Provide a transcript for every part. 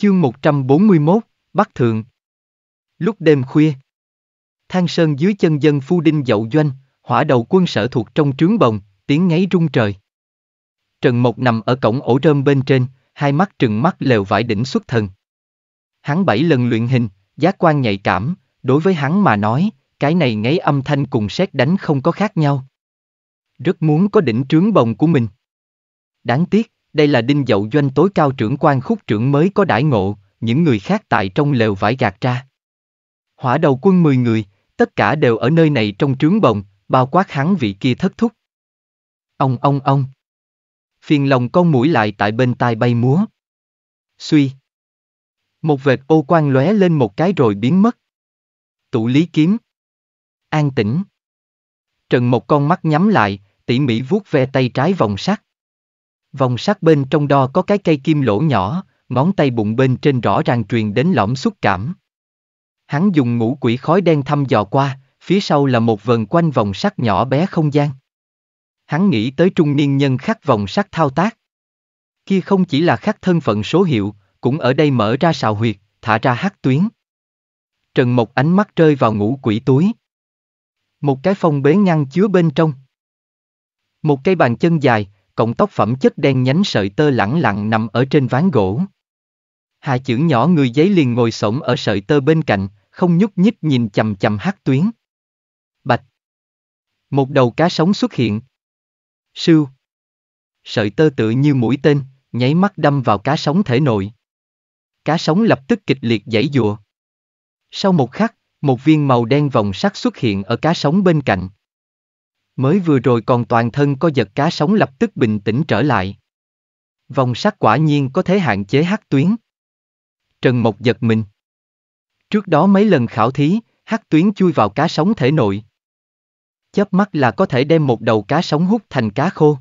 Chương 141, Bắc Thượng Lúc đêm khuya, thang sơn dưới chân dân phu đinh dậu doanh, hỏa đầu quân sở thuộc trong trướng bồng, tiếng ngáy rung trời. Trần Mộc nằm ở cổng ổ rơm bên trên, hai mắt trừng mắt lều vải đỉnh xuất thần. Hắn bảy lần luyện hình, giác quan nhạy cảm, đối với hắn mà nói, cái này ngáy âm thanh cùng xét đánh không có khác nhau. Rất muốn có đỉnh trướng bồng của mình. Đáng tiếc, đây là đinh dậu doanh tối cao trưởng quan khúc trưởng mới có đãi ngộ, những người khác tại trong lều vải gạt ra. Hỏa đầu quân 10 người, tất cả đều ở nơi này trong trướng bồng, bao quát hắn vị kia thất thúc. Ông ông ông. Phiền lòng con mũi lại tại bên tai bay múa. Suy. Một vệt ô quang lóe lên một cái rồi biến mất. Tụ lý kiếm. An tĩnh. Trần một con mắt nhắm lại, tỉ mỉ vuốt ve tay trái vòng sắt. Vòng sắt bên trong đo có cái cây kim lỗ nhỏ, ngón tay bụng bên trên rõ ràng truyền đến lõm xúc cảm. Hắn dùng ngũ quỷ khói đen thăm dò qua, phía sau là một vần quanh vòng sắt nhỏ bé không gian. Hắn nghĩ tới trung niên nhân khắc vòng sắt thao tác. Kia không chỉ là khắc thân phận số hiệu, cũng ở đây mở ra sào huyệt, thả ra hắc tuyến. Trần Mộc ánh mắt rơi vào ngũ quỷ túi. Một cái phong bế ngăn chứa bên trong. Một cây bàn chân dài, cọng tóc phẩm chất đen nhánh sợi tơ lẳng lặng nằm ở trên ván gỗ. Hạ chữ nhỏ người giấy liền ngồi sổng ở sợi tơ bên cạnh, không nhúc nhích nhìn chầm chầm hát tuyến. Bạch. Một đầu cá sống xuất hiện. Sưu. Sợi tơ tự như mũi tên, nháy mắt đâm vào cá sống thể nội. Cá sống lập tức kịch liệt giãy dụa. Sau một khắc, một viên màu đen vòng sắt xuất hiện ở cá sống bên cạnh. Mới vừa rồi còn toàn thân có giật cá sống lập tức bình tĩnh trở lại. Vòng sắt quả nhiên có thể hạn chế hắc tuyến. Trần Mộc giật mình. Trước đó mấy lần khảo thí, hắc tuyến chui vào cá sống thể nội. Chớp mắt là có thể đem một đầu cá sống hút thành cá khô.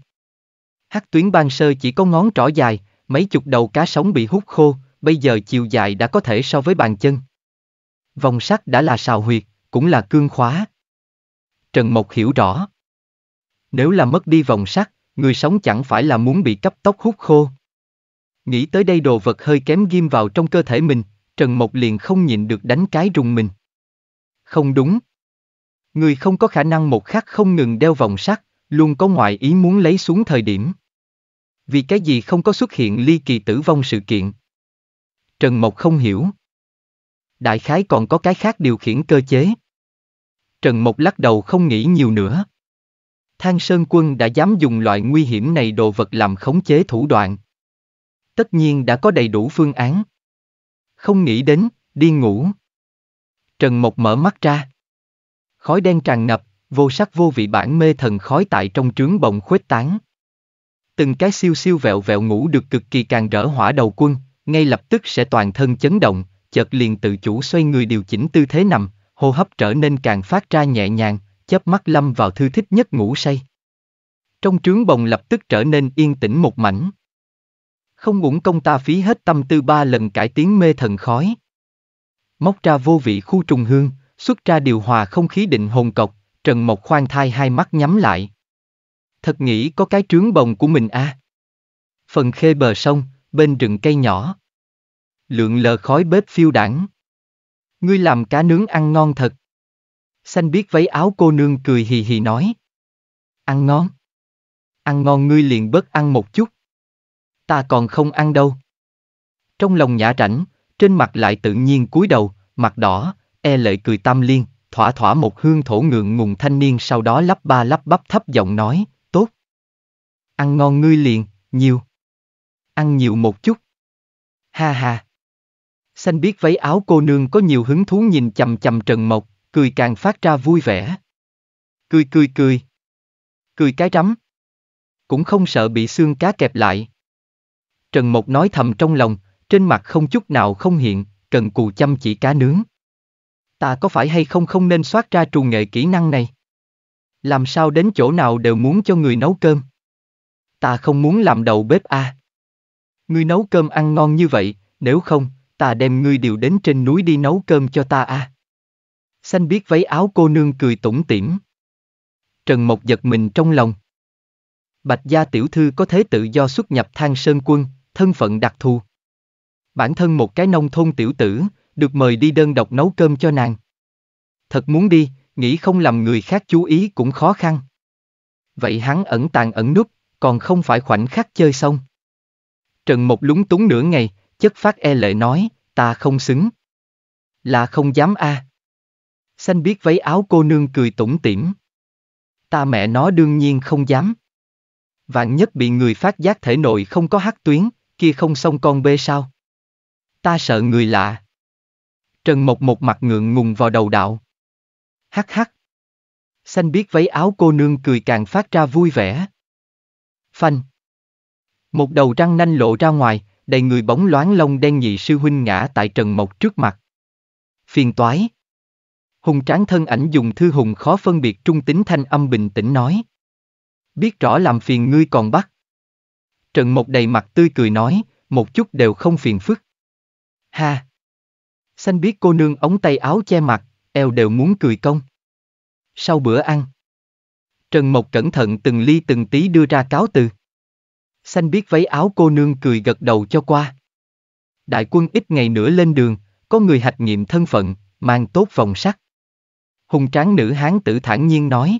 Hắc tuyến ban sơ chỉ có ngón trỏ dài, mấy chục đầu cá sống bị hút khô, bây giờ chiều dài đã có thể so với bàn chân. Vòng sắt đã là sào huyệt, cũng là cương khóa. Trần Mộc hiểu rõ. Nếu là mất đi vòng sắt, người sống chẳng phải là muốn bị cấp tốc hút khô. Nghĩ tới đây đồ vật hơi kém ghim vào trong cơ thể mình, Trần Mộc liền không nhịn được đánh cái rùng mình. Không đúng. Người không có khả năng một khắc không ngừng đeo vòng sắt, luôn có ngoại ý muốn lấy xuống thời điểm. Vì cái gì không có xuất hiện ly kỳ tử vong sự kiện? Trần Mộc không hiểu. Đại khái còn có cái khác điều khiển cơ chế. Trần Mộc lắc đầu không nghĩ nhiều nữa. Thang Sơn Quân đã dám dùng loại nguy hiểm này đồ vật làm khống chế thủ đoạn. Tất nhiên đã có đầy đủ phương án. Không nghĩ đến, đi ngủ. Trần Mộc mở mắt ra. Khói đen tràn ngập, vô sắc vô vị bản mê thần khói tại trong trướng bồng khuếch tán. Từng cái siêu siêu vẹo vẹo ngủ được cực kỳ càng rỡ hỏa đầu quân, ngay lập tức sẽ toàn thân chấn động, chợt liền tự chủ xoay người điều chỉnh tư thế nằm, hô hấp trở nên càng phát ra nhẹ nhàng, chớp mắt lâm vào thư thích nhất ngủ say. Trong trướng bồng lập tức trở nên yên tĩnh một mảnh. Không uổng công ta phí hết tâm tư ba lần cải tiến mê thần khói. Móc ra vô vị khu trùng hương, xuất ra điều hòa không khí định hồn cọc, Trần Mộc khoan thai hai mắt nhắm lại. Thật nghĩ có cái trướng bồng của mình À. Phần khê bờ sông, bên rừng cây nhỏ. Lượng lờ khói bếp phiêu đảng. Ngươi làm cá nướng ăn ngon thật. Xanh biết váy áo cô nương cười hì hì nói. Ăn ngon. Ăn ngon ngươi liền bớt ăn một chút. Ta còn không ăn đâu. Trong lòng nhã rảnh, trên mặt lại tự nhiên cúi đầu, mặt đỏ, e lệ cười tam liên, thỏa thỏa một hương thổ ngượng ngùng thanh niên sau đó lắp ba lắp bắp thấp giọng nói, tốt. Ăn ngon ngươi liền, nhiều. Ăn nhiều một chút. Ha ha. Xanh biết váy áo cô nương có nhiều hứng thú nhìn chầm chầm Trần Mộc, cười càng phát ra vui vẻ. Cười cười cười. Cười cái rắm. Cũng không sợ bị xương cá kẹp lại. Trần Mộc nói thầm trong lòng, trên mặt không chút nào không hiện, cần cù chăm chỉ cá nướng. Ta có phải hay không không nên soát ra trù nghệ kỹ năng này? Làm sao đến chỗ nào đều muốn cho người nấu cơm? Ta không muốn làm đầu bếp a. À? Ngươi nấu cơm ăn ngon như vậy, nếu không, ta đem ngươi điều đến trên núi đi nấu cơm cho ta a. À? Xanh biết váy áo cô nương cười tủm tỉm. Trần Mộc giật mình trong lòng. Bạch gia tiểu thư có thế tự do xuất nhập thang sơn quân, thân phận đặc thù. Bản thân một cái nông thôn tiểu tử, được mời đi đơn độc nấu cơm cho nàng. Thật muốn đi, nghĩ không làm người khác chú ý cũng khó khăn. Vậy hắn ẩn tàng ẩn núp, còn không phải khoảnh khắc chơi xong. Trần Mộc lúng túng nửa ngày, chất phát e lệ nói, ta không xứng. Là không dám a. À. Xanh biết váy áo cô nương cười tủng tỉm. Ta mẹ nó đương nhiên không dám. Vạn nhất bị người phát giác thể nội không có hát tuyến, kia không xong con bê sao. Ta sợ người lạ. Trần Mộc một mặt ngượng ngùng vào đầu đạo. Hắc hắc. Xanh biết váy áo cô nương cười càng phát ra vui vẻ. Phanh. Một đầu răng nanh lộ ra ngoài, đầy người bóng loáng lông đen nhị sư huynh ngã tại Trần Mộc trước mặt. Phiền toái. Hùng tráng thân ảnh dùng thư hùng khó phân biệt trung tính thanh âm bình tĩnh nói. Biết rõ làm phiền ngươi còn bắt. Trần Mộc đầy mặt tươi cười nói, một chút đều không phiền phức. Ha! Xanh biết cô nương ống tay áo che mặt, eo đều muốn cười công. Sau bữa ăn, Trần Mộc cẩn thận từng ly từng tí đưa ra cáo từ. Xanh biết váy áo cô nương cười gật đầu cho qua. Đại quân ít ngày nữa lên đường, có người hạch nghiệm thân phận, mang tốt vòng sắt hùng tráng nữ hán tử thản nhiên nói.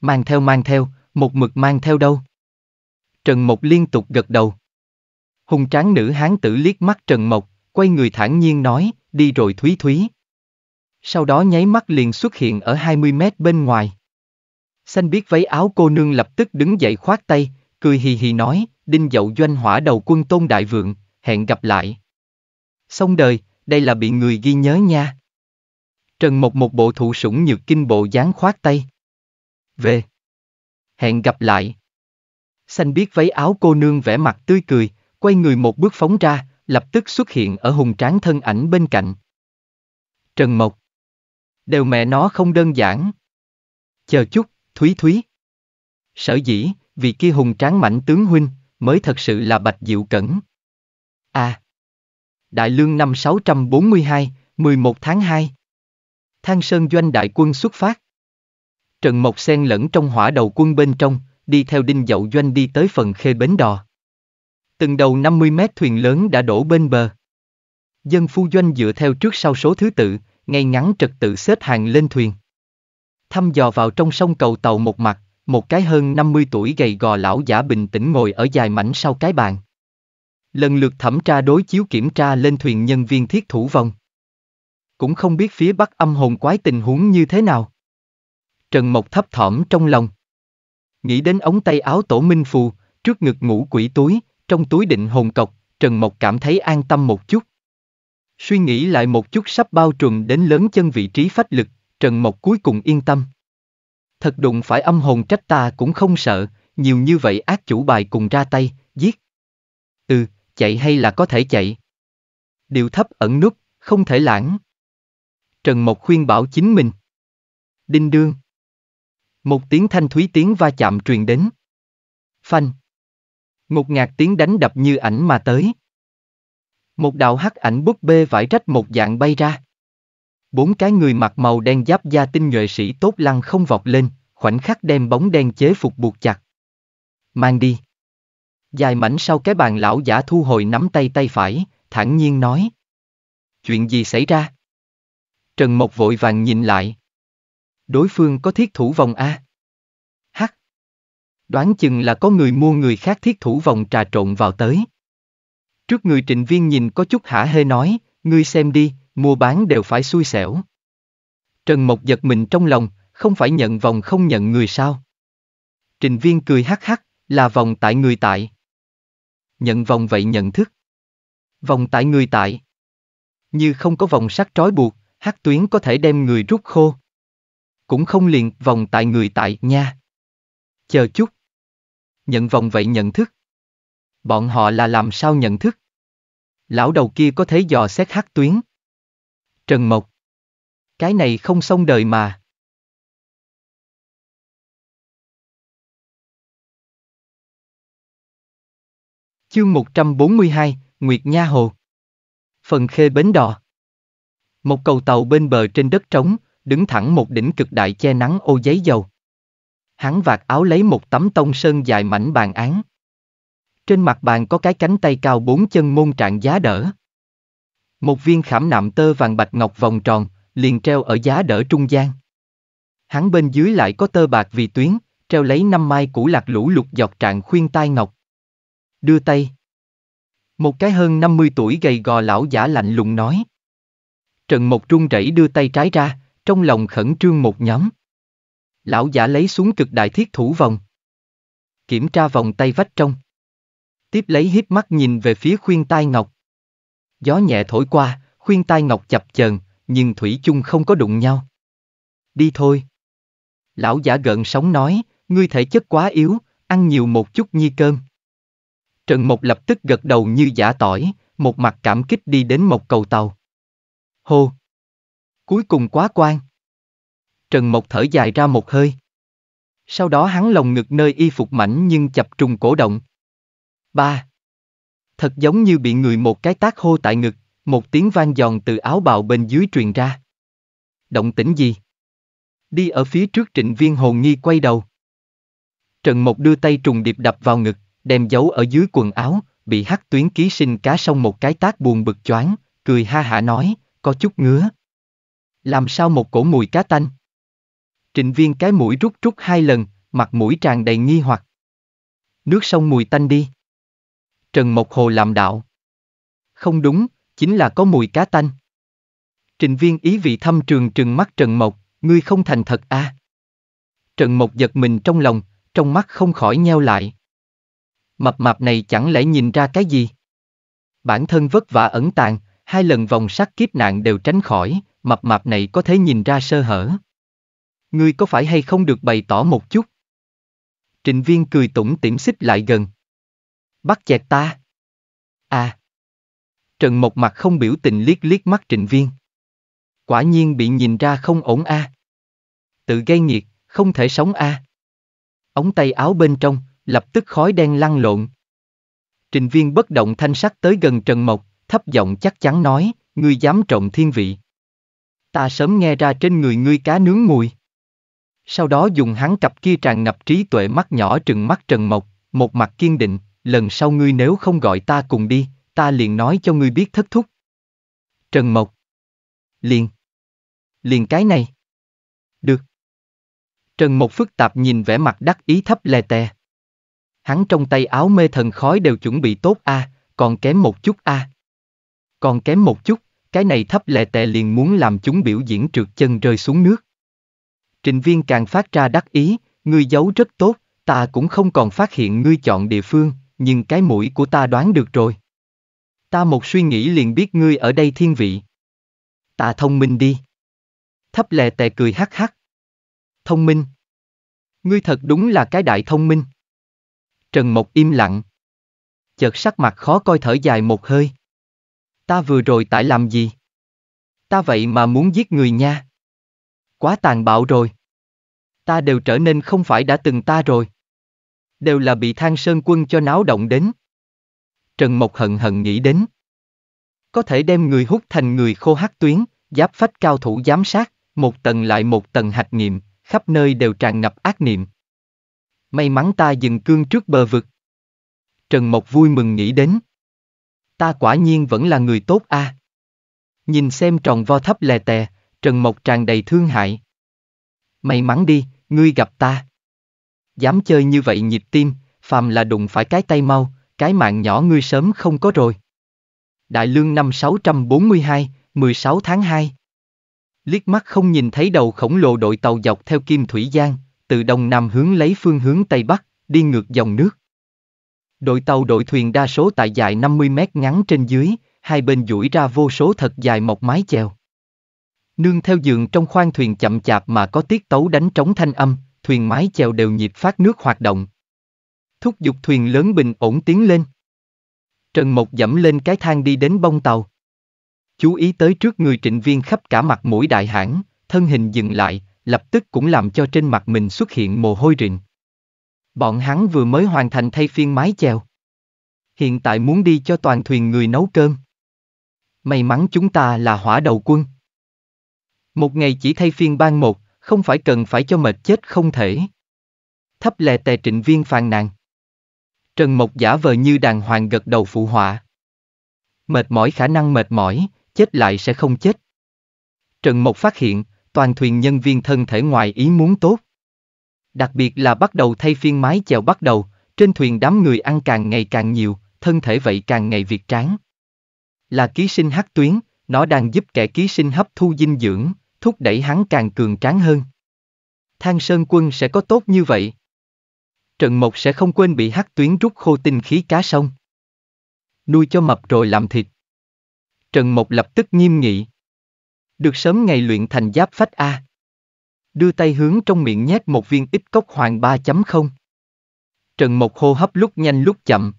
Mang theo mang theo, một mực mang theo đâu? Trần Mộc liên tục gật đầu. Hùng tráng nữ hán tử liếc mắt Trần Mộc, quay người thản nhiên nói, đi rồi Thúy Thúy. Sau đó nháy mắt liền xuất hiện ở 20 mét bên ngoài. Xanh biết váy áo cô nương lập tức đứng dậy khoát tay, cười hì hì nói, đinh dậu doanh hỏa đầu quân tôn đại vượng, hẹn gặp lại. Xong đời, đây là bị người ghi nhớ nha. Trần Mộc một bộ thủ sủng nhược kinh bộ dáng khoát tay. Về. Hẹn gặp lại. Xanh biết váy áo cô nương vẽ mặt tươi cười, quay người một bước phóng ra, lập tức xuất hiện ở hùng tráng thân ảnh bên cạnh. Trần Mộc. Đều mẹ nó không đơn giản. Chờ chút, Thúy Thúy. Sở dĩ, vì kia hùng tráng mạnh tướng huynh, mới thật sự là bạch diệu cẩn. À. Đại lương năm 642, 11 tháng 2. Thang Sơn Doanh đại quân xuất phát. Trần Mộc xen lẫn trong hỏa đầu quân bên trong, đi theo đinh dậu doanh đi tới phần khê bến đò. Từng đầu 50 mét thuyền lớn đã đổ bên bờ. Dân phu doanh dựa theo trước sau số thứ tự, ngay ngắn trật tự xếp hàng lên thuyền. Thăm dò vào trong sông cầu tàu một mặt, một cái hơn 50 tuổi gầy gò lão giả bình tĩnh ngồi ở dài mảnh sau cái bàn. Lần lượt thẩm tra đối chiếu kiểm tra lên thuyền nhân viên thiết thủ vòng cũng không biết phía bắc âm hồn quái tình huống như thế nào. Trần Mộc thấp thỏm trong lòng. Nghĩ đến ống tay áo tổ minh phù, trước ngực ngũ quỷ túi, trong túi định hồn cọc, Trần Mộc cảm thấy an tâm một chút. Suy nghĩ lại một chút sắp bao trùm đến lớn chân vị trí phách lực, Trần Mộc cuối cùng yên tâm. Thật đụng phải âm hồn trách ta cũng không sợ, nhiều như vậy ác chủ bài cùng ra tay, giết. Ừ, chạy hay là có thể chạy. Điều thấp ẩn nút, không thể lãng. Trần Mộc khuyên bảo chính mình. Đinh đương. Một tiếng thanh thúy tiếng va chạm truyền đến. Phanh. Một ngạt tiếng đánh đập như ảnh mà tới. Một đạo hắc ảnh búp bê vải rách một dạng bay ra. Bốn cái người mặc màu đen giáp da tinh nhuệ sĩ tốt lăng không vọt lên, khoảnh khắc đem bóng đen chế phục buộc chặt. Mang đi. Dài mảnh sau cái bàn lão giả thu hồi nắm tay tay phải, thản nhiên nói. Chuyện gì xảy ra? Trần Mộc vội vàng nhìn lại. Đối phương có thiết thủ vòng A. H. Đoán chừng là có người mua người khác thiết thủ vòng trà trộn vào tới. Trước người trịnh viên nhìn có chút hả hê nói, ngươi xem đi, mua bán đều phải xui xẻo. Trần Mộc giật mình trong lòng, không phải nhận vòng không nhận người sao. Trình viên cười hắc hắc, là vòng tại người tại. Nhận vòng vậy nhận thức. Vòng tại người tại. Như không có vòng sắt trói buộc, hắc tuyến có thể đem người rút khô. Cũng không liền vòng tại người tại nha. Chờ chút. Nhận vòng vậy nhận thức. Bọn họ là làm sao nhận thức? Lão đầu kia có thể dò xét hắc tuyến. Trần Mộc. Cái này không xong đời mà. Chương 142, Nguyệt Nha Hồ Phần khê bến đò một cầu tàu bên bờ trên đất trống, đứng thẳng một đỉnh cực đại che nắng ô giấy dầu. Hắn vạt áo lấy một tấm tông sơn dài mảnh bàn án. Trên mặt bàn có cái cánh tay cao bốn chân môn trạng giá đỡ. Một viên khảm nạm tơ vàng bạch ngọc vòng tròn, liền treo ở giá đỡ trung gian. Hắn bên dưới lại có tơ bạc vì tuyến, treo lấy năm mai củ lạc lũ lục dọc trạng khuyên tai ngọc. Đưa tay. Một cái hơn 50 tuổi gầy gò lão giả lạnh lùng nói. Trần Mộc run rẩy đưa tay trái ra, trong lòng khẩn trương một nhóm. Lão giả lấy xuống cực đại thiết thủ vòng. Kiểm tra vòng tay vách trong. Tiếp lấy hiếp mắt nhìn về phía khuyên tai ngọc. Gió nhẹ thổi qua, khuyên tai ngọc chập chờn, nhưng thủy chung không có đụng nhau. Đi thôi. Lão giả gợn sóng nói, ngươi thể chất quá yếu, ăn nhiều một chút nhi cơm. Trần Mộc lập tức gật đầu như giả tỏi, một mặt cảm kích đi đến một cầu tàu. Hô! Cuối cùng quá quan. Trần Mộc thở dài ra một hơi. Sau đó hắn lồng ngực nơi y phục mảnh nhưng chập trùng cổ động. Ba. Thật giống như bị người một cái tác hô tại ngực, một tiếng vang giòn từ áo bào bên dưới truyền ra. Động tĩnh gì? Đi ở phía trước trịnh viên hồ nghi quay đầu. Trần Mộc đưa tay trùng điệp đập vào ngực, đem giấu ở dưới quần áo, bị hắc tuyến ký sinh cá sông một cái tác buồn bực choáng, cười ha hả nói, có chút ngứa. Làm sao một cổ mùi cá tanh? Trịnh viên cái mũi rút rút hai lần, mặt mũi tràn đầy nghi hoặc. Nước sông mùi tanh đi. Trần Mộc Hồ làm đạo. Không đúng, chính là có mùi cá tanh. Trịnh viên ý vị thăm trường trừng mắt Trần Mộc, ngươi không thành thật à. Trần Mộc giật mình trong lòng, trong mắt không khỏi nheo lại. Mập mạp này chẳng lẽ nhìn ra cái gì? Bản thân vất vả ẩn tàng, hai lần vòng sắt kiếp nạn đều tránh khỏi, mập mạp này có thể nhìn ra sơ hở. Ngươi có phải hay không được bày tỏ một chút? Trịnh viên cười tủm tỉm xích lại gần. Bắt chẹt ta. À. Trần Mộc mặt không biểu tình liếc liếc mắt trịnh viên. Quả nhiên bị nhìn ra không ổn a. À. Tự gây nhiệt không thể sống a. À. Ống tay áo bên trong, lập tức khói đen lăn lộn. Trịnh viên bất động thanh sắc tới gần Trần Mộc thấp giọng chắc chắn nói, ngươi dám trọng thiên vị. Ta sớm nghe ra trên người ngươi cá nướng mùi. Sau đó dùng hắn cặp kia tràn ngập trí tuệ mắt nhỏ trừng mắt Trần Mộc, một mặt kiên định, lần sau ngươi nếu không gọi ta cùng đi, ta liền nói cho ngươi biết thất thúc. Trần Mộc. Liền. Liền cái này. Được. Trần Mộc phức tạp nhìn vẻ mặt đắc ý thấp lè tè. Hắn trong tay áo mê thần khói đều chuẩn bị tốt a, à, còn kém một chút a. À còn kém một chút, cái này thấp lè tè liền muốn làm chúng biểu diễn trượt chân rơi xuống nước. Trịnh viên càng phát ra đắc ý, ngươi giấu rất tốt, ta cũng không còn phát hiện ngươi chọn địa phương, nhưng cái mũi của ta đoán được rồi. Ta một suy nghĩ liền biết ngươi ở đây thiên vị. Ta thông minh đi. Thấp lè tè cười hắc hắc. Thông minh. Ngươi thật đúng là cái đại thông minh. Trần Mộc im lặng. Chợt sắc mặt khó coi thở dài một hơi. Ta vừa rồi tại làm gì? Ta vậy mà muốn giết người nha. Quá tàn bạo rồi. Ta đều trở nên không phải đã từng ta rồi. Đều là bị thang sơn quân cho náo động đến. Trần Mộc hận hận nghĩ đến. Có thể đem người hút thành người khô hắc tuyến, giáp phách cao thủ giám sát, một tầng lại một tầng hạch niệm, khắp nơi đều tràn ngập ác niệm. May mắn ta dừng cương trước bờ vực. Trần Mộc vui mừng nghĩ đến ta quả nhiên vẫn là người tốt a. À. Nhìn xem tròn vo thấp lè tè, Trần Mộc tràn đầy thương hại. May mắn đi, ngươi gặp ta. Dám chơi như vậy nhịp tim, phàm là đụng phải cái tay mau, cái mạng nhỏ ngươi sớm không có rồi. Đại lương năm 642, 16 tháng 2. Liếc mắt không nhìn thấy đầu khổng lồ đội tàu dọc theo Kim Thủy Giang, từ đông nam hướng lấy phương hướng Tây Bắc, đi ngược dòng nước. Đội tàu đội thuyền đa số tại dài 50 mét ngắn trên dưới, hai bên duỗi ra vô số thật dài một mái chèo. Nương theo giường trong khoang thuyền chậm chạp mà có tiết tấu đánh trống thanh âm, thuyền mái chèo đều nhịp phát nước hoạt động. Thúc giục thuyền lớn bình ổn tiến lên. Trần Mộc dẫm lên cái thang đi đến bông tàu. Chú ý tới trước người trịnh viên khắp cả mặt mũi đại hãn, thân hình dừng lại, lập tức cũng làm cho trên mặt mình xuất hiện mồ hôi rịn. Bọn hắn vừa mới hoàn thành thay phiên mái chèo. Hiện tại muốn đi cho toàn thuyền người nấu cơm. May mắn chúng ta là hỏa đầu quân. Một ngày chỉ thay phiên ban một, không phải cần phải cho mệt chết không thể. Thấp lè tè trịnh viên phàn nàn. Trần Mộc giả vờ như đàng hoàng gật đầu phụ họa. Mệt mỏi khả năng mệt mỏi, chết lại sẽ không chết. Trần Mộc phát hiện, toàn thuyền nhân viên thân thể ngoài ý muốn tốt đặc biệt là bắt đầu thay phiên mái chèo bắt đầu, trên thuyền đám người ăn càng ngày càng nhiều, thân thể vậy càng ngày việc tráng. Là ký sinh hắc tuyến, nó đang giúp kẻ ký sinh hấp thu dinh dưỡng, thúc đẩy hắn càng cường tráng hơn. Thang Sơn Quân sẽ có tốt như vậy. Trần Mộc sẽ không quên bị hắc tuyến rút khô tinh khí cá sông. Nuôi cho mập rồi làm thịt. Trần Mộc lập tức nghiêm nghị. Được sớm ngày luyện thành giáp phách A đưa tay hướng trong miệng nhét một viên ít cốc hoàng 3.0. Trần Mộc hô hấp lúc nhanh lúc chậm.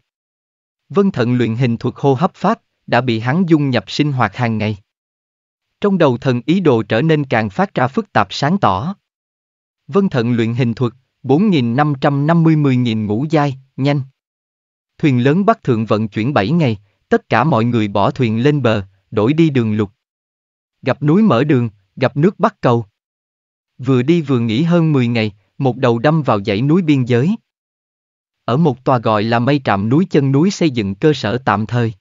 Vân Thận luyện hình thuật hô hấp pháp, đã bị hắn dung nhập sinh hoạt hàng ngày. Trong đầu thần ý đồ trở nên càng phát ra phức tạp sáng tỏ. Vân Thận luyện hình thuật, 4.550-10.000 ngũ giai, nhanh. Thuyền lớn Bắc Thượng vận chuyển 7 ngày, tất cả mọi người bỏ thuyền lên bờ, đổi đi đường lục. Gặp núi mở đường, gặp nước bắt cầu. Vừa đi vừa nghỉ hơn 10 ngày, một đầu đâm vào dãy núi biên giới. Ở một tòa gọi là mây trạm núi chân núi xây dựng cơ sở tạm thời.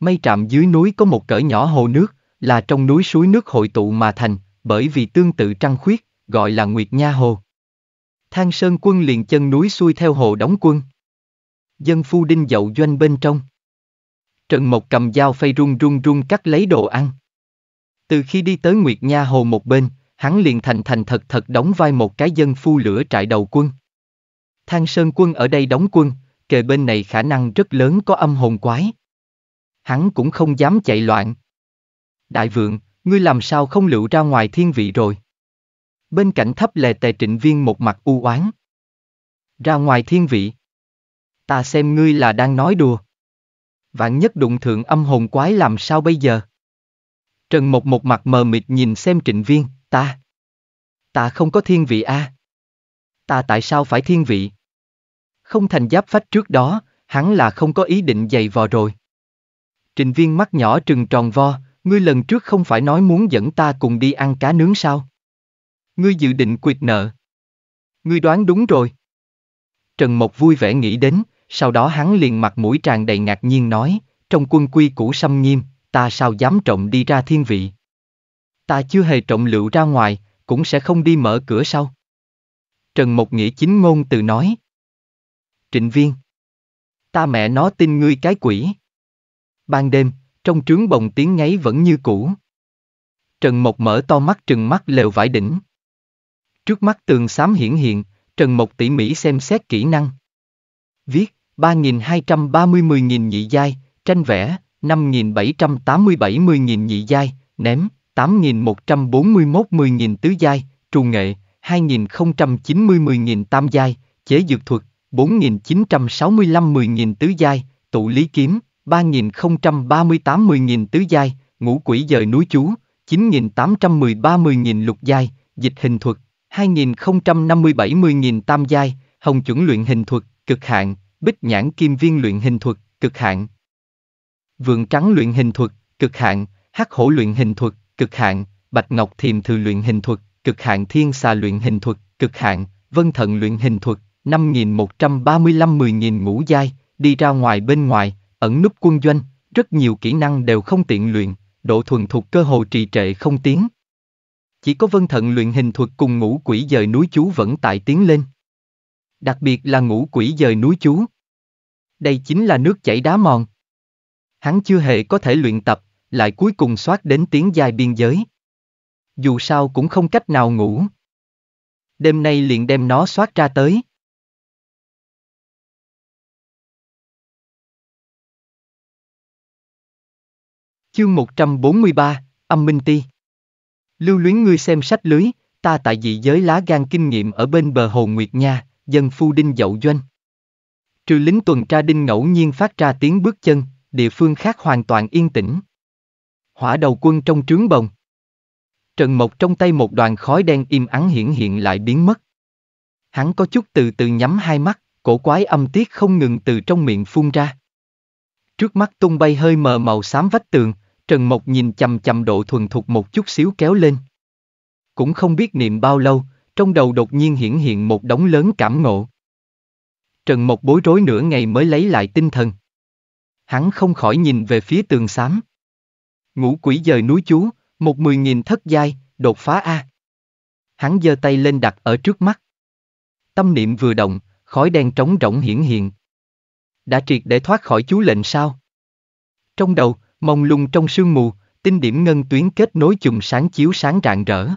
Mây trạm dưới núi có một cỡ nhỏ hồ nước, là trong núi suối nước hội tụ mà thành, bởi vì tương tự trăng khuyết, gọi là Nguyệt Nha Hồ. Thang Sơn quân liền chân núi xuôi theo hồ đóng quân. Dân phu đinh dậu doanh bên trong. Trần Mộc cầm dao phay run run run cắt lấy đồ ăn. Từ khi đi tới Nguyệt Nha Hồ một bên, hắn liền thành thành thật thật đóng vai một cái dân phu lửa trại đầu quân. Thang Sơn quân ở đây đóng quân, kề bên này khả năng rất lớn có âm hồn quái. Hắn cũng không dám chạy loạn. Đại vượng, ngươi làm sao không lựu ra ngoài thiên vị rồi? Bên cạnh thấp lè tề trịnh viên một mặt u oán. Ra ngoài thiên vị. Ta xem ngươi là đang nói đùa. Vạn nhất đụng thượng âm hồn quái làm sao bây giờ? Trần một một mặt mờ mịt nhìn xem trịnh viên, Ta. Ta không có thiên vị a. À? Ta tại sao phải thiên vị? Không thành giáp phách trước đó, hắn là không có ý định giày vò rồi. Trình viên mắt nhỏ trừng tròn vo, ngươi lần trước không phải nói muốn dẫn ta cùng đi ăn cá nướng sao? Ngươi dự định quyệt nợ. Ngươi đoán đúng rồi. Trần Mộc vui vẻ nghĩ đến, sau đó hắn liền mặt mũi tràn đầy ngạc nhiên nói, trong quân quy cũ xâm nghiêm, ta sao dám trộm đi ra thiên vị ta chưa hề trọng lựu ra ngoài, cũng sẽ không đi mở cửa sau. Trần Mộc Nghĩa chính ngôn từ nói. Trịnh Viên. Ta mẹ nó tin ngươi cái quỷ. Ban đêm, trong trướng bồng tiếng ngáy vẫn như cũ. Trần Mộc mở to mắt trừng mắt lều vải đỉnh. Trước mắt tường xám hiển hiện, Trần Mộc tỉ mỉ xem xét kỹ năng. Viết, 3.230-10.000 nhị giai, tranh vẽ, 5.780-70.000 nhị giai, ném, 8141 10.000 tứ giai, trù nghệ, 2090 10.000 tam giai, chế dược thuật, 4965 10.000 tứ giai, tụ lý kiếm, 3038 10.000 tứ giai, ngũ quỷ dời núi chú, 9813 10.000 lục giai, dịch hình thuật, 2057 10.000 tam giai, hồng chuẩn luyện hình thuật, cực hạn, bích nhãn kim viên luyện hình thuật, cực hạn. Vượng trắng luyện hình thuật, cực hạn, hắc hổ luyện hình thuật, cực hạn, bạch ngọc thiềm thư luyện hình thuật, cực hạn thiên xà luyện hình thuật, cực hạn, vân thận luyện hình thuật, 5135 10.000 ngũ giai, đi ra ngoài bên ngoài, ẩn núp quân doanh, rất nhiều kỹ năng đều không tiện luyện, độ thuần thục cơ hồ trì trệ không tiến. Chỉ có vân thận luyện hình thuật cùng ngũ quỷ dời núi chú vẫn tại tiến lên. Đặc biệt là ngũ quỷ dời núi chú. Đây chính là nước chảy đá mòn. Hắn chưa hề có thể luyện tập, lại cuối cùng xoát đến tiếng dài biên giới. Dù sao cũng không cách nào ngủ. Đêm nay liền đem nó xoát ra tới. Chương 143, âm minh ti. Lưu luyến ngươi xem sách lưới, ta tại dị giới lá gan kinh nghiệm ở bên bờ hồ Nguyệt Nha, dân phu đinh dậu doanh. Trừ lính tuần tra đinh ngẫu nhiên phát ra tiếng bước chân, địa phương khác hoàn toàn yên tĩnh. Hỏa đầu quân trong trướng bồng. Trần Mộc trong tay một đoàn khói đen im ắng hiển hiện lại biến mất. Hắn có chút từ từ nhắm hai mắt, cổ quái âm tiết không ngừng từ trong miệng phun ra. Trước mắt tung bay hơi mờ màu xám vách tường, Trần Mộc nhìn chầm chầm độ thuần thục một chút xíu kéo lên. Cũng không biết niệm bao lâu, trong đầu đột nhiên hiển hiện một đống lớn cảm ngộ. Trần Mộc bối rối nửa ngày mới lấy lại tinh thần. Hắn không khỏi nhìn về phía tường xám. Ngũ quỷ dời núi chú, một mười nghìn thất giai, đột phá A. Hắn giơ tay lên đặt ở trước mắt. Tâm niệm vừa động, khói đen trống rỗng hiển hiện. Đã triệt để thoát khỏi chú lệnh sao? Trong đầu, mông lung trong sương mù, tinh điểm ngân tuyến kết nối chùm sáng chiếu sáng rạng rỡ.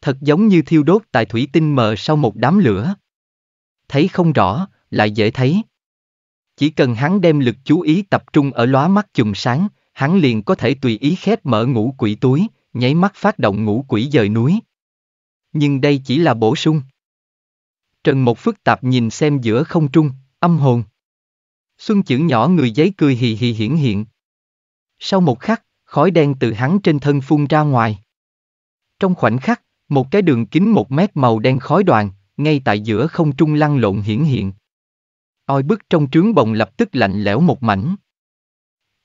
Thật giống như thiêu đốt tại thủy tinh mờ sau một đám lửa. Thấy không rõ, lại dễ thấy. Chỉ cần hắn đem lực chú ý tập trung ở lóa mắt chùm sáng, hắn liền có thể tùy ý khép mở ngũ quỷ túi, nháy mắt phát động ngũ quỷ dời núi. Nhưng đây chỉ là bổ sung. Trần Một phức tạp nhìn xem giữa không trung, âm hồn. Xuân chữ nhỏ người giấy cười hì hì hiển hiện. Sau một khắc, khói đen từ hắn trên thân phun ra ngoài. Trong khoảnh khắc, một cái đường kính một mét màu đen khói đoàn, ngay tại giữa không trung lăn lộn hiển hiện. Oi bức trong trướng bồng lập tức lạnh lẽo một mảnh.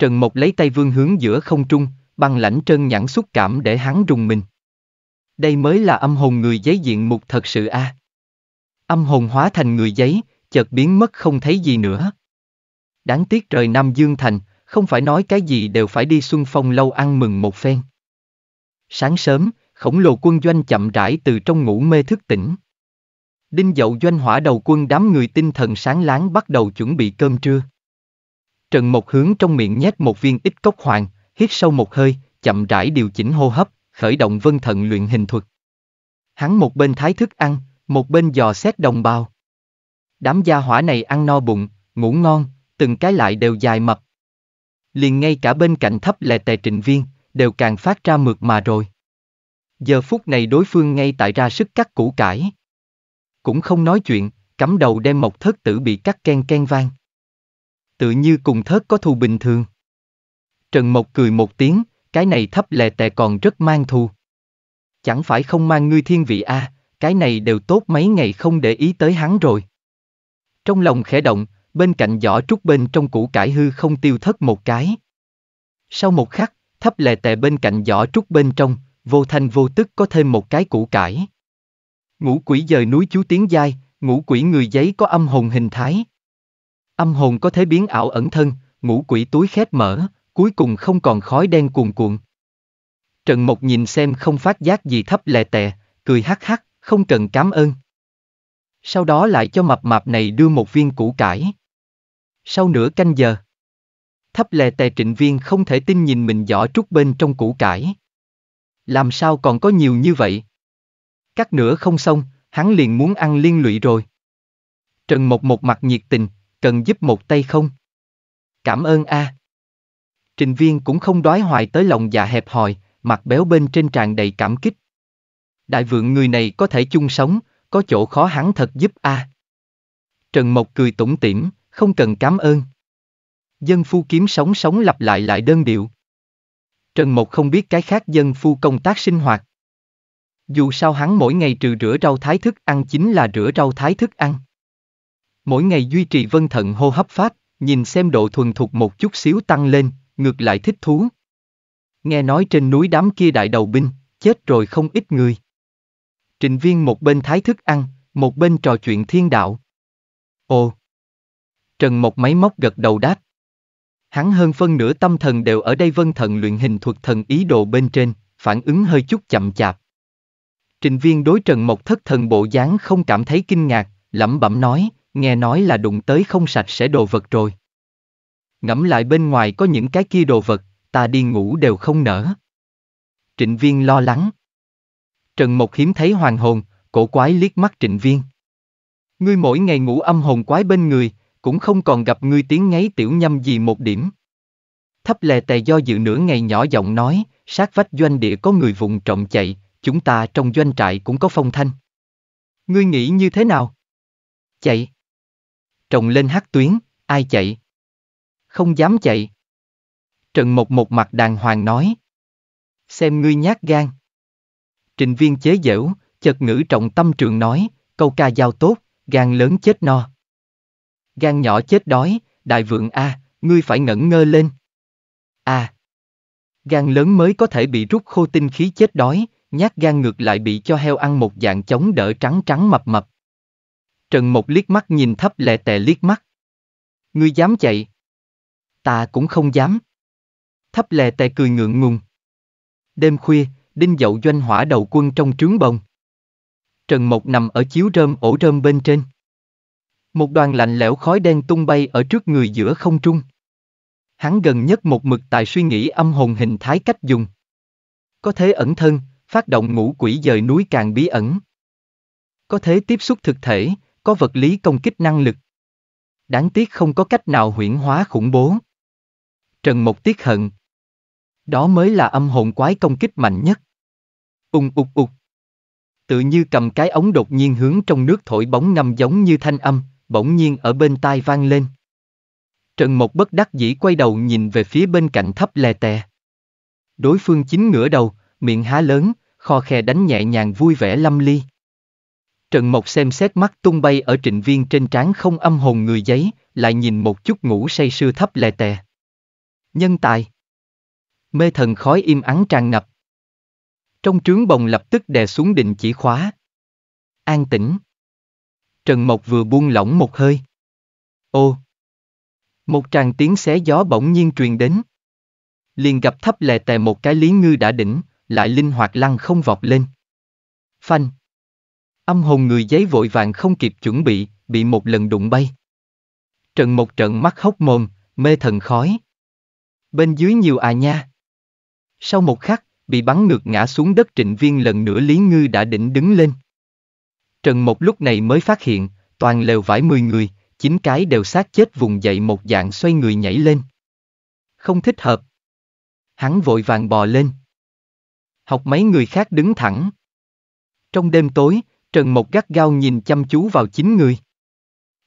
Trần Mộc lấy tay vương hướng giữa không trung, băng lãnh trơn nhẵn xúc cảm để hắn rùng mình. Đây mới là âm hồn người giấy diện mục thật sự a. À. Âm hồn hóa thành người giấy, chợt biến mất không thấy gì nữa. Đáng tiếc trời Nam Dương Thành, không phải nói cái gì đều phải đi xuân phong lâu ăn mừng một phen. Sáng sớm, khổng lồ quân doanh chậm rãi từ trong ngủ mê thức tỉnh. Đinh dậu doanh hỏa đầu quân đám người tinh thần sáng láng bắt đầu chuẩn bị cơm trưa. Trần Mộc hướng trong miệng nhét một viên ít cốc hoàng, hít sâu một hơi, chậm rãi điều chỉnh hô hấp, khởi động vân thận luyện hình thuật. Hắn một bên thái thức ăn, một bên dò xét đồng bào. Đám gia hỏa này ăn no bụng, ngủ ngon, từng cái lại đều dài mập. Liền ngay cả bên cạnh thấp lè tè trịnh viên, đều càng phát ra mượt mà rồi. Giờ phút này đối phương ngay tại ra sức cắt củ cải. Cũng không nói chuyện, cắm đầu đem một thất tử bị cắt ken ken vang tự như cùng thớt có thù bình thường. Trần Mộc cười một tiếng, cái này thấp lè tè còn rất mang thù. Chẳng phải không mang ngươi thiên vị a, à, cái này đều tốt mấy ngày không để ý tới hắn rồi. Trong lòng khẽ động, bên cạnh giỏ trúc bên trong củ cải hư không tiêu thất một cái. Sau một khắc, thấp lè tè bên cạnh giỏ trúc bên trong, vô thanh vô tức có thêm một cái củ cải. Ngũ quỷ dời núi chú tiếng dai, ngũ quỷ người giấy có âm hồn hình thái. Âm hồn có thể biến ảo ẩn thân, ngũ quỷ túi khép mở, cuối cùng không còn khói đen cuồn cuộn. Trần Mộc nhìn xem không phát giác gì thấp lè tè, cười hắc hắc, không cần cảm ơn. Sau đó lại cho mập mạp này đưa một viên củ cải. Sau nửa canh giờ, thấp lè tè trịnh viên không thể tin nhìn mình giỏ trút bên trong củ cải. Làm sao còn có nhiều như vậy? Cắt nửa không xong, hắn liền muốn ăn liên lụy rồi. Trần Mộc một mặt nhiệt tình, cần giúp một tay không? Cảm ơn a. À. Trình viên cũng không đói hoài tới lòng dạ hẹp hòi, mặt béo bên trên tràn đầy cảm kích. Đại vượng người này có thể chung sống, có chỗ khó hắn thật giúp a. À. Trần Mộc cười tủm tỉm, không cần cảm ơn. Dân phu kiếm sống sống lặp lại lại đơn điệu. Trần Mộc không biết cái khác dân phu công tác sinh hoạt. Dù sao hắn mỗi ngày trừ rửa rau thái thức ăn chính là rửa rau thái thức ăn. Mỗi ngày duy trì vân thận hô hấp phát, nhìn xem độ thuần thục một chút xíu tăng lên, ngược lại thích thú. Nghe nói trên núi đám kia đại đầu binh, chết rồi không ít người. Trịnh viên một bên thái thức ăn, một bên trò chuyện thiên đạo. Ồ! Trần Mộc máy móc gật đầu đáp. Hắn hơn phân nửa tâm thần đều ở đây vân thần luyện hình thuật thần ý đồ bên trên, phản ứng hơi chút chậm chạp. Trịnh viên đối Trần Mộc thất thần bộ dáng không cảm thấy kinh ngạc, lẩm bẩm nói, nghe nói là đụng tới không sạch sẽ đồ vật rồi. Ngẫm lại bên ngoài có những cái kia đồ vật, ta đi ngủ đều không nở. Trịnh Viên lo lắng. Trần Mộc hiếm thấy hoàng hồn, cổ quái liếc mắt Trịnh Viên. Ngươi mỗi ngày ngủ âm hồn quái bên người, cũng không còn gặp ngươi tiếng ngáy tiểu nhâm gì một điểm. Thấp lè tè do dự nửa ngày nhỏ giọng nói, sát vách doanh địa có người vùng trọng chạy, chúng ta trong doanh trại cũng có phong thanh. Ngươi nghĩ như thế nào? Chạy trồng lên hát tuyến, ai chạy? Không dám chạy. Trần Mộc một mặt đàng hoàng nói. Xem ngươi nhát gan. Trình viên chế giễu, chật ngữ trọng tâm trường nói, câu ca giao tốt, gan lớn chết no. Gan nhỏ chết đói, đại vượng A, à, ngươi phải ngẩn ngơ lên. A. À, gan lớn mới có thể bị rút khô tinh khí chết đói, nhát gan ngược lại bị cho heo ăn một dạng chống đỡ trắng trắng mập mập. Trần Mộc liếc mắt nhìn thấp lệ tệ liếc mắt. Ngươi dám chạy? Ta cũng không dám. Thấp lệ tệ cười ngượng ngùng. Đêm khuya, đinh dậu doanh hỏa đầu quân trong trướng bồng. Trần Mộc nằm ở chiếu rơm ổ rơm bên trên. Một đoàn lạnh lẽo khói đen tung bay ở trước người giữa không trung. Hắn gần nhất một mực tại suy nghĩ âm hồn hình thái cách dùng. Có thế ẩn thân, phát động ngũ quỷ dời núi càng bí ẩn. Có thế tiếp xúc thực thể, có vật lý công kích năng lực. Đáng tiếc không có cách nào huyễn hóa khủng bố. Trần Mộc tiếc hận. Đó mới là âm hồn quái công kích mạnh nhất. Ung ục ục. Tự như cầm cái ống đột nhiên hướng trong nước thổi bóng ngầm giống như thanh âm, bỗng nhiên ở bên tai vang lên. Trần Mộc bất đắc dĩ quay đầu nhìn về phía bên cạnh thấp lè tè. Đối phương chính ngửa đầu, miệng há lớn, kho khe đánh nhẹ nhàng vui vẻ lâm ly. Trần Mộc xem xét mắt tung bay ở trịnh viên trên trán không âm hồn người giấy, lại nhìn một chút ngủ say sưa thấp lè tè. Nhân tài. Mê thần khói im ắng tràn ngập. Trong trướng bồng lập tức đè xuống định chỉ khóa. An tĩnh. Trần Mộc vừa buông lỏng một hơi. Ô. Một tràng tiếng xé gió bỗng nhiên truyền đến. Liền gặp thấp lè tè một cái lý ngư đã đỉnh, lại linh hoạt lăn không vọt lên. Phanh. Âm hồn người giấy vội vàng không kịp chuẩn bị, bị một lần đụng bay. Trần một trận mắt hốc mồm, mê thần khói. Bên dưới nhiều à nha. Sau một khắc, bị bắn ngược ngã xuống đất trịnh viên lần nữa Lý Ngư đã định đứng lên. Trần một lúc này mới phát hiện, toàn lều vải mười người, chín cái đều sát chết vùng dậy một dạng xoay người nhảy lên. Không thích hợp. Hắn vội vàng bò lên. Học mấy người khác đứng thẳng. Trong đêm tối, Trần Mộc gắt gao nhìn chăm chú vào chính người.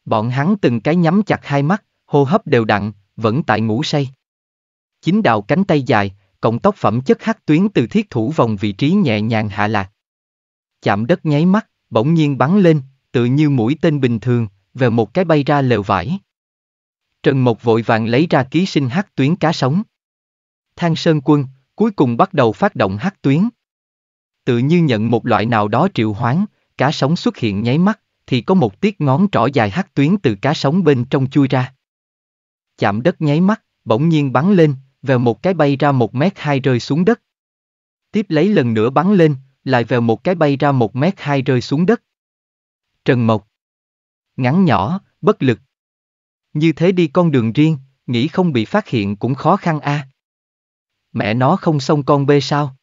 Bọn hắn từng cái nhắm chặt hai mắt, hô hấp đều đặn, vẫn tại ngủ say. Chính đạo cánh tay dài, cộng tóc phẩm chất hắc tuyến từ thiết thủ vòng vị trí nhẹ nhàng hạ lạc. Chạm đất nháy mắt, bỗng nhiên bắn lên, tự như mũi tên bình thường, về một cái bay ra lều vải. Trần Mộc vội vàng lấy ra ký sinh hắc tuyến cá sống. Thang Sơn Quân, cuối cùng bắt đầu phát động hắc tuyến. Tự như nhận một loại nào đó triệu hoán, cá sống xuất hiện nháy mắt, thì có một tiết ngón trỏ dài hắt tuyến từ cá sống bên trong chui ra. Chạm đất nháy mắt, bỗng nhiên bắn lên, vèo một cái bay ra một mét hai rơi xuống đất. Tiếp lấy lần nữa bắn lên, lại vèo một cái bay ra một mét hai rơi xuống đất. Trần Mộc Ngắn nhỏ, bất lực. Như thế đi con đường riêng, nghĩ không bị phát hiện cũng khó khăn a. À. Mẹ nó không xong con bê sao?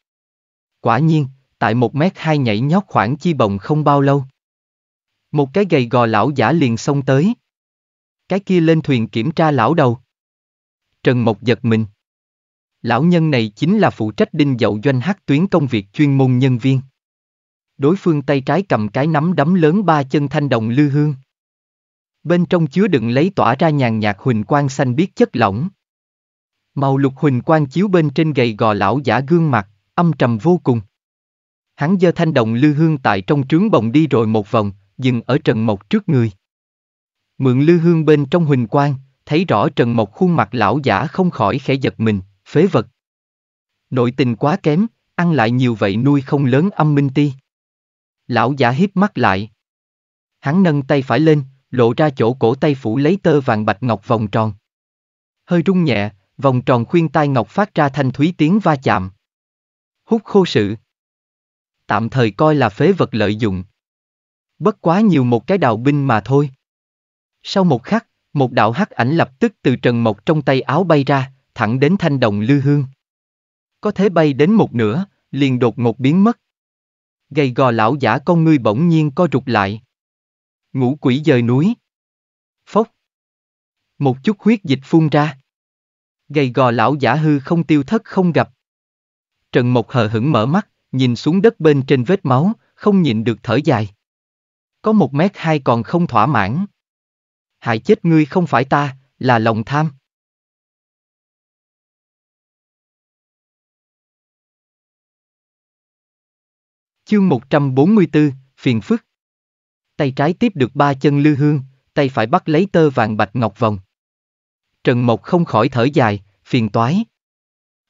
Quả nhiên, tại một mét hai nhảy nhót khoảng chi bồng không bao lâu. Một cái gầy gò lão giả liền xông tới. Cái kia lên thuyền kiểm tra lão đầu. Trần Mộc giật mình. Lão nhân này chính là phụ trách đinh dậu doanh hắc tuyến công việc chuyên môn nhân viên. Đối phương tay trái cầm cái nắm đấm lớn ba chân thanh đồng lư hương. Bên trong chứa đựng lấy tỏa ra nhàn nhạt huỳnh quang xanh biết chất lỏng. Màu lục huỳnh quang chiếu bên trên gầy gò lão giả gương mặt, âm trầm vô cùng hắn giơ thanh đồng lư hương tại trong trướng bồng đi rồi một vòng, dừng ở Trần Mộc trước người. Mượn lư hương bên trong huỳnh quang, thấy rõ Trần Mộc khuôn mặt lão giả không khỏi khẽ giật mình, phế vật. Nội tình quá kém, ăn lại nhiều vậy nuôi không lớn âm minh ti. Lão giả híp mắt lại. Hắn nâng tay phải lên, lộ ra chỗ cổ tay phủ lấy tơ vàng bạch ngọc vòng tròn. Hơi rung nhẹ, vòng tròn khuyên tai ngọc phát ra thanh thúy tiếng va chạm. Hút khô sự tạm thời coi là phế vật lợi dụng. Bất quá nhiều một cái đào binh mà thôi. Sau một khắc, một đạo hắc ảnh lập tức từ Trần Mộc trong tay áo bay ra, thẳng đến thanh đồng lư hương. Có thể bay đến một nửa, liền đột ngột biến mất. Gầy gò lão giả con ngươi bỗng nhiên co rụt lại. Ngũ quỷ dời núi. Phốc. Một chút huyết dịch phun ra. Gầy gò lão giả hư không tiêu thất không gặp. Trần Mộc hờ hững mở mắt nhìn xuống đất bên trên vết máu, không nhịn được thở dài. Có một mét hai còn không thỏa mãn. Hại chết ngươi không phải ta, là lòng tham. Chương 144, phiền phức. Tay trái tiếp được ba chân lư hương, tay phải bắt lấy tơ vàng bạch ngọc vòng. Trần Mộc không khỏi thở dài, phiền toái.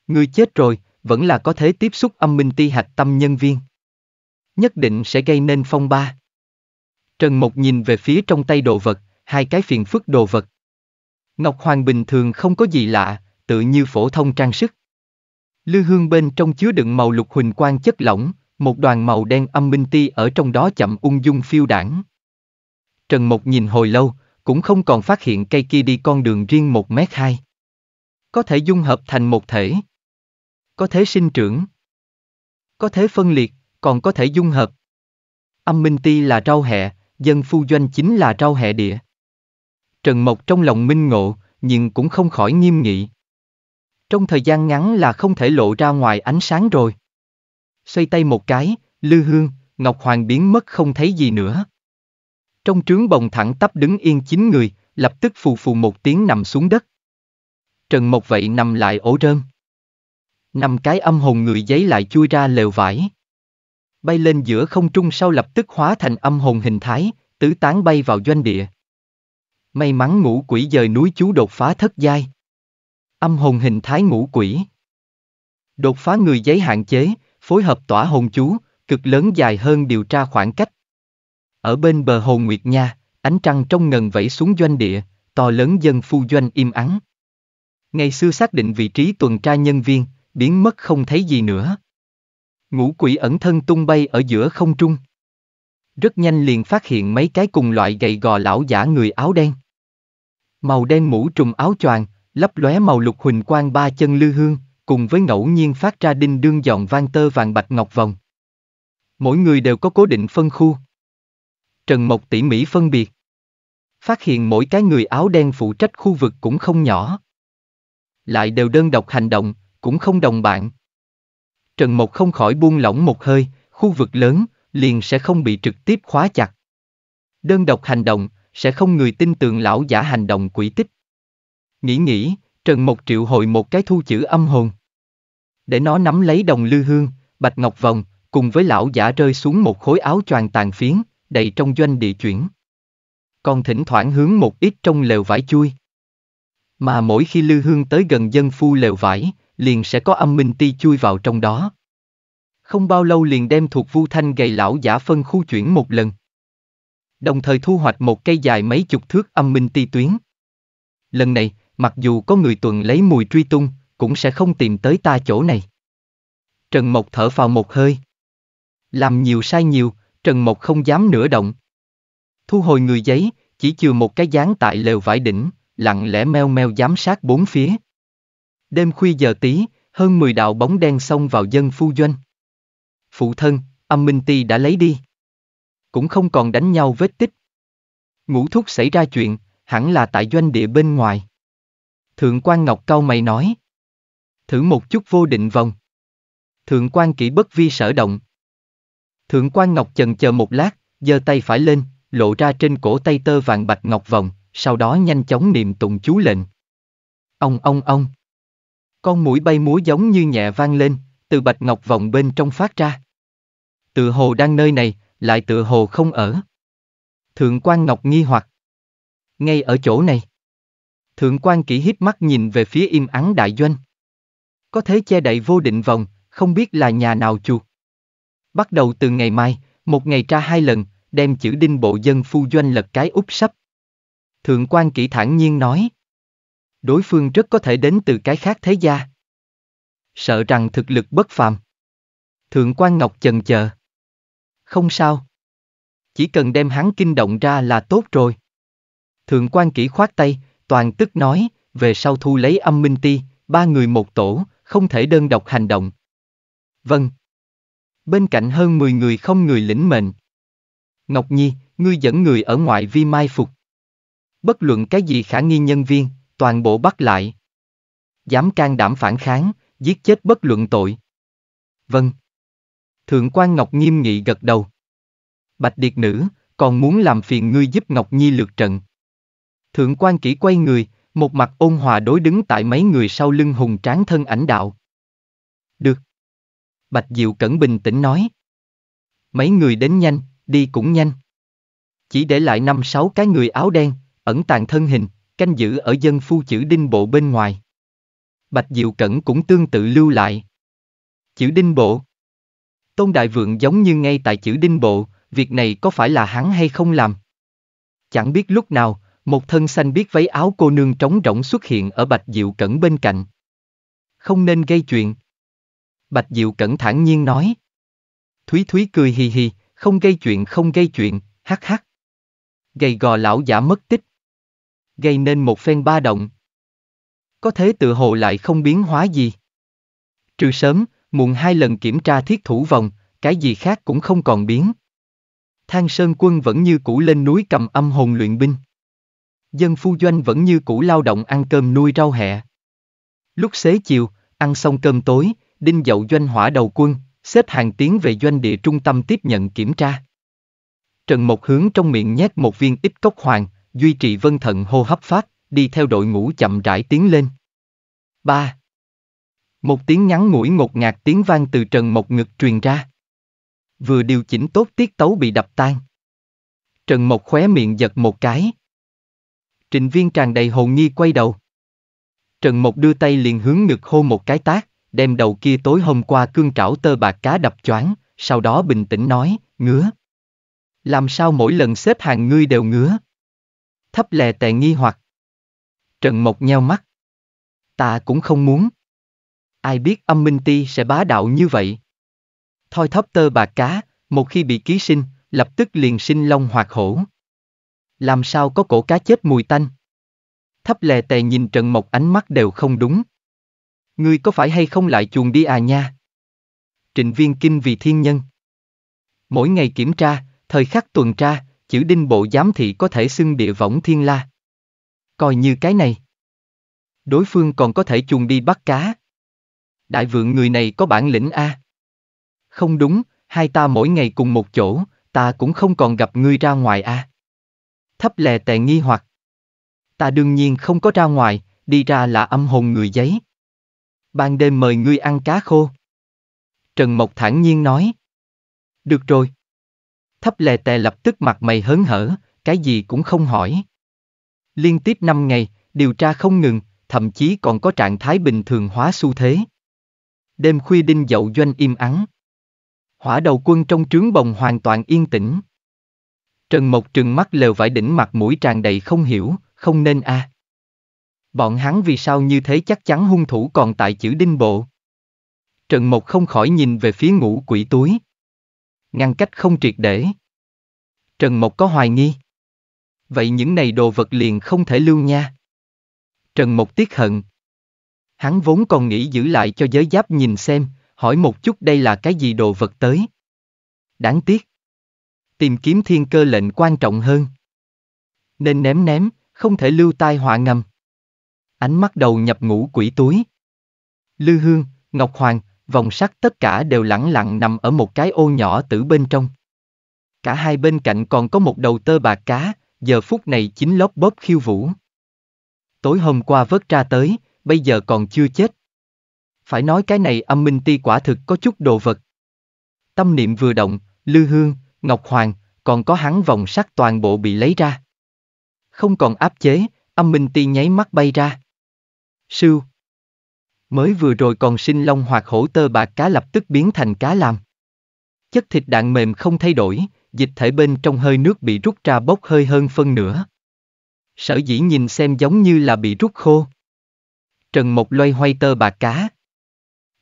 Ngươi chết rồi, vẫn là có thể tiếp xúc âm minh ti hạch tâm nhân viên. Nhất định sẽ gây nên phong ba. Trần Mộc nhìn về phía trong tay đồ vật, hai cái phiền phức đồ vật. Ngọc Hoàng bình thường không có gì lạ, tự như phổ thông trang sức. Lư hương bên trong chứa đựng màu lục huỳnh quang chất lỏng, một đoàn màu đen âm minh ti ở trong đó chậm ung dung phiêu đảng. Trần Mộc nhìn hồi lâu, cũng không còn phát hiện cây kia đi con đường riêng một mét hai. Có thể dung hợp thành một thể có thể sinh trưởng, có thể phân liệt, còn có thể dung hợp. Âm Minh Ti là rau hẹ, dân phu doanh chính là rau hẹ địa. Trần Mộc trong lòng minh ngộ, nhưng cũng không khỏi nghiêm nghị. Trong thời gian ngắn là không thể lộ ra ngoài ánh sáng rồi. Xoay tay một cái, lư hương, Ngọc Hoàng biến mất không thấy gì nữa. Trong trướng bồng thẳng tắp đứng yên chín người, lập tức phù phù một tiếng nằm xuống đất. Trần Mộc vậy nằm lại ổ rơm. Năm cái âm hồn người giấy lại chui ra lều vải. Bay lên giữa không trung sau lập tức hóa thành âm hồn hình thái, tứ tán bay vào doanh địa. May mắn ngũ quỷ dời núi chú đột phá thất giai. Âm hồn hình thái ngũ quỷ. Đột phá người giấy hạn chế, phối hợp tỏa hồn chú, cực lớn dài hơn điều tra khoảng cách. Ở bên bờ hồ Nguyệt Nha, ánh trăng trong ngần vẫy xuống doanh địa, to lớn dân phu doanh im ắng. Ngày xưa xác định vị trí tuần tra nhân viên, biến mất không thấy gì nữa. Ngũ quỷ ẩn thân tung bay ở giữa không trung. Rất nhanh liền phát hiện mấy cái cùng loại gầy gò lão giả người áo đen. Màu đen mũ trùm áo choàng, lấp lóe màu lục huỳnh quang ba chân lư hương, cùng với ngẫu nhiên phát ra đinh đương giòn vang tơ vàng bạch ngọc vòng. Mỗi người đều có cố định phân khu. Trần Mộc tỉ mỉ phân biệt. Phát hiện mỗi cái người áo đen phụ trách khu vực cũng không nhỏ. Lại đều đơn độc hành động, cũng không đồng bạn. Trần Mộc không khỏi buông lỏng một hơi, khu vực lớn, liền sẽ không bị trực tiếp khóa chặt. Đơn độc hành động, sẽ không người tin tưởng lão giả hành động quỷ tích. Nghĩ nghĩ, Trần Mộc triệu hồi một cái thu chữ âm hồn. Để nó nắm lấy đồng lư hương, bạch ngọc vòng, cùng với lão giả rơi xuống một khối áo choàng tàn phiến, đầy trong doanh địa chuyển. Còn thỉnh thoảng hướng một ít trong lều vải chui. Mà mỗi khi lư hương tới gần dân phu lều vải, liền sẽ có âm minh ti chui vào trong đó. Không bao lâu liền đem thuộc vu thanh gầy lão giả phân khu chuyển một lần. Đồng thời thu hoạch một cây dài mấy chục thước âm minh ti tuyến. Lần này, mặc dù có người tuần lấy mùi truy tung, cũng sẽ không tìm tới ta chỗ này. Trần Mộc thở vào một hơi. Làm nhiều sai nhiều, Trần Mộc không dám nửa động. Thu hồi người giấy, chỉ chừa một cái dáng tại lều vải đỉnh, lặng lẽ meo meo giám sát bốn phía. Đêm khuya giờ tí, hơn 10 đạo bóng đen xông vào dân phu doanh. Phụ thân, âm minh ti đã lấy đi. Cũng không còn đánh nhau vết tích. Ngũ thúc xảy ra chuyện, hẳn là tại doanh địa bên ngoài. Thượng quan Ngọc Cao mày nói. Thử một chút vô định vòng. Thượng quan kỹ bất vi sở động. Thượng quan Ngọc chần chờ một lát, giơ tay phải lên, lộ ra trên cổ tay tơ vàng bạch ngọc vòng, sau đó nhanh chóng niệm tụng chú lệnh. Ông ông ông. Con mũi bay múa giống như nhẹ vang lên, từ bạch ngọc vọng bên trong phát ra. Tự hồ đang nơi này, lại tự hồ không ở. Thượng quan Ngọc nghi hoặc. Ngay ở chỗ này. Thượng quan kỹ híp mắt nhìn về phía im ắng đại doanh. Có thế che đậy vô định vòng, không biết là nhà nào chuột. Bắt đầu từ ngày mai, một ngày tra hai lần, đem chữ đinh bộ dân phu doanh lật cái úp sắp. Thượng quan kỹ thản nhiên nói đối phương rất có thể đến từ cái khác thế gia. Sợ rằng thực lực bất phàm. Thượng quan Ngọc chần chờ. Không sao. Chỉ cần đem hắn kinh động ra là tốt rồi. Thượng quan kỹ khoát tay, toàn tức nói, về sau thu lấy âm minh ti, ba người một tổ, không thể đơn độc hành động. Vâng. Bên cạnh hơn 10 người không người lĩnh mệnh. Ngọc Nhi, ngươi dẫn người ở ngoại vi mai phục. Bất luận cái gì khả nghi nhân viên, toàn bộ bắt lại. Dám can đảm phản kháng, giết chết bất luận tội. Vâng. Thượng quan Ngọc nghiêm nghị gật đầu. Bạch Điệt Nữ, còn muốn làm phiền ngươi giúp Ngọc Nhi lượt trận. Thượng quan kỹ quay người, một mặt ôn hòa đối đứng tại mấy người sau lưng hùng tráng thân ảnh đạo. Được. Bạch Diệu Cẩn bình tĩnh nói. Mấy người đến nhanh, đi cũng nhanh. Chỉ để lại năm sáu cái người áo đen, ẩn tàng thân hình, canh giữ ở dân phu chữ đinh bộ bên ngoài. Bạch Diệu Cẩn cũng tương tự lưu lại. Chữ đinh bộ Tôn Đại Vượng giống như ngay tại chữ đinh bộ, việc này có phải là hắn hay không làm? Chẳng biết lúc nào, một thân xanh biết váy áo cô nương trống rỗng xuất hiện ở Bạch Diệu Cẩn bên cạnh. Không nên gây chuyện. Bạch Diệu Cẩn thản nhiên nói. Thúy Thúy cười hì hì, không gây chuyện không gây chuyện, hắc hắc. Gầy gò lão giả mất tích gây nên một phen ba động. Có thế tự hồ lại không biến hóa gì. Trừ sớm, muộn hai lần kiểm tra thiết thủ vòng, cái gì khác cũng không còn biến. Thang Sơn quân vẫn như cũ lên núi cầm âm hồn luyện binh. Dân phu doanh vẫn như cũ lao động ăn cơm nuôi rau hẹ. Lúc xế chiều, ăn xong cơm tối, đinh dậu doanh hỏa đầu quân, xếp hàng tiến về doanh địa trung tâm tiếp nhận kiểm tra. Trần Mộc hướng trong miệng nhét một viên ít cốc hoàng, duy trì vân thận hô hấp phát đi theo đội ngũ chậm rãi tiến lên. 3. Một tiếng ngắn ngủi ngột ngạt tiếng vang từ Trần Mộc ngực truyền ra. Vừa điều chỉnh tốt tiết tấu bị đập tan. Trần Mộc khóe miệng giật một cái. Trịnh viên tràn đầy hồn nghi quay đầu. Trần Mộc đưa tay liền hướng ngực hô một cái tác, đem đầu kia tối hôm qua cương trảo tơ bạc cá đập choáng, sau đó bình tĩnh nói, ngứa. Làm sao mỗi lần xếp hàng ngươi đều ngứa? Thấp lè tè nghi hoặc. Trần Mộc nheo mắt. Ta cũng không muốn. Ai biết âm minh ti sẽ bá đạo như vậy. Thôi thóp tơ bà cá, một khi bị ký sinh, lập tức liền sinh long hoặc hổ. Làm sao có cổ cá chết mùi tanh? Thấp lè tè nhìn Trần Mộc ánh mắt đều không đúng. Ngươi có phải hay không lại chuồng đi à nha? Trịnh viên kinh vì thiên nhân. Mỗi ngày kiểm tra, thời khắc tuần tra, chữ đinh bộ giám thị có thể xưng địa võng thiên la. Coi như cái này. Đối phương còn có thể chuồng đi bắt cá. Đại vượng người này có bản lĩnh A. Không đúng, hai ta mỗi ngày cùng một chỗ, ta cũng không còn gặp ngươi ra ngoài A. Thấp lè tè nghi hoặc. Ta đương nhiên không có ra ngoài, đi ra là âm hồn người giấy. Ban đêm mời ngươi ăn cá khô. Trần Mộc thản nhiên nói. Được rồi. Thấp lè tè lập tức mặt mày hớn hở, cái gì cũng không hỏi. Liên tiếp 5 ngày, điều tra không ngừng, thậm chí còn có trạng thái bình thường hóa xu thế. Đêm khuya đinh dậu doanh im ắng. Hỏa đầu quân trong trướng bồng hoàn toàn yên tĩnh. Trần Mộc trừng mắt lều vải đỉnh mặt mũi tràn đầy không hiểu, không nên a. À. Bọn hắn vì sao như thế chắc chắn hung thủ còn tại chữ đinh bộ. Trần Mộc không khỏi nhìn về phía ngũ quỷ túi ngăn cách không triệt để. Trần Mộc có hoài nghi. Vậy những này đồ vật liền không thể lưu nha. Trần Mộc tiếc hận. Hắn vốn còn nghĩ giữ lại cho giới giáp nhìn xem, hỏi một chút đây là cái gì đồ vật tới. Đáng tiếc. Tìm kiếm thiên cơ lệnh quan trọng hơn. Nên ném ném, không thể lưu tai họa ngầm. Ánh mắt đầu nhập ngũ quỷ túi. Lư Hương, Ngọc Hoàng, vòng sắt tất cả đều lẳng lặng nằm ở một cái ô nhỏ tử bên trong. Cả hai bên cạnh còn có một đầu tơ bạc cá, giờ phút này chính lóp bóp khiêu vũ. Tối hôm qua vớt ra tới, bây giờ còn chưa chết. Phải nói cái này âm minh ti quả thực có chút đồ vật. Tâm niệm vừa động, Lư Hương, Ngọc Hoàng, còn có hắn vòng sắt toàn bộ bị lấy ra. Không còn áp chế, âm minh ti nháy mắt bay ra. Sưu, Mới vừa rồi còn sinh long hoặc hổ tơ bạc cá lập tức biến thành cá làm. Chất thịt đạn mềm không thay đổi, dịch thể bên trong hơi nước bị rút ra bốc hơi hơn phân nửa. Sở dĩ nhìn xem giống như là bị rút khô. Trần Mộc loay hoay tơ bạc cá.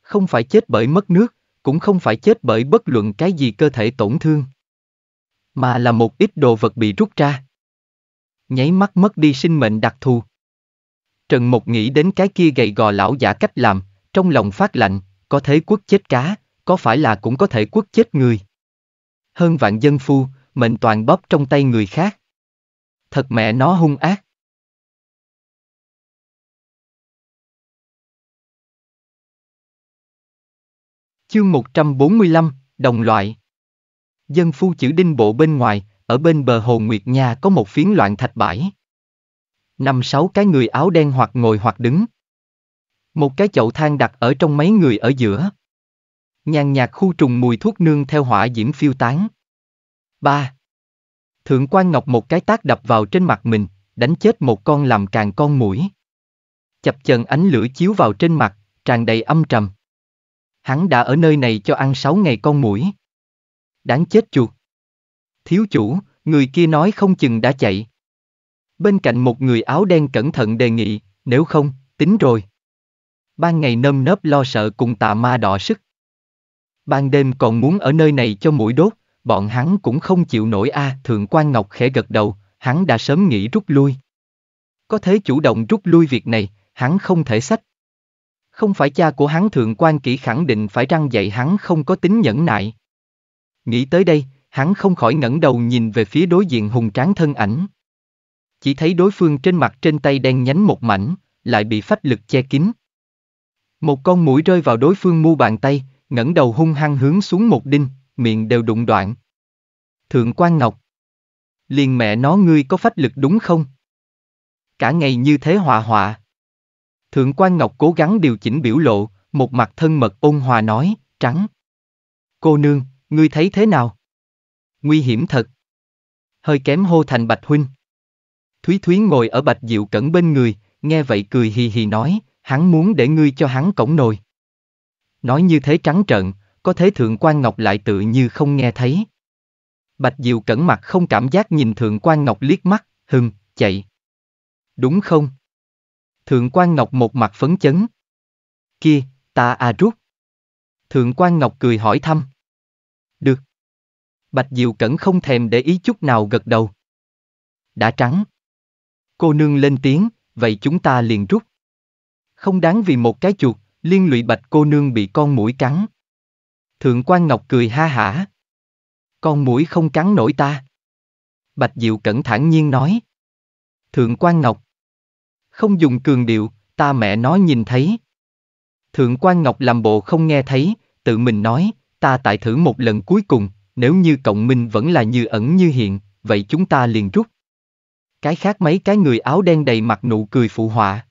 Không phải chết bởi mất nước, cũng không phải chết bởi bất luận cái gì cơ thể tổn thương. Mà là một ít đồ vật bị rút ra. Nháy mắt mất đi sinh mệnh đặc thù. Trần Mộc nghĩ đến cái kia gầy gò lão giả cách làm, trong lòng phát lạnh, có thế quốc chết cá, có phải là cũng có thể quốc chết người. Hơn vạn dân phu, mệnh toàn bóp trong tay người khác. Thật mẹ nó hung ác. Chương 145, Đồng loại Dân phu chữ đinh bộ bên ngoài, ở bên bờ hồ Nguyệt Nha có một phiến loạn thạch bãi năm sáu cái người áo đen hoặc ngồi hoặc đứng. Một cái chậu than đặt ở trong mấy người ở giữa. Nhàn nhạt khu trùng mùi thuốc nương theo hỏa diễm phiêu tán. Ba, Thượng quan Ngọc một cái tác đập vào trên mặt mình, đánh chết một con làm càng con mũi. Chập chờn ánh lửa chiếu vào trên mặt, tràn đầy âm trầm. Hắn đã ở nơi này cho ăn sáu ngày con mũi. Đáng chết chuột. Thiếu chủ, người kia nói không chừng đã chạy. Bên cạnh một người áo đen cẩn thận đề nghị, nếu không, tính rồi. Ban ngày nơm nớp lo sợ cùng tạ ma đỏ sức. Ban đêm còn muốn ở nơi này cho mũi đốt, bọn hắn cũng không chịu nổi a à. thượng quan ngọc khẽ gật đầu hắn đã sớm nghĩ rút lui có thế chủ động rút lui việc này hắn không thể sách không phải cha của hắn thượng quan kỹ khẳng định phải răng dạy hắn không có tính nhẫn nại nghĩ tới đây hắn không khỏi ngẩng đầu nhìn về phía đối diện hùng tráng thân ảnh chỉ thấy đối phương trên mặt trên tay đen nhánh một mảnh, lại bị phách lực che kín. Một con mũi rơi vào đối phương mu bàn tay, ngẩng đầu hung hăng hướng xuống một đinh, miệng đều đụng đoạn. Thượng quan Ngọc. Liền mẹ nó ngươi có phách lực đúng không? Cả ngày như thế hòa hòa. Thượng quan Ngọc cố gắng điều chỉnh biểu lộ, một mặt thân mật ôn hòa nói, trắng. Cô nương, ngươi thấy thế nào? Nguy hiểm thật. Hơi kém hô thành bạch huynh. Thúy Thúy ngồi ở Bạch Diệu Cẩn bên người, nghe vậy cười hì hì nói, hắn muốn để ngươi cho hắn cổng nồi. Nói như thế trắng trợn, có thế Thượng quan Ngọc lại tự như không nghe thấy. Bạch Diệu Cẩn mặt không cảm giác nhìn Thượng quan Ngọc liếc mắt, hừm, chạy. Đúng không? Thượng quan Ngọc một mặt phấn chấn. Kia, ta à rút. Thượng quan Ngọc cười hỏi thăm. Được. Bạch Diệu Cẩn không thèm để ý chút nào gật đầu. Đã trắng. Cô nương lên tiếng, vậy chúng ta liền rút. Không đáng vì một cái chuột, liên lụy bạch cô nương bị con mũi cắn. Thượng quan Ngọc cười ha hả. Con mũi không cắn nổi ta. Bạch Diệu cẩn thản nhiên nói. Thượng quan Ngọc. Không dùng cường điệu, ta mẹ nó nhìn thấy. Thượng quan Ngọc làm bộ không nghe thấy, tự mình nói, ta tại thử một lần cuối cùng, nếu như cộng minh vẫn là như ẩn như hiện, vậy chúng ta liền rút. Cái khác mấy cái người áo đen đầy mặt nụ cười phụ họa.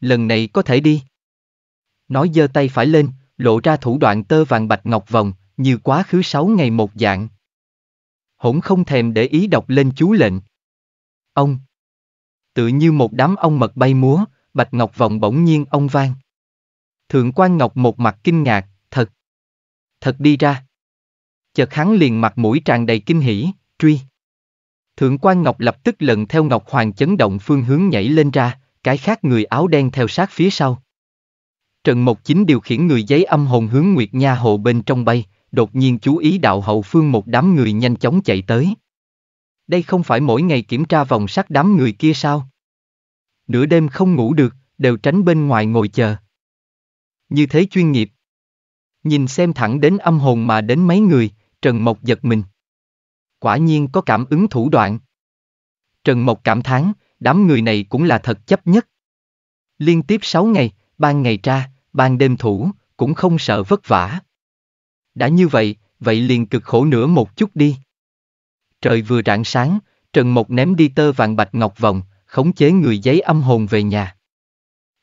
Lần này có thể đi. Nói giơ tay phải lên, lộ ra thủ đoạn tơ vàng bạch ngọc vòng, như quá khứ sáu ngày một dạng. Hỗn không thèm để ý đọc lên chú lệnh. Ông. Tự như một đám ong mật bay múa, bạch ngọc vòng bỗng nhiên ông vang. Thượng quan ngọc một mặt kinh ngạc, thật. Thật đi ra. Chợt hắn liền mặt mũi tràn đầy kinh hỉ, truy. Thượng quan Ngọc lập tức lần theo Ngọc Hoàng chấn động phương hướng nhảy lên ra, cái khác người áo đen theo sát phía sau. Trần Mộc Chính điều khiển người giấy âm hồn hướng Nguyệt Nha Hồ bên trong bay, đột nhiên chú ý đạo hậu phương một đám người nhanh chóng chạy tới. Đây không phải mỗi ngày kiểm tra vòng sắt đám người kia sao? Nửa đêm không ngủ được, đều tránh bên ngoài ngồi chờ. Như thế chuyên nghiệp. Nhìn xem thẳng đến âm hồn mà đến mấy người, Trần Mộc giật mình quả nhiên có cảm ứng thủ đoạn. Trần Mộc cảm thán, đám người này cũng là thật chấp nhất. Liên tiếp 6 ngày, ban ngày tra, ban đêm thủ, cũng không sợ vất vả. Đã như vậy, vậy liền cực khổ nữa một chút đi. Trời vừa rạng sáng, Trần Mộc ném đi tơ vàng bạch ngọc vòng, khống chế người giấy âm hồn về nhà.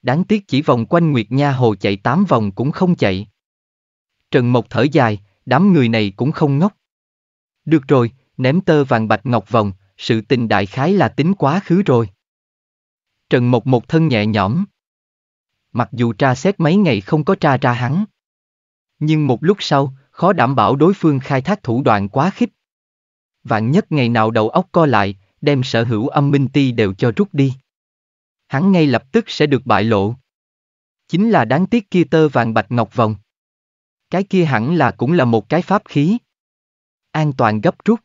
Đáng tiếc chỉ vòng quanh Nguyệt Nha Hồ chạy 8 vòng cũng không chạy. Trần Mộc thở dài, đám người này cũng không ngốc. Được rồi, ném tơ vàng bạch ngọc vòng, sự tình đại khái là tính quá khứ rồi. Trần Mộc một thân nhẹ nhõm. Mặc dù tra xét mấy ngày không có tra ra hắn. Nhưng một lúc sau, khó đảm bảo đối phương khai thác thủ đoạn quá khích. Vạn nhất ngày nào đầu óc co lại, đem sở hữu âm minh ti đều cho rút đi. Hắn ngay lập tức sẽ được bại lộ. Chính là đáng tiếc kia tơ vàng bạch ngọc vòng. Cái kia hẳn là cũng là một cái pháp khí. An toàn gấp rút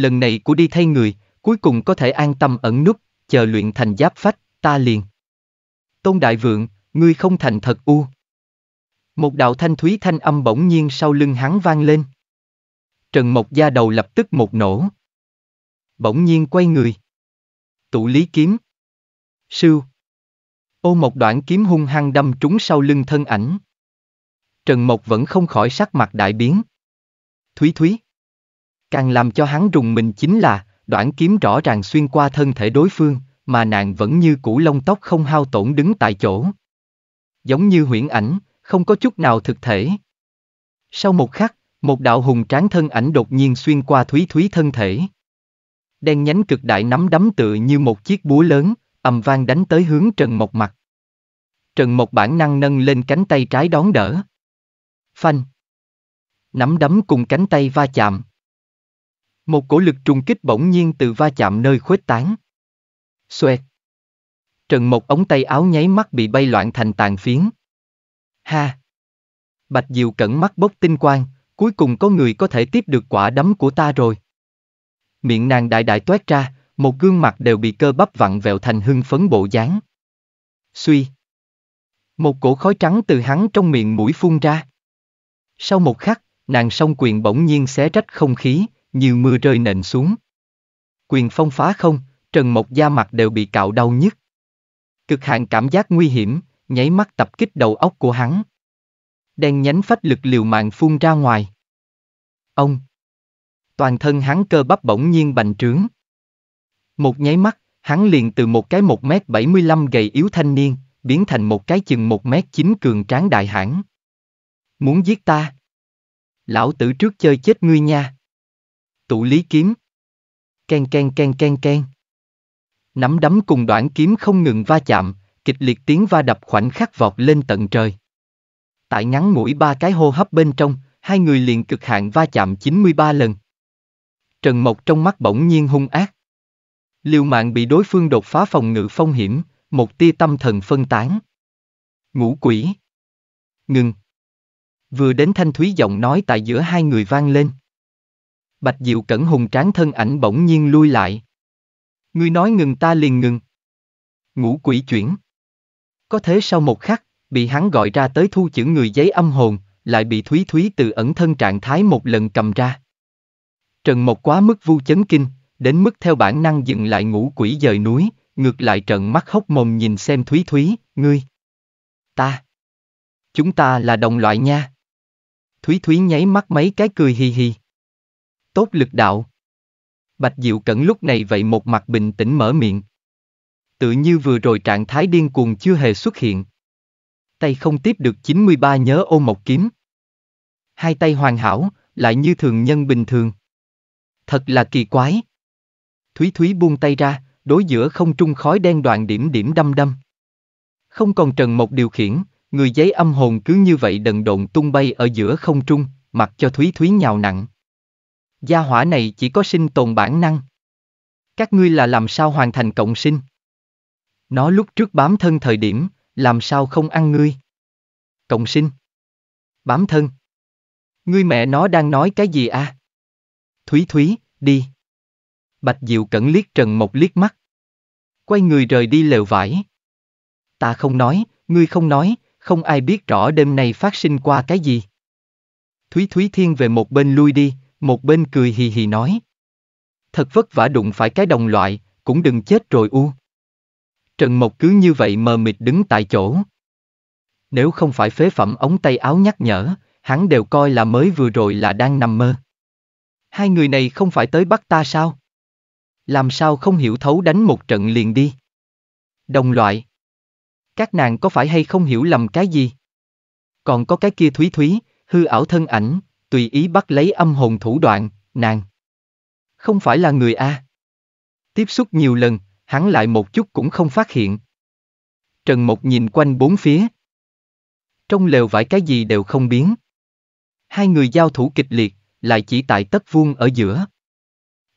lần này của đi thay người, cuối cùng có thể an tâm ẩn núp, chờ luyện thành giáp phách, ta liền. Tôn Đại Vượng, ngươi không thành thật u. Một đạo thanh thúy thanh âm bỗng nhiên sau lưng hắn vang lên. Trần Mộc Gia đầu lập tức một nổ. Bỗng nhiên quay người. Tụ lý kiếm. Sưu. Ô một đoạn kiếm hung hăng đâm trúng sau lưng thân ảnh. Trần Mộc vẫn không khỏi sắc mặt đại biến. Thúy Thúy. Càng làm cho hắn rùng mình chính là, đoạn kiếm rõ ràng xuyên qua thân thể đối phương, mà nàng vẫn như củ lông tóc không hao tổn đứng tại chỗ. Giống như huyễn ảnh, không có chút nào thực thể. Sau một khắc, một đạo hùng tráng thân ảnh đột nhiên xuyên qua thúy thúy thân thể. Đen nhánh cực đại nắm đấm tựa như một chiếc búa lớn, ầm vang đánh tới hướng Trần Mộc mặt. Trần Mộc bản năng nâng lên cánh tay trái đón đỡ. Phanh. Nắm đấm cùng cánh tay va chạm, một cổ lực trùng kích bỗng nhiên từ va chạm nơi khuếch tán. Xoẹt. Trần Mộc ống tay áo nháy mắt bị bay loạn thành tàn phiến. Ha. Bạch Diệu cẩn mắt bốc tinh quang, cuối cùng có người có thể tiếp được quả đấm của ta rồi. Miệng nàng đại đại toét ra, một gương mặt đều bị cơ bắp vặn vẹo thành hưng phấn bộ dáng. Suy. Một cổ khói trắng từ hắn trong miệng mũi phun ra. Sau một khắc, nàng song quyền bỗng nhiên xé rách không khí, như mưa rơi nện xuống. Quyền phong phá không, Trần Mộc da mặt đều bị cạo đau nhức. Cực hạn cảm giác nguy hiểm, nháy mắt tập kích đầu óc của hắn. Đen nhánh phách lực liều mạng phun ra ngoài. Ông! Toàn thân hắn cơ bắp bỗng nhiên bành trướng. Một nháy mắt, hắn liền từ một cái 1m75 gầy yếu thanh niên, biến thành một cái chừng 1m9 cường tráng đại hãn. Muốn giết ta? Lão tử trước chơi chết ngươi nha tụ lý kiếm. Ken ken ken ken ken. Nắm đấm cùng đoạn kiếm không ngừng va chạm, kịch liệt tiếng va đập khoảnh khắc vọt lên tận trời. Tại ngắn mũi ba cái hô hấp bên trong, hai người liền cực hạn va chạm 93 lần. Trần Mộc trong mắt bỗng nhiên hung ác. liều mạng bị đối phương đột phá phòng ngự phong hiểm, một tia tâm thần phân tán. Ngũ quỷ. Ngừng. Vừa đến thanh thúy giọng nói tại giữa hai người vang lên. Bạch Diệu Cẩn hùng tráng thân ảnh bỗng nhiên lui lại. Ngươi nói ngừng ta liền ngừng. Ngũ quỷ chuyển. Có thế sau một khắc, bị hắn gọi ra tới thu chữ người giấy âm hồn, lại bị Thúy Thúy từ ẩn thân trạng thái một lần cầm ra. Trần Mộc quá mức vu chấn kinh, đến mức theo bản năng dựng lại ngũ quỷ dời núi, ngược lại trận mắt hốc mồm nhìn xem Thúy Thúy, ngươi. Ta. Chúng ta là đồng loại nha. Thúy Thúy nháy mắt mấy cái cười hì hì tốt lực đạo. Bạch Diệu Cẩn lúc này vậy một mặt bình tĩnh mở miệng. Tự như vừa rồi trạng thái điên cuồng chưa hề xuất hiện. Tay không tiếp được 93 nhớ ô một kiếm. Hai tay hoàn hảo, lại như thường nhân bình thường. Thật là kỳ quái. Thúy Thúy buông tay ra, đối giữa không trung khói đen đoạn điểm điểm đâm đâm. Không còn trần một điều khiển, người giấy âm hồn cứ như vậy đần độn tung bay ở giữa không trung, mặc cho Thúy Thúy nhào nặng. Gia hỏa này chỉ có sinh tồn bản năng. Các ngươi là làm sao hoàn thành cộng sinh? Nó lúc trước bám thân thời điểm, làm sao không ăn ngươi? Cộng sinh. Bám thân. Ngươi mẹ nó đang nói cái gì a? À? Thúy Thúy, đi. Bạch Diệu cẩn liếc Trần Mộc liếc mắt. Quay người rời đi lều vải. Ta không nói, ngươi không nói, không ai biết rõ đêm nay phát sinh qua cái gì. Thúy Thúy Thiên về một bên lui đi, một bên cười hì hì nói. Thật vất vả đụng phải cái đồng loại, cũng đừng chết rồi u. Trần Mộc cứ như vậy mờ mịt đứng tại chỗ. Nếu không phải phế phẩm ống tay áo nhắc nhở, hắn đều coi là mới vừa rồi là đang nằm mơ. Hai người này không phải tới bắt ta sao? Làm sao không hiểu thấu đánh một trận liền đi? Đồng loại. Các nàng có phải hay không hiểu lầm cái gì? Còn có cái kia thúy thúy, hư ảo thân ảnh, tùy ý bắt lấy âm hồn thủ đoạn, nàng. Không phải là người A. Tiếp xúc nhiều lần, hắn lại một chút cũng không phát hiện. Trần Mộc nhìn quanh bốn phía. Trong lều vải cái gì đều không biến. Hai người giao thủ kịch liệt, lại chỉ tại tất vuông ở giữa.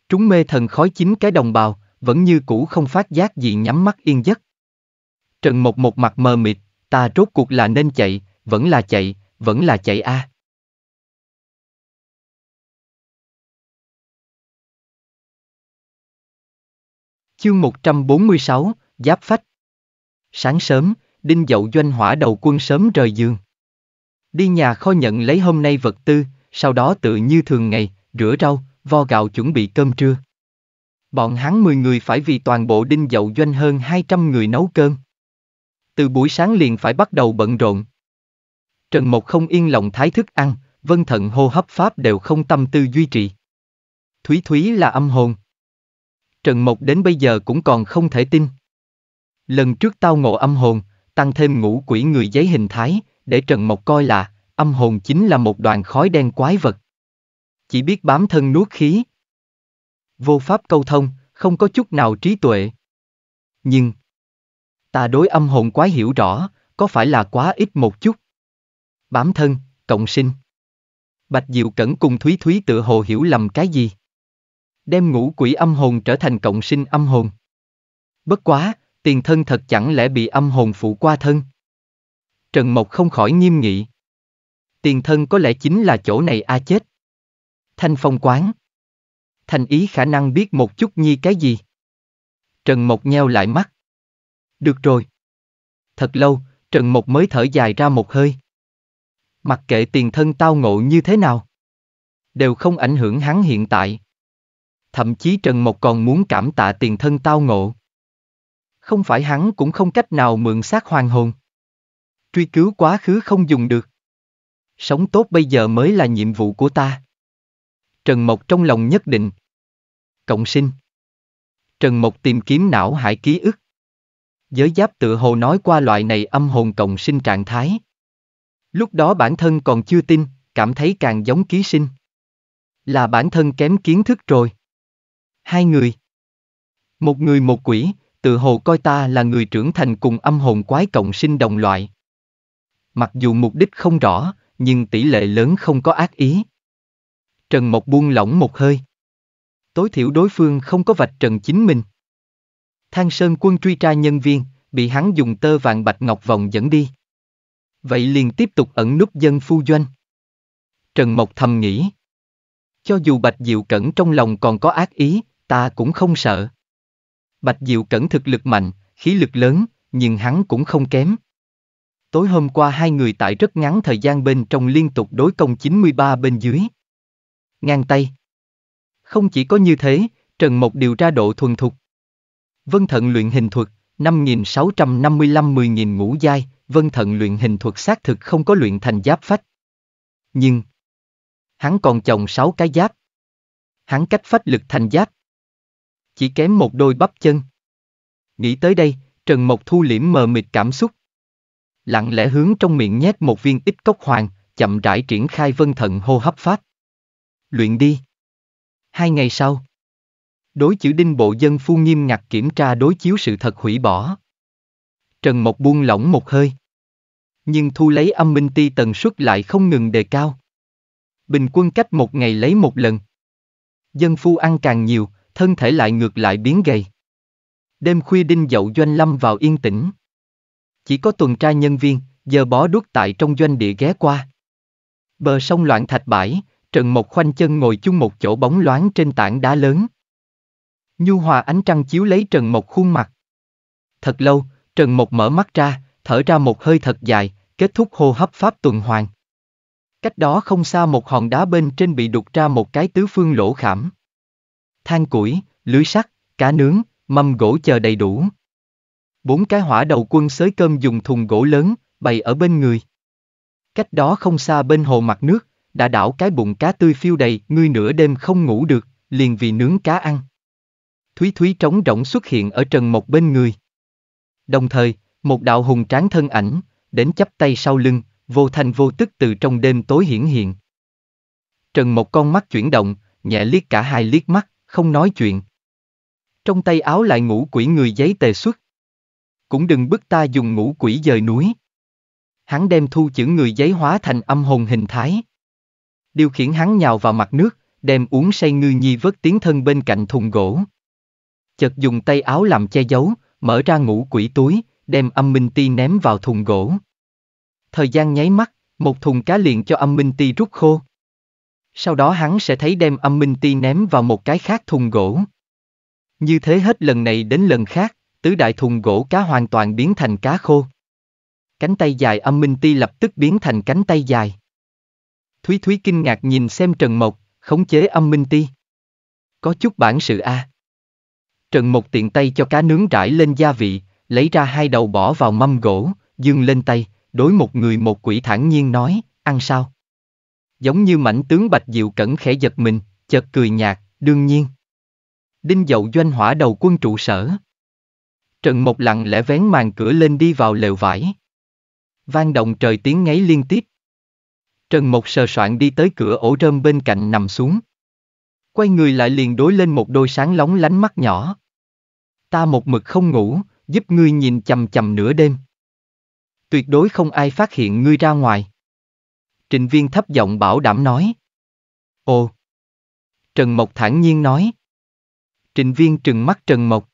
Trúng mê thần khói chín cái đồng bào, vẫn như cũ không phát giác gì nhắm mắt yên giấc. Trần Mộc một mặt mờ mịt, ta rốt cuộc là nên chạy, vẫn là chạy, vẫn là chạy a. À. Chương 146, Giáp Phách Sáng sớm, Đinh Dậu Doanh Hỏa đầu quân sớm rời giường. Đi nhà kho nhận lấy hôm nay vật tư, sau đó tự như thường ngày, rửa rau, vo gạo chuẩn bị cơm trưa. Bọn hắn 10 người phải vì toàn bộ Đinh Dậu Doanh hơn 200 người nấu cơm. Từ buổi sáng liền phải bắt đầu bận rộn. Trần Mộc không yên lòng thái thức ăn, vân thận hô hấp pháp đều không tâm tư duy trì. Thúy Thúy là âm hồn, Trần Mộc đến bây giờ cũng còn không thể tin. Lần trước tao ngộ âm hồn, tăng thêm ngũ quỷ người giấy hình thái, để Trần Mộc coi là, âm hồn chính là một đoàn khói đen quái vật. Chỉ biết bám thân nuốt khí. Vô pháp câu thông, không có chút nào trí tuệ. Nhưng, ta đối âm hồn quái hiểu rõ, có phải là quá ít một chút? Bám thân, cộng sinh. Bạch Diệu Cẩn cùng Thúy Thúy tự hồ hiểu lầm cái gì? đem ngũ quỷ âm hồn trở thành cộng sinh âm hồn. Bất quá, tiền thân thật chẳng lẽ bị âm hồn phụ qua thân? Trần Mộc không khỏi nghiêm nghị. Tiền thân có lẽ chính là chỗ này a à chết. Thanh phong quán. Thành ý khả năng biết một chút nhi cái gì. Trần Mộc nheo lại mắt. Được rồi. Thật lâu, Trần Mộc mới thở dài ra một hơi. Mặc kệ tiền thân tao ngộ như thế nào. Đều không ảnh hưởng hắn hiện tại thậm chí Trần Mộc còn muốn cảm tạ tiền thân tao ngộ. Không phải hắn cũng không cách nào mượn xác hoàng hồn. Truy cứu quá khứ không dùng được. Sống tốt bây giờ mới là nhiệm vụ của ta. Trần Mộc trong lòng nhất định. Cộng sinh. Trần Mộc tìm kiếm não hải ký ức. Giới giáp tự hồ nói qua loại này âm hồn cộng sinh trạng thái. Lúc đó bản thân còn chưa tin, cảm thấy càng giống ký sinh. Là bản thân kém kiến thức rồi. Hai người. Một người một quỷ, tự hồ coi ta là người trưởng thành cùng âm hồn quái cộng sinh đồng loại. Mặc dù mục đích không rõ, nhưng tỷ lệ lớn không có ác ý. Trần Mộc buông lỏng một hơi. Tối thiểu đối phương không có vạch trần chính mình. Thang Sơn quân truy tra nhân viên, bị hắn dùng tơ vàng bạch ngọc vòng dẫn đi. Vậy liền tiếp tục ẩn núp dân phu doanh. Trần Mộc thầm nghĩ. Cho dù Bạch Diệu Cẩn trong lòng còn có ác ý, ta cũng không sợ. Bạch Diệu cẩn thực lực mạnh, khí lực lớn, nhưng hắn cũng không kém. Tối hôm qua hai người tại rất ngắn thời gian bên trong liên tục đối công 93 bên dưới. Ngang tay. Không chỉ có như thế, Trần Mộc điều ra độ thuần thục. Vân thận luyện hình thuật, 5655-10.000 ngũ giai, vân thận luyện hình thuật xác thực không có luyện thành giáp phách. Nhưng, hắn còn chồng 6 cái giáp. Hắn cách phách lực thành giáp chỉ kém một đôi bắp chân. Nghĩ tới đây, Trần Mộc thu liễm mờ mịt cảm xúc. Lặng lẽ hướng trong miệng nhét một viên ít cốc hoàng, chậm rãi triển khai vân thận hô hấp pháp. Luyện đi. Hai ngày sau. Đối chữ đinh bộ dân phu nghiêm ngặt kiểm tra đối chiếu sự thật hủy bỏ. Trần Mộc buông lỏng một hơi. Nhưng thu lấy âm minh ti tần suất lại không ngừng đề cao. Bình quân cách một ngày lấy một lần. Dân phu ăn càng nhiều, thân thể lại ngược lại biến gầy. Đêm khuya đinh dậu doanh lâm vào yên tĩnh. Chỉ có tuần tra nhân viên, giờ bó đuốc tại trong doanh địa ghé qua. Bờ sông loạn thạch bãi, Trần Mộc khoanh chân ngồi chung một chỗ bóng loáng trên tảng đá lớn. Nhu hòa ánh trăng chiếu lấy Trần Mộc khuôn mặt. Thật lâu, Trần Mộc mở mắt ra, thở ra một hơi thật dài, kết thúc hô hấp pháp tuần hoàn. Cách đó không xa một hòn đá bên trên bị đục ra một cái tứ phương lỗ khảm than củi, lưới sắt, cá nướng, mâm gỗ chờ đầy đủ. Bốn cái hỏa đầu quân xới cơm dùng thùng gỗ lớn, bày ở bên người. Cách đó không xa bên hồ mặt nước, đã đảo cái bụng cá tươi phiêu đầy, ngươi nửa đêm không ngủ được, liền vì nướng cá ăn. Thúy Thúy trống rỗng xuất hiện ở trần một bên người. Đồng thời, một đạo hùng tráng thân ảnh, đến chắp tay sau lưng, vô thành vô tức từ trong đêm tối hiển hiện. Trần một con mắt chuyển động, nhẹ liếc cả hai liếc mắt không nói chuyện. Trong tay áo lại ngũ quỷ người giấy tề xuất. Cũng đừng bức ta dùng ngũ quỷ dời núi. Hắn đem thu chữ người giấy hóa thành âm hồn hình thái. Điều khiển hắn nhào vào mặt nước, đem uống say ngư nhi vớt tiến thân bên cạnh thùng gỗ. Chợt dùng tay áo làm che giấu, mở ra ngũ quỷ túi, đem âm minh ti ném vào thùng gỗ. Thời gian nháy mắt, một thùng cá liền cho âm minh ti rút khô sau đó hắn sẽ thấy đem âm minh ti ném vào một cái khác thùng gỗ. Như thế hết lần này đến lần khác, tứ đại thùng gỗ cá hoàn toàn biến thành cá khô. Cánh tay dài âm minh ti lập tức biến thành cánh tay dài. Thúy Thúy kinh ngạc nhìn xem Trần Mộc, khống chế âm minh ti. Có chút bản sự a. À. Trần Mộc tiện tay cho cá nướng rải lên gia vị, lấy ra hai đầu bỏ vào mâm gỗ, dương lên tay, đối một người một quỷ thản nhiên nói, ăn sao? giống như mảnh tướng Bạch Diệu Cẩn khẽ giật mình, chợt cười nhạt, đương nhiên. Đinh dậu doanh hỏa đầu quân trụ sở. Trần một lặng lẽ vén màn cửa lên đi vào lều vải. Vang động trời tiếng ngáy liên tiếp. Trần Mộc sờ soạn đi tới cửa ổ rơm bên cạnh nằm xuống. Quay người lại liền đối lên một đôi sáng lóng lánh mắt nhỏ. Ta một mực không ngủ, giúp ngươi nhìn chầm chầm nửa đêm. Tuyệt đối không ai phát hiện ngươi ra ngoài. Trình viên thấp giọng bảo đảm nói. Ồ! Trần Mộc thản nhiên nói. Trình viên trừng mắt Trần Mộc.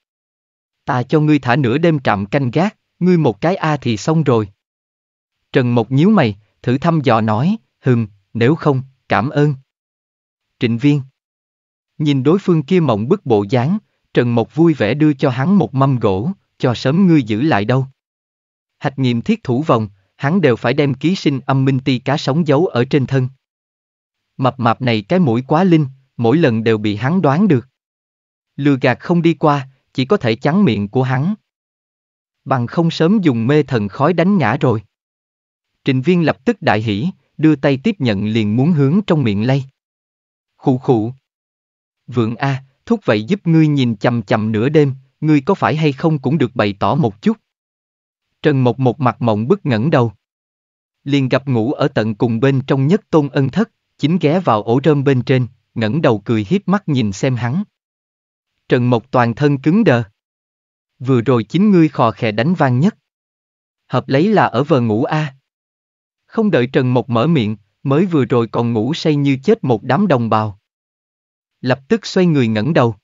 Ta cho ngươi thả nửa đêm trạm canh gác, ngươi một cái A thì xong rồi. Trần Mộc nhíu mày, thử thăm dò nói, hừm, nếu không, cảm ơn. Trịnh viên. Nhìn đối phương kia mộng bức bộ dáng, Trần Mộc vui vẻ đưa cho hắn một mâm gỗ, cho sớm ngươi giữ lại đâu. Hạch nghiệm thiết thủ vòng, hắn đều phải đem ký sinh âm minh ti cá sống giấu ở trên thân. Mập mạp này cái mũi quá linh, mỗi lần đều bị hắn đoán được. Lừa gạt không đi qua, chỉ có thể chắn miệng của hắn. Bằng không sớm dùng mê thần khói đánh ngã rồi. Trình viên lập tức đại hỉ, đưa tay tiếp nhận liền muốn hướng trong miệng lây. Khụ khụ. Vượng A, thúc vậy giúp ngươi nhìn chầm chầm nửa đêm, ngươi có phải hay không cũng được bày tỏ một chút. Trần Mộc một mặt mộng bức ngẩng đầu. Liền gặp ngủ ở tận cùng bên trong nhất tôn ân thất, chính ghé vào ổ rơm bên trên, ngẩng đầu cười hiếp mắt nhìn xem hắn. Trần Mộc toàn thân cứng đờ. Vừa rồi chính ngươi khò khè đánh vang nhất. Hợp lấy là ở vờ ngủ a. Không đợi Trần Mộc mở miệng, mới vừa rồi còn ngủ say như chết một đám đồng bào. Lập tức xoay người ngẩng đầu.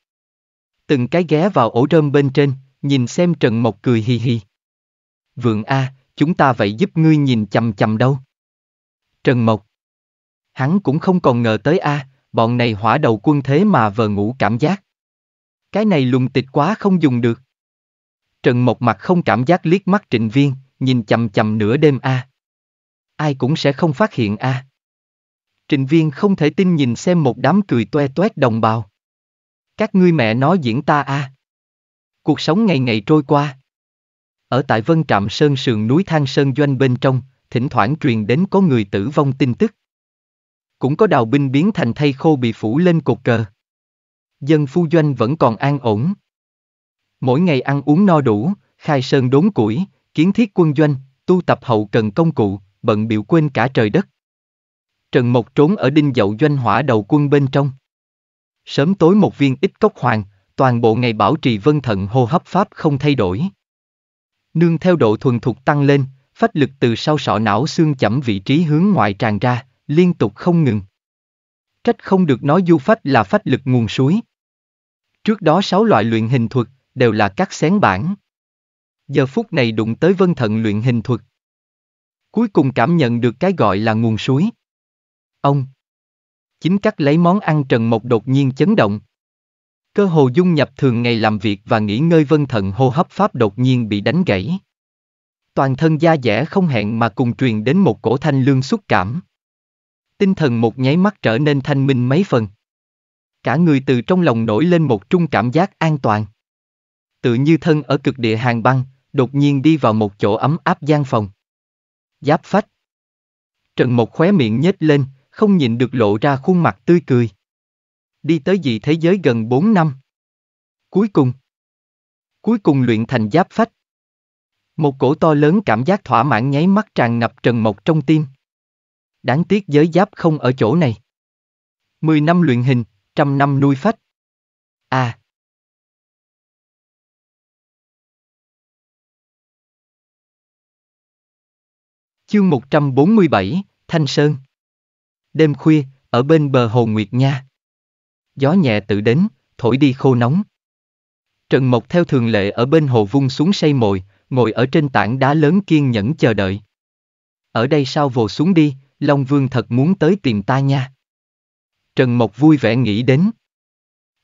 Từng cái ghé vào ổ rơm bên trên, nhìn xem Trần Mộc cười hì hì. Vượng A, chúng ta vậy giúp ngươi nhìn chầm chầm đâu. Trần Mộc. Hắn cũng không còn ngờ tới A, bọn này hỏa đầu quân thế mà vờ ngủ cảm giác. Cái này lùng tịch quá không dùng được. Trần Mộc mặt không cảm giác liếc mắt trịnh viên, nhìn chầm chầm nửa đêm A. Ai cũng sẽ không phát hiện A. Trịnh viên không thể tin nhìn xem một đám cười toe toét đồng bào. Các ngươi mẹ nó diễn ta A. Cuộc sống ngày ngày trôi qua. Ở tại Vân Trạm Sơn sườn núi Thang Sơn Doanh bên trong, thỉnh thoảng truyền đến có người tử vong tin tức. Cũng có đào binh biến thành thây khô bị phủ lên cột cờ. Dân phu doanh vẫn còn an ổn. Mỗi ngày ăn uống no đủ, khai sơn đốn củi, kiến thiết quân doanh, tu tập hậu cần công cụ, bận biểu quên cả trời đất. Trần Mộc trốn ở đinh dậu doanh hỏa đầu quân bên trong. Sớm tối một viên ít cốc hoàng, toàn bộ ngày bảo trì vân thận hô hấp pháp không thay đổi. Nương theo độ thuần thục tăng lên, phách lực từ sau sọ não xương chẩm vị trí hướng ngoại tràn ra, liên tục không ngừng. Trách không được nói du phách là phách lực nguồn suối. Trước đó sáu loại luyện hình thuật, đều là cắt xén bản. Giờ phút này đụng tới vân thận luyện hình thuật. Cuối cùng cảm nhận được cái gọi là nguồn suối. Ông. Chính cắt lấy món ăn trần mộc đột nhiên chấn động. Cơ hồ dung nhập thường ngày làm việc và nghỉ ngơi vân thần hô hấp pháp đột nhiên bị đánh gãy. Toàn thân da dẻ không hẹn mà cùng truyền đến một cổ thanh lương xúc cảm. Tinh thần một nháy mắt trở nên thanh minh mấy phần. Cả người từ trong lòng nổi lên một trung cảm giác an toàn. Tự như thân ở cực địa hàng băng, đột nhiên đi vào một chỗ ấm áp gian phòng. Giáp phách. Trần một khóe miệng nhếch lên, không nhìn được lộ ra khuôn mặt tươi cười đi tới dị thế giới gần 4 năm. Cuối cùng, cuối cùng luyện thành giáp phách. Một cổ to lớn cảm giác thỏa mãn nháy mắt tràn ngập trần mộc trong tim. Đáng tiếc giới giáp không ở chỗ này. Mười năm luyện hình, trăm năm nuôi phách. À. Chương 147, Thanh Sơn. Đêm khuya, ở bên bờ hồ Nguyệt Nha gió nhẹ tự đến, thổi đi khô nóng. Trần Mộc theo thường lệ ở bên hồ vung xuống say mồi, ngồi ở trên tảng đá lớn kiên nhẫn chờ đợi. Ở đây sao vồ xuống đi, Long Vương thật muốn tới tìm ta nha. Trần Mộc vui vẻ nghĩ đến.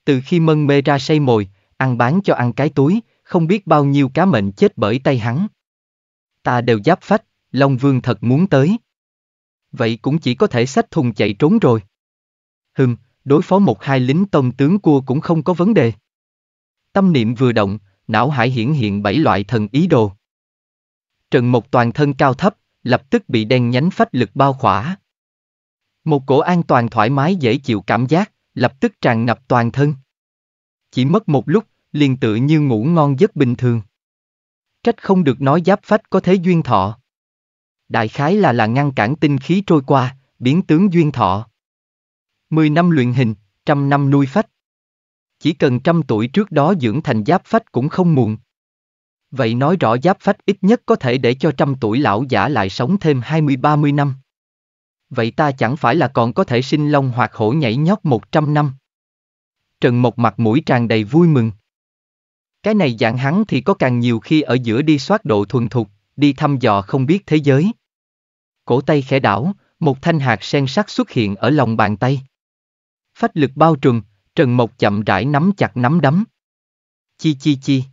Từ khi mân mê ra say mồi, ăn bán cho ăn cái túi, không biết bao nhiêu cá mệnh chết bởi tay hắn. Ta đều giáp phách, Long Vương thật muốn tới. Vậy cũng chỉ có thể xách thùng chạy trốn rồi. Hừm, đối phó một hai lính tông tướng cua cũng không có vấn đề. Tâm niệm vừa động, não hải hiển hiện bảy loại thần ý đồ. Trần một toàn thân cao thấp, lập tức bị đen nhánh phách lực bao khỏa. Một cổ an toàn thoải mái dễ chịu cảm giác, lập tức tràn ngập toàn thân. Chỉ mất một lúc, liền tự như ngủ ngon giấc bình thường. Trách không được nói giáp phách có thế duyên thọ. Đại khái là là ngăn cản tinh khí trôi qua, biến tướng duyên thọ. Mười năm luyện hình, trăm năm nuôi phách. Chỉ cần trăm tuổi trước đó dưỡng thành giáp phách cũng không muộn. Vậy nói rõ giáp phách ít nhất có thể để cho trăm tuổi lão giả lại sống thêm hai mươi ba mươi năm. Vậy ta chẳng phải là còn có thể sinh long hoặc hổ nhảy nhót trăm năm. Trần Mộc mặt mũi tràn đầy vui mừng. Cái này dạng hắn thì có càng nhiều khi ở giữa đi soát độ thuần thục, đi thăm dò không biết thế giới. Cổ tay khẽ đảo, một thanh hạt sen sắc xuất hiện ở lòng bàn tay. Phách lực bao trùm, Trần Mộc chậm rãi nắm chặt nắm đấm. Chi chi chi.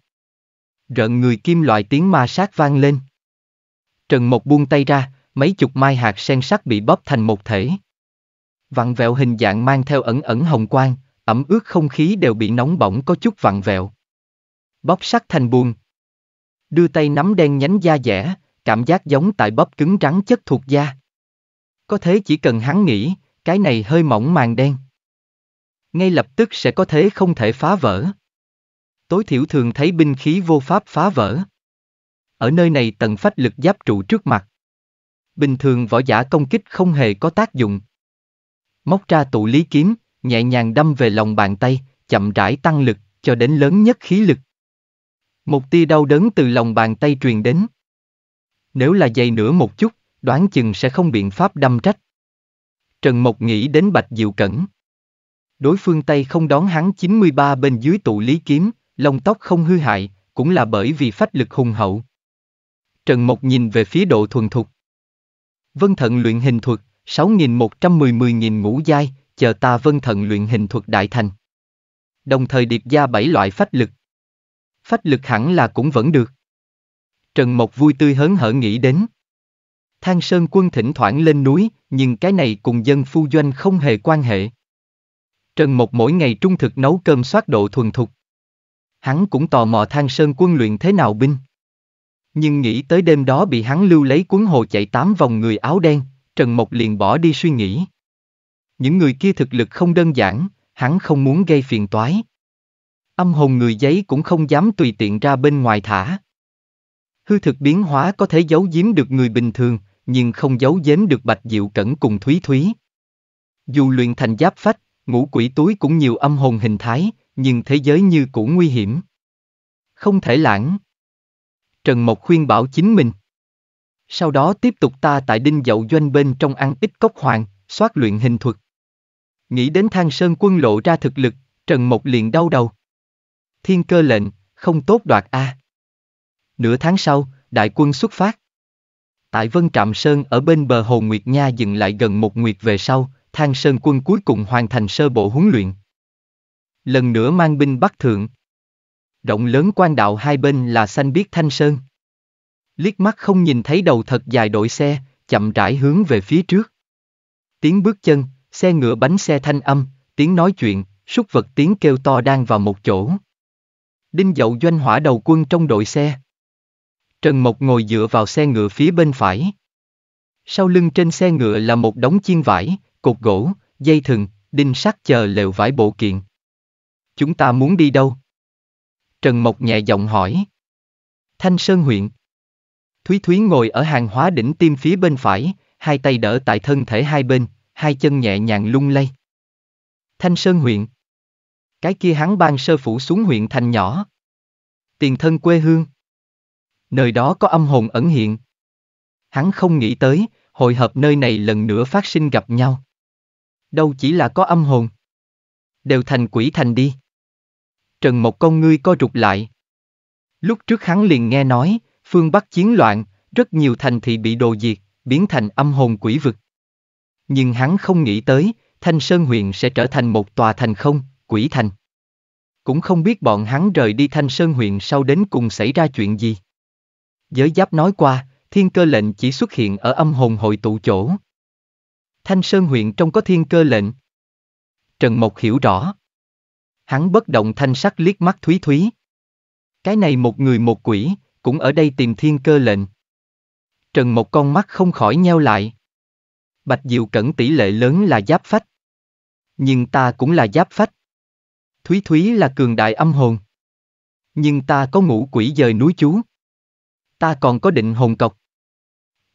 Rợn người kim loại tiếng ma sát vang lên. Trần Mộc buông tay ra, mấy chục mai hạt sen sắc bị bóp thành một thể. Vặn vẹo hình dạng mang theo ẩn ẩn hồng quang, ẩm ướt không khí đều bị nóng bỏng có chút vặn vẹo. Bóp sắc thành buông. Đưa tay nắm đen nhánh da dẻ, cảm giác giống tại bóp cứng trắng chất thuộc da. Có thế chỉ cần hắn nghĩ, cái này hơi mỏng màng đen ngay lập tức sẽ có thế không thể phá vỡ. Tối thiểu thường thấy binh khí vô pháp phá vỡ. Ở nơi này tần phách lực giáp trụ trước mặt. Bình thường võ giả công kích không hề có tác dụng. Móc ra tụ lý kiếm, nhẹ nhàng đâm về lòng bàn tay, chậm rãi tăng lực, cho đến lớn nhất khí lực. Một tia đau đớn từ lòng bàn tay truyền đến. Nếu là dày nữa một chút, đoán chừng sẽ không biện pháp đâm trách. Trần Mộc nghĩ đến Bạch Diệu Cẩn. Đối phương Tây không đón hắn 93 bên dưới tụ lý kiếm, lông tóc không hư hại, cũng là bởi vì phách lực hùng hậu. Trần Mộc nhìn về phía độ thuần thục. Vân thận luyện hình thuật, 6.110-10.000 ngũ giai, chờ ta vân thận luyện hình thuật đại thành. Đồng thời điệp gia bảy loại phách lực. Phách lực hẳn là cũng vẫn được. Trần Mộc vui tươi hớn hở nghĩ đến. Thang Sơn quân thỉnh thoảng lên núi, nhưng cái này cùng dân phu doanh không hề quan hệ. Trần Mộc mỗi ngày trung thực nấu cơm xoát độ thuần thục. Hắn cũng tò mò Thang Sơn quân luyện thế nào binh. Nhưng nghĩ tới đêm đó bị hắn lưu lấy cuốn hồ chạy tám vòng người áo đen, Trần Mộc liền bỏ đi suy nghĩ. Những người kia thực lực không đơn giản, hắn không muốn gây phiền toái. Âm hồn người giấy cũng không dám tùy tiện ra bên ngoài thả. Hư thực biến hóa có thể giấu giếm được người bình thường, nhưng không giấu giếm được Bạch Diệu Cẩn cùng Thúy Thúy. Dù luyện thành giáp phách, ngũ quỷ túi cũng nhiều âm hồn hình thái, nhưng thế giới như cũ nguy hiểm. Không thể lãng. Trần Mộc khuyên bảo chính mình. Sau đó tiếp tục ta tại đinh dậu doanh bên trong ăn ít cốc hoàng, soát luyện hình thuật. Nghĩ đến thang sơn quân lộ ra thực lực, Trần Mộc liền đau đầu. Thiên cơ lệnh, không tốt đoạt A. À. Nửa tháng sau, đại quân xuất phát. Tại Vân Trạm Sơn ở bên bờ Hồ Nguyệt Nha dừng lại gần một nguyệt về sau, Thang Sơn quân cuối cùng hoàn thành sơ bộ huấn luyện. Lần nữa mang binh bắt thượng. Rộng lớn quan đạo hai bên là xanh biếc Thanh Sơn. Liếc mắt không nhìn thấy đầu thật dài đội xe, chậm rãi hướng về phía trước. Tiếng bước chân, xe ngựa bánh xe thanh âm, tiếng nói chuyện, súc vật tiếng kêu to đang vào một chỗ. Đinh dậu doanh hỏa đầu quân trong đội xe. Trần Mộc ngồi dựa vào xe ngựa phía bên phải. Sau lưng trên xe ngựa là một đống chiên vải, cột gỗ, dây thừng, đinh sắt chờ lều vải bộ kiện. Chúng ta muốn đi đâu? Trần Mộc nhẹ giọng hỏi. Thanh Sơn huyện. Thúy Thúy ngồi ở hàng hóa đỉnh tim phía bên phải, hai tay đỡ tại thân thể hai bên, hai chân nhẹ nhàng lung lay. Thanh Sơn huyện. Cái kia hắn ban sơ phủ xuống huyện thành nhỏ. Tiền thân quê hương. Nơi đó có âm hồn ẩn hiện. Hắn không nghĩ tới, hội hợp nơi này lần nữa phát sinh gặp nhau. Đâu chỉ là có âm hồn. Đều thành quỷ thành đi. Trần một con ngươi co rụt lại. Lúc trước hắn liền nghe nói, phương Bắc chiến loạn, rất nhiều thành thị bị đồ diệt, biến thành âm hồn quỷ vực. Nhưng hắn không nghĩ tới, Thanh Sơn huyện sẽ trở thành một tòa thành không, quỷ thành. Cũng không biết bọn hắn rời đi Thanh Sơn huyện sau đến cùng xảy ra chuyện gì. Giới giáp nói qua, thiên cơ lệnh chỉ xuất hiện ở âm hồn hội tụ chỗ. Thanh Sơn huyện trong có thiên cơ lệnh. Trần Mộc hiểu rõ. Hắn bất động thanh sắc liếc mắt Thúy Thúy. Cái này một người một quỷ, cũng ở đây tìm thiên cơ lệnh. Trần Mộc con mắt không khỏi nheo lại. Bạch Diệu Cẩn tỷ lệ lớn là giáp phách. Nhưng ta cũng là giáp phách. Thúy Thúy là cường đại âm hồn. Nhưng ta có ngũ quỷ dời núi chú. Ta còn có định hồn cọc.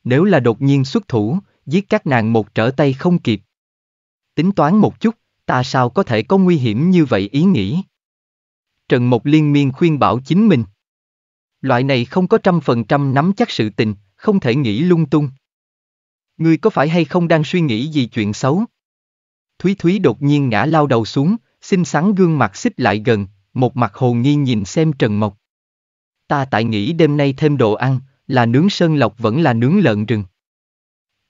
Nếu là đột nhiên xuất thủ, giết các nàng một trở tay không kịp. Tính toán một chút, ta sao có thể có nguy hiểm như vậy ý nghĩ. Trần Mộc liên miên khuyên bảo chính mình. Loại này không có trăm phần trăm nắm chắc sự tình, không thể nghĩ lung tung. Ngươi có phải hay không đang suy nghĩ gì chuyện xấu? Thúy Thúy đột nhiên ngã lao đầu xuống, xinh xắn gương mặt xích lại gần, một mặt hồ nghi nhìn xem Trần Mộc. Ta tại nghĩ đêm nay thêm đồ ăn, là nướng sơn lộc vẫn là nướng lợn rừng.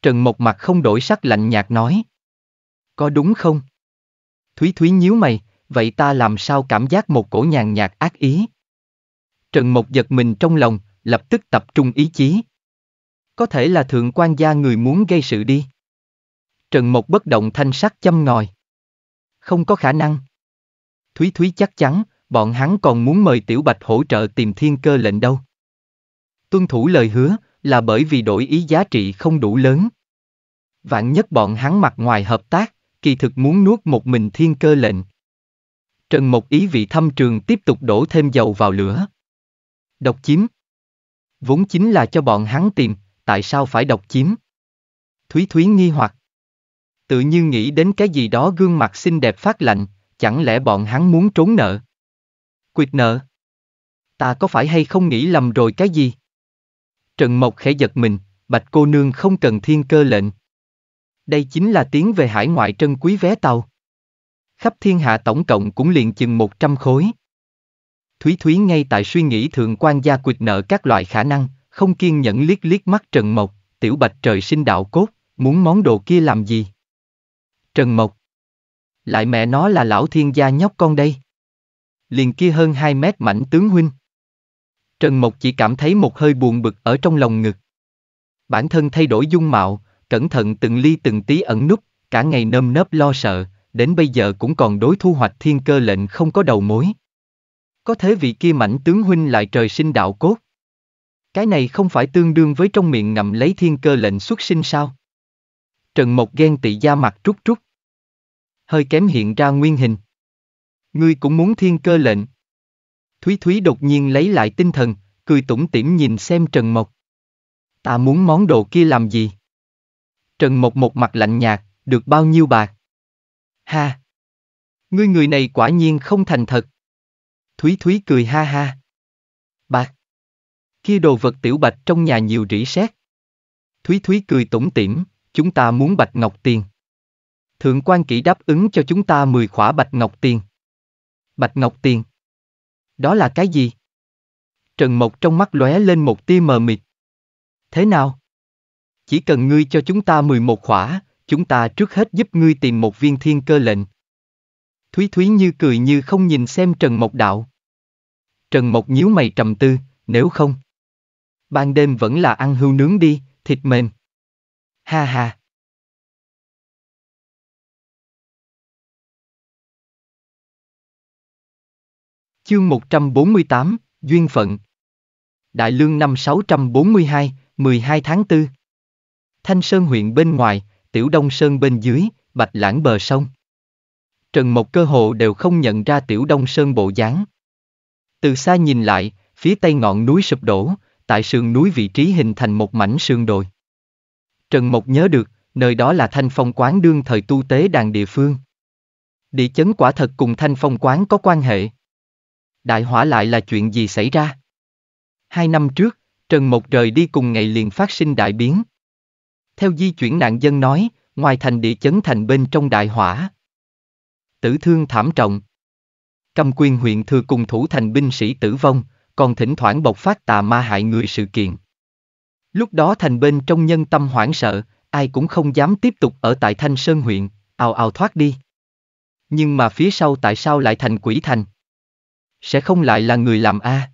Trần Mộc mặt không đổi sắc lạnh nhạt nói. Có đúng không? Thúy Thúy nhíu mày, vậy ta làm sao cảm giác một cổ nhàn nhạt ác ý? Trần Mộc giật mình trong lòng, lập tức tập trung ý chí. Có thể là thượng quan gia người muốn gây sự đi. Trần Mộc bất động thanh sắc châm ngòi. Không có khả năng. Thúy Thúy chắc chắn, bọn hắn còn muốn mời Tiểu Bạch hỗ trợ tìm thiên cơ lệnh đâu. Tuân thủ lời hứa, là bởi vì đổi ý giá trị không đủ lớn. Vạn nhất bọn hắn mặt ngoài hợp tác, kỳ thực muốn nuốt một mình thiên cơ lệnh. Trần Mộc ý vị thâm trường tiếp tục đổ thêm dầu vào lửa. Độc chiếm. Vốn chính là cho bọn hắn tìm, tại sao phải độc chiếm? Thúy Thúy nghi hoặc. Tự như nghĩ đến cái gì đó gương mặt xinh đẹp phát lạnh, chẳng lẽ bọn hắn muốn trốn nợ? Quyệt nợ. Ta có phải hay không nghĩ lầm rồi cái gì? Trần Mộc khẽ giật mình, bạch cô nương không cần thiên cơ lệnh. Đây chính là tiếng về hải ngoại trân quý vé tàu. Khắp thiên hạ tổng cộng cũng liền chừng 100 khối. Thúy Thúy ngay tại suy nghĩ thượng quan gia quyệt nợ các loại khả năng, không kiên nhẫn liếc liếc mắt Trần Mộc, tiểu bạch trời sinh đạo cốt, muốn món đồ kia làm gì? Trần Mộc Lại mẹ nó là lão thiên gia nhóc con đây. Liền kia hơn 2 mét mảnh tướng huynh. Trần Mộc chỉ cảm thấy một hơi buồn bực ở trong lòng ngực. Bản thân thay đổi dung mạo, cẩn thận từng ly từng tí ẩn núp, cả ngày nơm nớp lo sợ, đến bây giờ cũng còn đối thu hoạch thiên cơ lệnh không có đầu mối. Có thế vị kia mảnh tướng huynh lại trời sinh đạo cốt. Cái này không phải tương đương với trong miệng ngậm lấy thiên cơ lệnh xuất sinh sao? Trần Mộc ghen tị da mặt trút trút. Hơi kém hiện ra nguyên hình. Ngươi cũng muốn thiên cơ lệnh. Thúy Thúy đột nhiên lấy lại tinh thần, cười tủm tỉm nhìn xem Trần Mộc. Ta muốn món đồ kia làm gì? Trần Mộc một mặt lạnh nhạt, được bao nhiêu bạc? Ha! Ngươi người này quả nhiên không thành thật. Thúy Thúy cười ha ha. Bạc! Kia đồ vật tiểu bạch trong nhà nhiều rỉ sét. Thúy Thúy cười tủm tỉm, chúng ta muốn bạch ngọc tiền. Thượng quan kỹ đáp ứng cho chúng ta 10 khỏa bạch ngọc tiền. Bạch ngọc tiền. Đó là cái gì? Trần Mộc trong mắt lóe lên một tia mờ mịt. Thế nào? Chỉ cần ngươi cho chúng ta 11 khỏa, chúng ta trước hết giúp ngươi tìm một viên thiên cơ lệnh. Thúy Thúy như cười như không nhìn xem Trần Mộc đạo. Trần Mộc nhíu mày trầm tư, nếu không. Ban đêm vẫn là ăn hưu nướng đi, thịt mềm. Ha ha. Chương 148, Duyên Phận Đại lương năm 642, 12 tháng 4 Thanh Sơn huyện bên ngoài, Tiểu Đông Sơn bên dưới, Bạch Lãng bờ sông. Trần Mộc cơ hồ đều không nhận ra Tiểu Đông Sơn bộ dáng. Từ xa nhìn lại, phía tây ngọn núi sụp đổ, tại sườn núi vị trí hình thành một mảnh sườn đồi. Trần Mộc nhớ được, nơi đó là thanh phong quán đương thời tu tế đàn địa phương. Địa chấn quả thật cùng thanh phong quán có quan hệ đại hỏa lại là chuyện gì xảy ra? Hai năm trước, Trần Mộc rời đi cùng ngày liền phát sinh đại biến. Theo di chuyển nạn dân nói, ngoài thành địa chấn thành bên trong đại hỏa. Tử thương thảm trọng. Cầm quyền huyện thừa cùng thủ thành binh sĩ tử vong, còn thỉnh thoảng bộc phát tà ma hại người sự kiện. Lúc đó thành bên trong nhân tâm hoảng sợ, ai cũng không dám tiếp tục ở tại Thanh Sơn huyện, ào ào thoát đi. Nhưng mà phía sau tại sao lại thành quỷ thành? sẽ không lại là người làm a. À.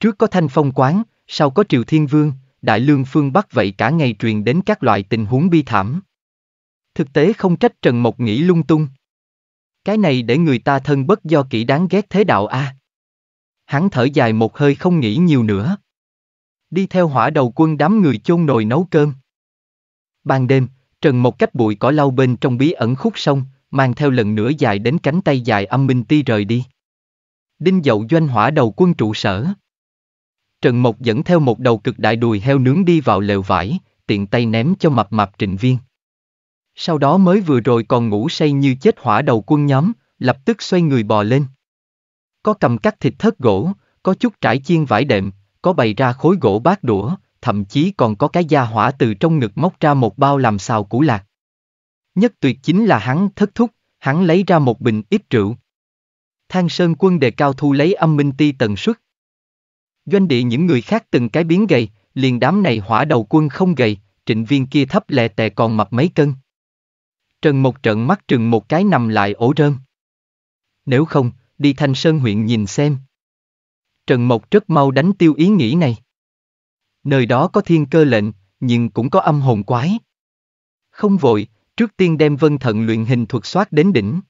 Trước có thanh phong quán, sau có triều thiên vương, đại lương phương Bắc vậy cả ngày truyền đến các loại tình huống bi thảm. Thực tế không trách Trần Mộc nghĩ lung tung. Cái này để người ta thân bất do kỹ đáng ghét thế đạo a. À. Hắn thở dài một hơi không nghĩ nhiều nữa. Đi theo hỏa đầu quân đám người chôn nồi nấu cơm. Ban đêm, Trần Mộc cách bụi cỏ lau bên trong bí ẩn khúc sông, mang theo lần nữa dài đến cánh tay dài âm minh ti rời đi. Đinh Dậu Doanh hỏa đầu quân trụ sở. Trần Mộc dẫn theo một đầu cực đại đùi heo nướng đi vào lều vải, tiện tay ném cho mập mạp trịnh viên. Sau đó mới vừa rồi còn ngủ say như chết hỏa đầu quân nhóm, lập tức xoay người bò lên. Có cầm cắt thịt thất gỗ, có chút trải chiên vải đệm, có bày ra khối gỗ bát đũa, thậm chí còn có cái da hỏa từ trong ngực móc ra một bao làm xào củ lạc. Nhất tuyệt chính là hắn thất thúc, hắn lấy ra một bình ít rượu. Thang Sơn quân đề cao thu lấy âm minh ti tần suất. Doanh địa những người khác từng cái biến gầy, liền đám này hỏa đầu quân không gầy, trịnh viên kia thấp lè tè còn mặc mấy cân. Trần một trận mắt trừng một cái nằm lại ổ rơm. Nếu không, đi Thanh Sơn huyện nhìn xem. Trần Mộc rất mau đánh tiêu ý nghĩ này. Nơi đó có thiên cơ lệnh, nhưng cũng có âm hồn quái. Không vội, trước tiên đem vân thận luyện hình thuật soát đến đỉnh.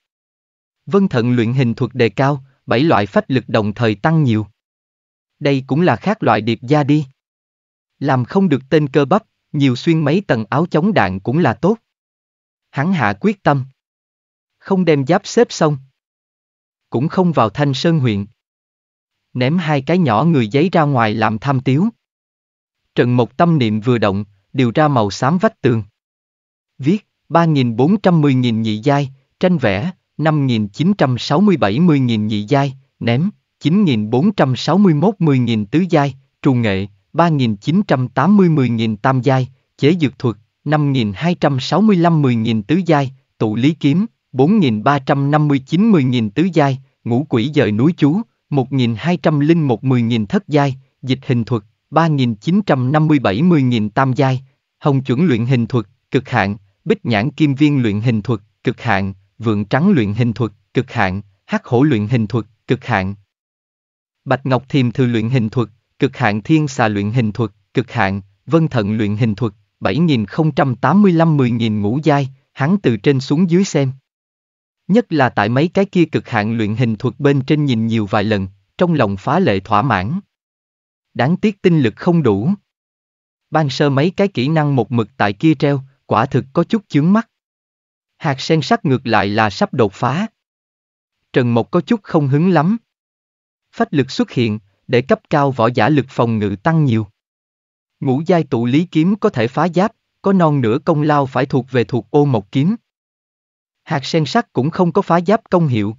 Vân thận luyện hình thuật đề cao, bảy loại phách lực đồng thời tăng nhiều. Đây cũng là khác loại điệp gia đi. Làm không được tên cơ bắp, nhiều xuyên mấy tầng áo chống đạn cũng là tốt. Hắn hạ quyết tâm. Không đem giáp xếp xong. Cũng không vào thanh sơn huyện. Ném hai cái nhỏ người giấy ra ngoài làm tham tiếu. Trần một tâm niệm vừa động, điều ra màu xám vách tường. Viết, 3.410.000 nhị giai, tranh vẽ, 5.967-10.000 nhị giai, ném, 9.461-10.000 tứ giai, trù nghệ, 3.980-10.000 tam giai, chế dược thuật, 5.265-10.000 tứ giai, tụ lý kiếm, 4.359-10.000 tứ giai, ngũ quỷ dời núi chú, 1.201-10.000 thất giai, dịch hình thuật, 3.957-10.000 tam giai, hồng chuẩn luyện hình thuật, cực hạn, bích nhãn kim viên luyện hình thuật, cực hạn, vượng trắng luyện hình thuật, cực hạn, hắc hổ luyện hình thuật, cực hạn. Bạch Ngọc Thiềm Thư luyện hình thuật, cực hạn thiên xà luyện hình thuật, cực hạn, vân thận luyện hình thuật, 7085 10.000 ngũ giai, hắn từ trên xuống dưới xem. Nhất là tại mấy cái kia cực hạn luyện hình thuật bên trên nhìn nhiều vài lần, trong lòng phá lệ thỏa mãn. Đáng tiếc tinh lực không đủ. Ban sơ mấy cái kỹ năng một mực tại kia treo, quả thực có chút chướng mắt hạt sen sắc ngược lại là sắp đột phá. Trần Mộc có chút không hứng lắm. Phách lực xuất hiện, để cấp cao võ giả lực phòng ngự tăng nhiều. Ngũ giai tụ lý kiếm có thể phá giáp, có non nửa công lao phải thuộc về thuộc ô mộc kiếm. Hạt sen sắc cũng không có phá giáp công hiệu.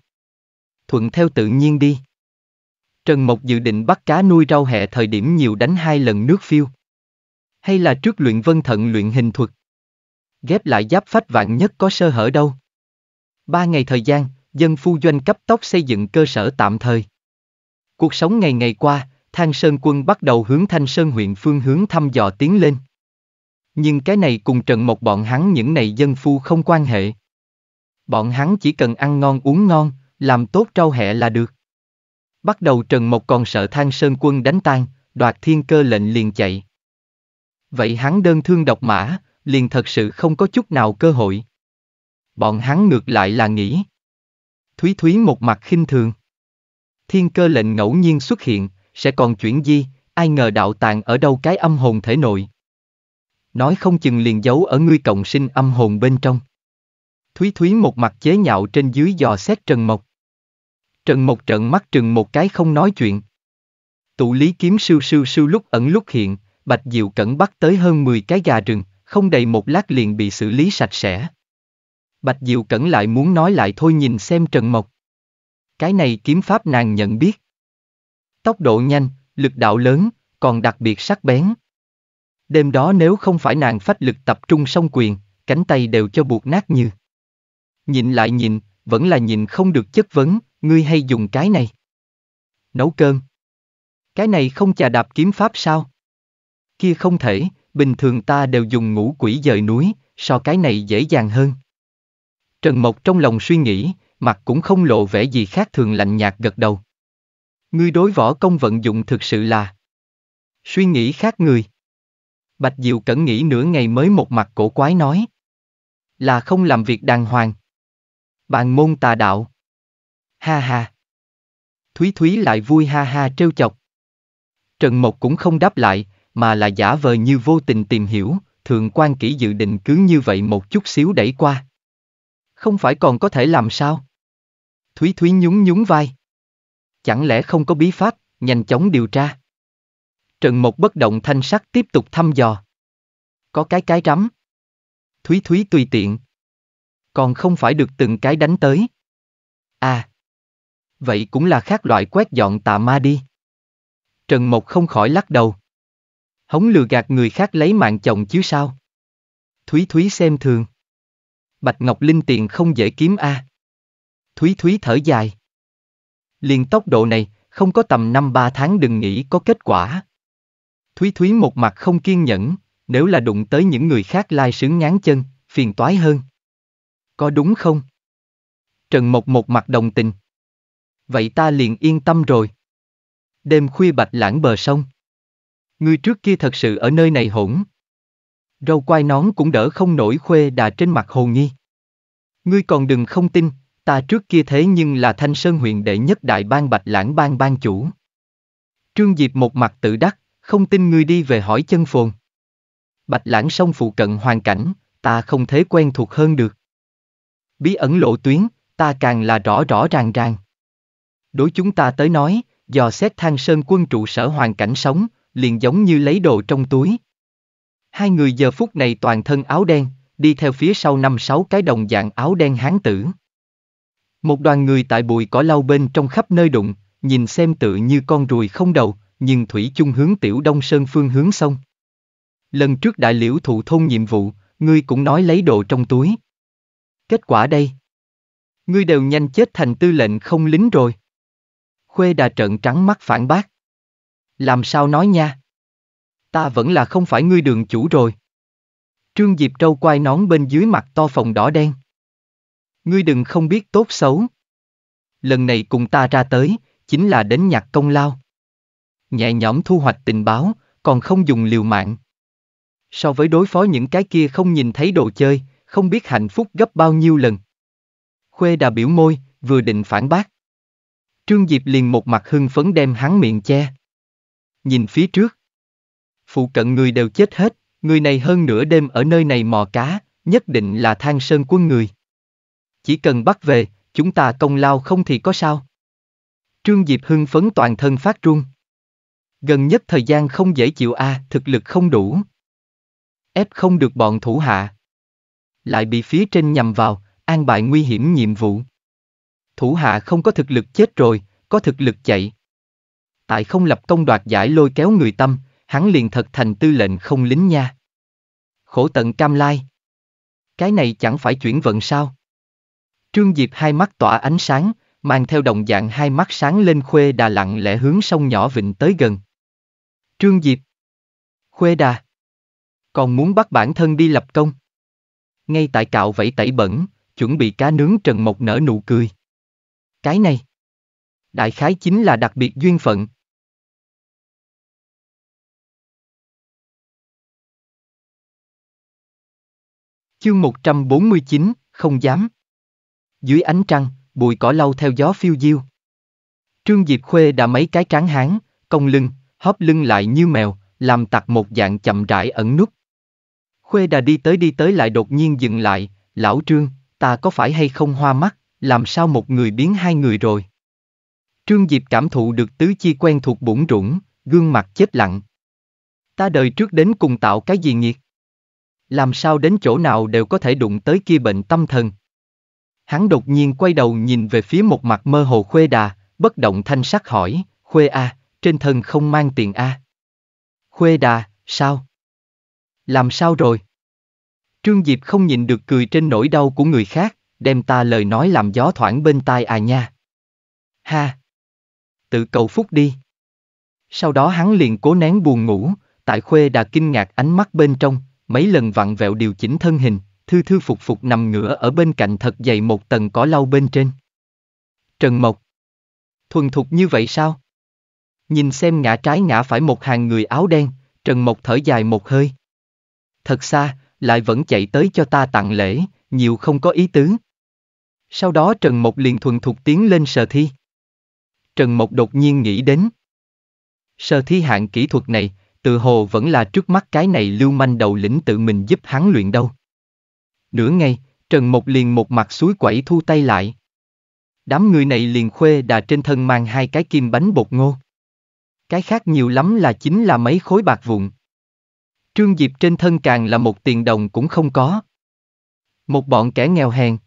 Thuận theo tự nhiên đi. Trần Mộc dự định bắt cá nuôi rau hẹ thời điểm nhiều đánh hai lần nước phiêu. Hay là trước luyện vân thận luyện hình thuật ghép lại giáp phách vạn nhất có sơ hở đâu. Ba ngày thời gian, dân phu doanh cấp tốc xây dựng cơ sở tạm thời. Cuộc sống ngày ngày qua, Thang Sơn quân bắt đầu hướng Thanh Sơn huyện phương hướng thăm dò tiến lên. Nhưng cái này cùng Trần một bọn hắn những này dân phu không quan hệ. Bọn hắn chỉ cần ăn ngon uống ngon, làm tốt trâu hẹ là được. Bắt đầu Trần một còn sợ Thang Sơn quân đánh tan, đoạt thiên cơ lệnh liền chạy. Vậy hắn đơn thương độc mã, liền thật sự không có chút nào cơ hội. Bọn hắn ngược lại là nghĩ. Thúy Thúy một mặt khinh thường. Thiên cơ lệnh ngẫu nhiên xuất hiện, sẽ còn chuyển di, ai ngờ đạo tàng ở đâu cái âm hồn thể nội. Nói không chừng liền giấu ở ngươi cộng sinh âm hồn bên trong. Thúy Thúy một mặt chế nhạo trên dưới dò xét Trần Mộc. Trần Mộc trận mắt trừng một cái không nói chuyện. Tụ lý kiếm sư sư sư lúc ẩn lúc hiện, Bạch Diệu Cẩn bắt tới hơn 10 cái gà rừng không đầy một lát liền bị xử lý sạch sẽ. Bạch Diệu cẩn lại muốn nói lại thôi nhìn xem Trần Mộc. Cái này kiếm pháp nàng nhận biết. Tốc độ nhanh, lực đạo lớn, còn đặc biệt sắc bén. Đêm đó nếu không phải nàng phách lực tập trung song quyền, cánh tay đều cho buộc nát như. Nhìn lại nhìn, vẫn là nhìn không được chất vấn, ngươi hay dùng cái này. Nấu cơm. Cái này không chà đạp kiếm pháp sao? Kia không thể, bình thường ta đều dùng ngũ quỷ dời núi, so cái này dễ dàng hơn. Trần Mộc trong lòng suy nghĩ, mặt cũng không lộ vẻ gì khác thường lạnh nhạt gật đầu. Ngươi đối võ công vận dụng thực sự là suy nghĩ khác người. Bạch Diệu cẩn nghĩ nửa ngày mới một mặt cổ quái nói. Là không làm việc đàng hoàng. Bàn môn tà đạo. Ha ha. Thúy Thúy lại vui ha ha trêu chọc. Trần Mộc cũng không đáp lại, mà là giả vờ như vô tình tìm hiểu, thượng quan kỹ dự định cứ như vậy một chút xíu đẩy qua. Không phải còn có thể làm sao? Thúy Thúy nhún nhún vai. Chẳng lẽ không có bí pháp, nhanh chóng điều tra. Trần Mộc bất động thanh sắc tiếp tục thăm dò. Có cái cái rắm. Thúy Thúy tùy tiện. Còn không phải được từng cái đánh tới. À. Vậy cũng là khác loại quét dọn tà ma đi. Trần Mộc không khỏi lắc đầu. Hống lừa gạt người khác lấy mạng chồng chứ sao? Thúy Thúy xem thường. Bạch Ngọc Linh tiền không dễ kiếm a. À. Thúy Thúy thở dài. Liền tốc độ này, không có tầm năm ba tháng đừng nghĩ có kết quả. Thúy Thúy một mặt không kiên nhẫn, nếu là đụng tới những người khác lai sướng ngán chân, phiền toái hơn. Có đúng không? Trần Mộc một mặt đồng tình. Vậy ta liền yên tâm rồi. Đêm khuya bạch lãng bờ sông. Ngươi trước kia thật sự ở nơi này hỗn. Râu quai nón cũng đỡ không nổi khuê đà trên mặt hồ nghi. Ngươi còn đừng không tin, ta trước kia thế nhưng là thanh sơn huyện đệ nhất đại ban bạch lãng ban ban chủ. Trương Diệp một mặt tự đắc, không tin ngươi đi về hỏi chân phồn. Bạch lãng sông phụ cận hoàn cảnh, ta không thế quen thuộc hơn được. Bí ẩn lộ tuyến, ta càng là rõ rõ ràng ràng. Đối chúng ta tới nói, dò xét thanh sơn quân trụ sở hoàn cảnh sống, liền giống như lấy đồ trong túi. Hai người giờ phút này toàn thân áo đen, đi theo phía sau năm sáu cái đồng dạng áo đen hán tử. Một đoàn người tại bụi cỏ lau bên trong khắp nơi đụng, nhìn xem tự như con ruồi không đầu, nhưng thủy chung hướng tiểu đông sơn phương hướng sông. Lần trước đại liễu thụ thôn nhiệm vụ, ngươi cũng nói lấy đồ trong túi. Kết quả đây. Ngươi đều nhanh chết thành tư lệnh không lính rồi. Khuê đà trận trắng mắt phản bác. Làm sao nói nha? Ta vẫn là không phải ngươi đường chủ rồi. Trương Diệp trâu quai nón bên dưới mặt to phòng đỏ đen. Ngươi đừng không biết tốt xấu. Lần này cùng ta ra tới, chính là đến nhặt công lao. Nhẹ nhõm thu hoạch tình báo, còn không dùng liều mạng. So với đối phó những cái kia không nhìn thấy đồ chơi, không biết hạnh phúc gấp bao nhiêu lần. Khuê đà biểu môi, vừa định phản bác. Trương Diệp liền một mặt hưng phấn đem hắn miệng che nhìn phía trước. Phụ cận người đều chết hết, người này hơn nửa đêm ở nơi này mò cá, nhất định là than sơn quân người. Chỉ cần bắt về, chúng ta công lao không thì có sao. Trương Diệp hưng phấn toàn thân phát run. Gần nhất thời gian không dễ chịu a, à, thực lực không đủ. Ép không được bọn thủ hạ. Lại bị phía trên nhằm vào, an bại nguy hiểm nhiệm vụ. Thủ hạ không có thực lực chết rồi, có thực lực chạy tại không lập công đoạt giải lôi kéo người tâm, hắn liền thật thành tư lệnh không lính nha. Khổ tận cam lai. Cái này chẳng phải chuyển vận sao? Trương Diệp hai mắt tỏa ánh sáng, mang theo đồng dạng hai mắt sáng lên khuê đà lặng lẽ hướng sông nhỏ vịnh tới gần. Trương Diệp. Khuê đà. Còn muốn bắt bản thân đi lập công. Ngay tại cạo vẫy tẩy bẩn, chuẩn bị cá nướng trần mộc nở nụ cười. Cái này. Đại khái chính là đặc biệt duyên phận. Chương 149, không dám. Dưới ánh trăng, bụi cỏ lau theo gió phiêu diêu. Trương Diệp Khuê đã mấy cái tráng hán, cong lưng, hóp lưng lại như mèo, làm tặc một dạng chậm rãi ẩn nút. Khuê đã đi tới đi tới lại đột nhiên dừng lại, lão Trương, ta có phải hay không hoa mắt, làm sao một người biến hai người rồi. Trương Diệp cảm thụ được tứ chi quen thuộc bổn rũng, gương mặt chết lặng. Ta đời trước đến cùng tạo cái gì nghiệt? làm sao đến chỗ nào đều có thể đụng tới kia bệnh tâm thần. Hắn đột nhiên quay đầu nhìn về phía một mặt mơ hồ Khuê Đà, bất động thanh sắc hỏi, Khuê A, à, trên thân không mang tiền A. À. Khuê Đà, sao? Làm sao rồi? Trương Diệp không nhìn được cười trên nỗi đau của người khác, đem ta lời nói làm gió thoảng bên tai à nha. Ha! Tự cầu phúc đi. Sau đó hắn liền cố nén buồn ngủ, tại Khuê Đà kinh ngạc ánh mắt bên trong, mấy lần vặn vẹo điều chỉnh thân hình, thư thư phục phục nằm ngửa ở bên cạnh thật dày một tầng cỏ lau bên trên. Trần Mộc Thuần thục như vậy sao? Nhìn xem ngã trái ngã phải một hàng người áo đen, Trần Mộc thở dài một hơi. Thật xa, lại vẫn chạy tới cho ta tặng lễ, nhiều không có ý tứ. Sau đó Trần Mộc liền thuần thục tiến lên sờ thi. Trần Mộc đột nhiên nghĩ đến. Sờ thi hạng kỹ thuật này, tự hồ vẫn là trước mắt cái này lưu manh đầu lĩnh tự mình giúp hắn luyện đâu. Nửa ngày, Trần Mộc liền một mặt suối quẩy thu tay lại. Đám người này liền khuê đà trên thân mang hai cái kim bánh bột ngô. Cái khác nhiều lắm là chính là mấy khối bạc vụn. Trương Diệp trên thân càng là một tiền đồng cũng không có. Một bọn kẻ nghèo hèn.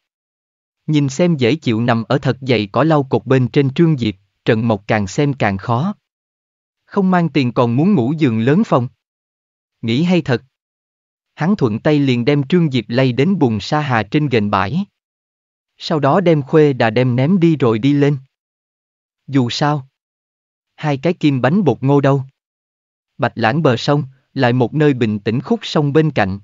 Nhìn xem dễ chịu nằm ở thật dậy cỏ lau cột bên trên Trương Diệp, Trần Mộc càng xem càng khó không mang tiền còn muốn ngủ giường lớn phòng. Nghĩ hay thật. Hắn thuận tay liền đem Trương Diệp lay đến bùn sa hà trên gền bãi. Sau đó đem khuê đà đem ném đi rồi đi lên. Dù sao. Hai cái kim bánh bột ngô đâu. Bạch lãng bờ sông, lại một nơi bình tĩnh khúc sông bên cạnh.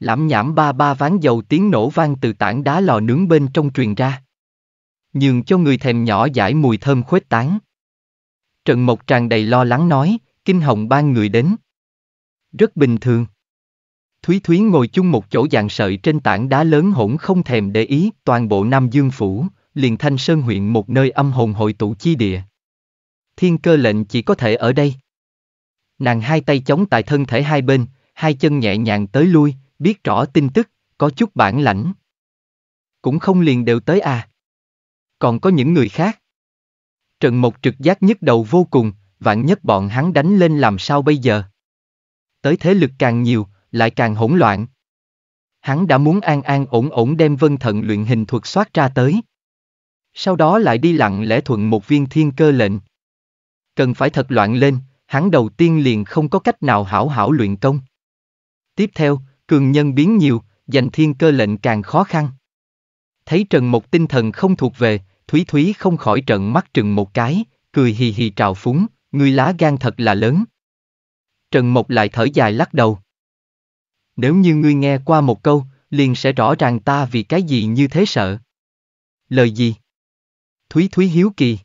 Lãm nhảm ba ba ván dầu tiếng nổ vang từ tảng đá lò nướng bên trong truyền ra. Nhường cho người thèm nhỏ giải mùi thơm khuếch tán. Trần Mộc tràn đầy lo lắng nói, Kinh Hồng ban người đến. Rất bình thường. Thúy Thúy ngồi chung một chỗ dạng sợi trên tảng đá lớn hỗn không thèm để ý toàn bộ Nam Dương Phủ, liền thanh sơn huyện một nơi âm hồn hội tụ chi địa. Thiên cơ lệnh chỉ có thể ở đây. Nàng hai tay chống tại thân thể hai bên, hai chân nhẹ nhàng tới lui, biết rõ tin tức, có chút bản lãnh. Cũng không liền đều tới à. Còn có những người khác. Trần Mộc trực giác nhức đầu vô cùng, vạn nhất bọn hắn đánh lên làm sao bây giờ? Tới thế lực càng nhiều, lại càng hỗn loạn. Hắn đã muốn an an ổn ổn đem vân thận luyện hình thuật soát ra tới. Sau đó lại đi lặng lẽ thuận một viên thiên cơ lệnh. Cần phải thật loạn lên, hắn đầu tiên liền không có cách nào hảo hảo luyện công. Tiếp theo, cường nhân biến nhiều, giành thiên cơ lệnh càng khó khăn. Thấy Trần Mộc tinh thần không thuộc về, Thúy Thúy không khỏi trợn mắt trừng một cái, cười hì hì trào phúng, Người lá gan thật là lớn. Trần Mộc lại thở dài lắc đầu. Nếu như ngươi nghe qua một câu, liền sẽ rõ ràng ta vì cái gì như thế sợ. Lời gì? Thúy Thúy hiếu kỳ.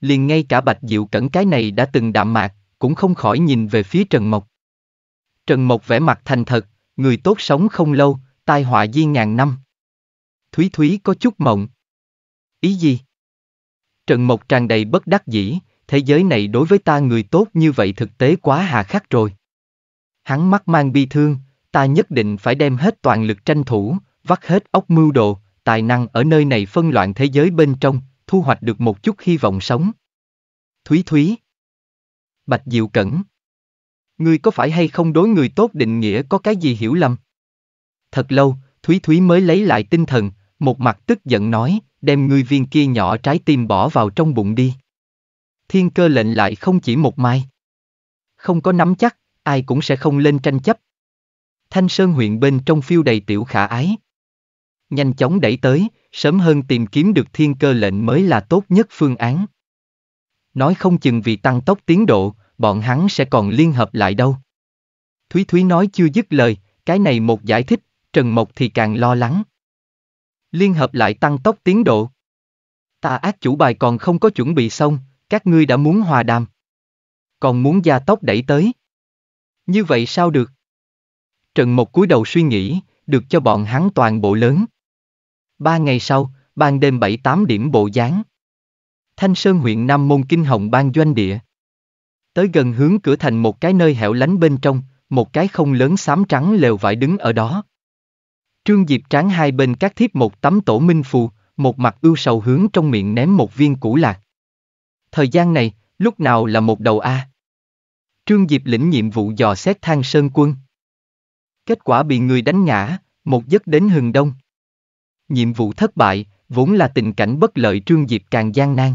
Liền ngay cả Bạch Diệu Cẩn cái này đã từng đạm mạc, cũng không khỏi nhìn về phía Trần Mộc. Trần Mộc vẻ mặt thành thật, người tốt sống không lâu, tai họa di ngàn năm. Thúy Thúy có chút mộng, Ý gì? Trần Mộc tràn đầy bất đắc dĩ, thế giới này đối với ta người tốt như vậy thực tế quá hà khắc rồi. Hắn mắt mang bi thương, ta nhất định phải đem hết toàn lực tranh thủ, vắt hết óc mưu đồ, tài năng ở nơi này phân loạn thế giới bên trong, thu hoạch được một chút hy vọng sống. Thúy Thúy Bạch Diệu Cẩn Ngươi có phải hay không đối người tốt định nghĩa có cái gì hiểu lầm? Thật lâu, Thúy Thúy mới lấy lại tinh thần, một mặt tức giận nói, đem ngươi viên kia nhỏ trái tim bỏ vào trong bụng đi. Thiên cơ lệnh lại không chỉ một mai. Không có nắm chắc, ai cũng sẽ không lên tranh chấp. Thanh Sơn huyện bên trong phiêu đầy tiểu khả ái. Nhanh chóng đẩy tới, sớm hơn tìm kiếm được thiên cơ lệnh mới là tốt nhất phương án. Nói không chừng vì tăng tốc tiến độ, bọn hắn sẽ còn liên hợp lại đâu. Thúy Thúy nói chưa dứt lời, cái này một giải thích, Trần Mộc thì càng lo lắng liên hợp lại tăng tốc tiến độ. Ta ác chủ bài còn không có chuẩn bị xong, các ngươi đã muốn hòa đàm. Còn muốn gia tốc đẩy tới. Như vậy sao được? Trần một cúi đầu suy nghĩ, được cho bọn hắn toàn bộ lớn. Ba ngày sau, ban đêm bảy tám điểm bộ dáng. Thanh Sơn huyện Nam Môn Kinh Hồng ban doanh địa. Tới gần hướng cửa thành một cái nơi hẻo lánh bên trong, một cái không lớn xám trắng lều vải đứng ở đó. Trương Diệp tráng hai bên các thiếp một tấm tổ minh phù, một mặt ưu sầu hướng trong miệng ném một viên củ lạc. Thời gian này, lúc nào là một đầu A. Trương Diệp lĩnh nhiệm vụ dò xét thang sơn quân. Kết quả bị người đánh ngã, một giấc đến hừng đông. Nhiệm vụ thất bại, vốn là tình cảnh bất lợi Trương Diệp càng gian nan.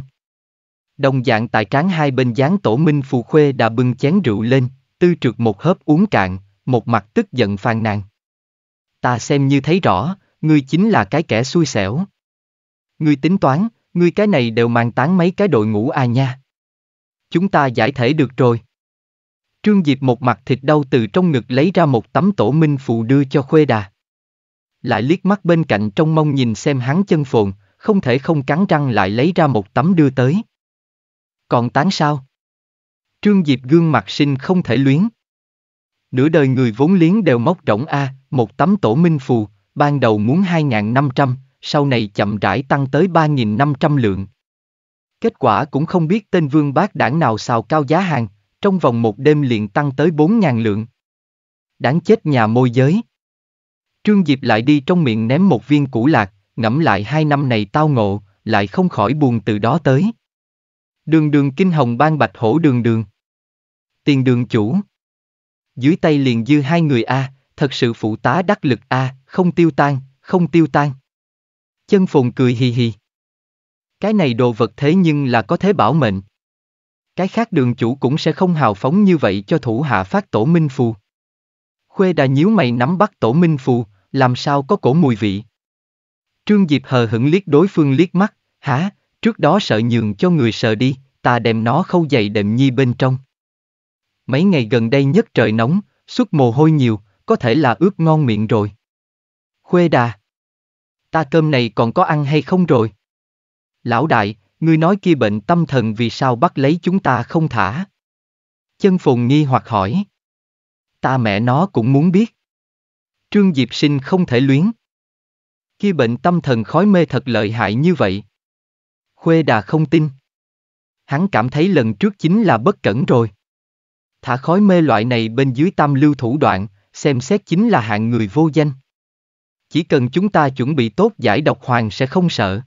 Đồng dạng tại tráng hai bên dáng tổ minh phù khuê đã bưng chén rượu lên, tư trượt một hớp uống cạn, một mặt tức giận phàn nàn ta xem như thấy rõ, ngươi chính là cái kẻ xui xẻo. Ngươi tính toán, ngươi cái này đều mang tán mấy cái đội ngũ à nha. Chúng ta giải thể được rồi. Trương Diệp một mặt thịt đau từ trong ngực lấy ra một tấm tổ minh phù đưa cho Khuê Đà. Lại liếc mắt bên cạnh trong mong nhìn xem hắn chân phồn, không thể không cắn răng lại lấy ra một tấm đưa tới. Còn tán sao? Trương Diệp gương mặt sinh không thể luyến. Nửa đời người vốn liếng đều móc rỗng a, à, một tấm tổ minh phù, ban đầu muốn 2.500, sau này chậm rãi tăng tới 3.500 lượng. Kết quả cũng không biết tên vương bác đảng nào xào cao giá hàng, trong vòng một đêm liền tăng tới 4.000 lượng. Đáng chết nhà môi giới. Trương Diệp lại đi trong miệng ném một viên củ lạc, ngẫm lại hai năm này tao ngộ, lại không khỏi buồn từ đó tới. Đường đường kinh hồng ban bạch hổ đường đường. Tiền đường chủ. Dưới tay liền dư hai người A, à, thật sự phụ tá đắc lực a, à, không tiêu tan, không tiêu tan. Chân phồn cười hì hì. Cái này đồ vật thế nhưng là có thế bảo mệnh. Cái khác đường chủ cũng sẽ không hào phóng như vậy cho thủ hạ phát tổ minh phù. Khuê đã nhíu mày nắm bắt tổ minh phù, làm sao có cổ mùi vị. Trương Diệp hờ hững liếc đối phương liếc mắt, hả, trước đó sợ nhường cho người sợ đi, ta đem nó khâu dày đệm nhi bên trong. Mấy ngày gần đây nhất trời nóng, suốt mồ hôi nhiều, có thể là ướt ngon miệng rồi. Khuê đà. Ta cơm này còn có ăn hay không rồi? Lão đại, ngươi nói kia bệnh tâm thần vì sao bắt lấy chúng ta không thả? Chân phồn nghi hoặc hỏi. Ta mẹ nó cũng muốn biết. Trương Diệp Sinh không thể luyến. Kia bệnh tâm thần khói mê thật lợi hại như vậy. Khuê đà không tin. Hắn cảm thấy lần trước chính là bất cẩn rồi. Thả khói mê loại này bên dưới tam lưu thủ đoạn, xem xét chính là hạng người vô danh. Chỉ cần chúng ta chuẩn bị tốt giải độc hoàng sẽ không sợ.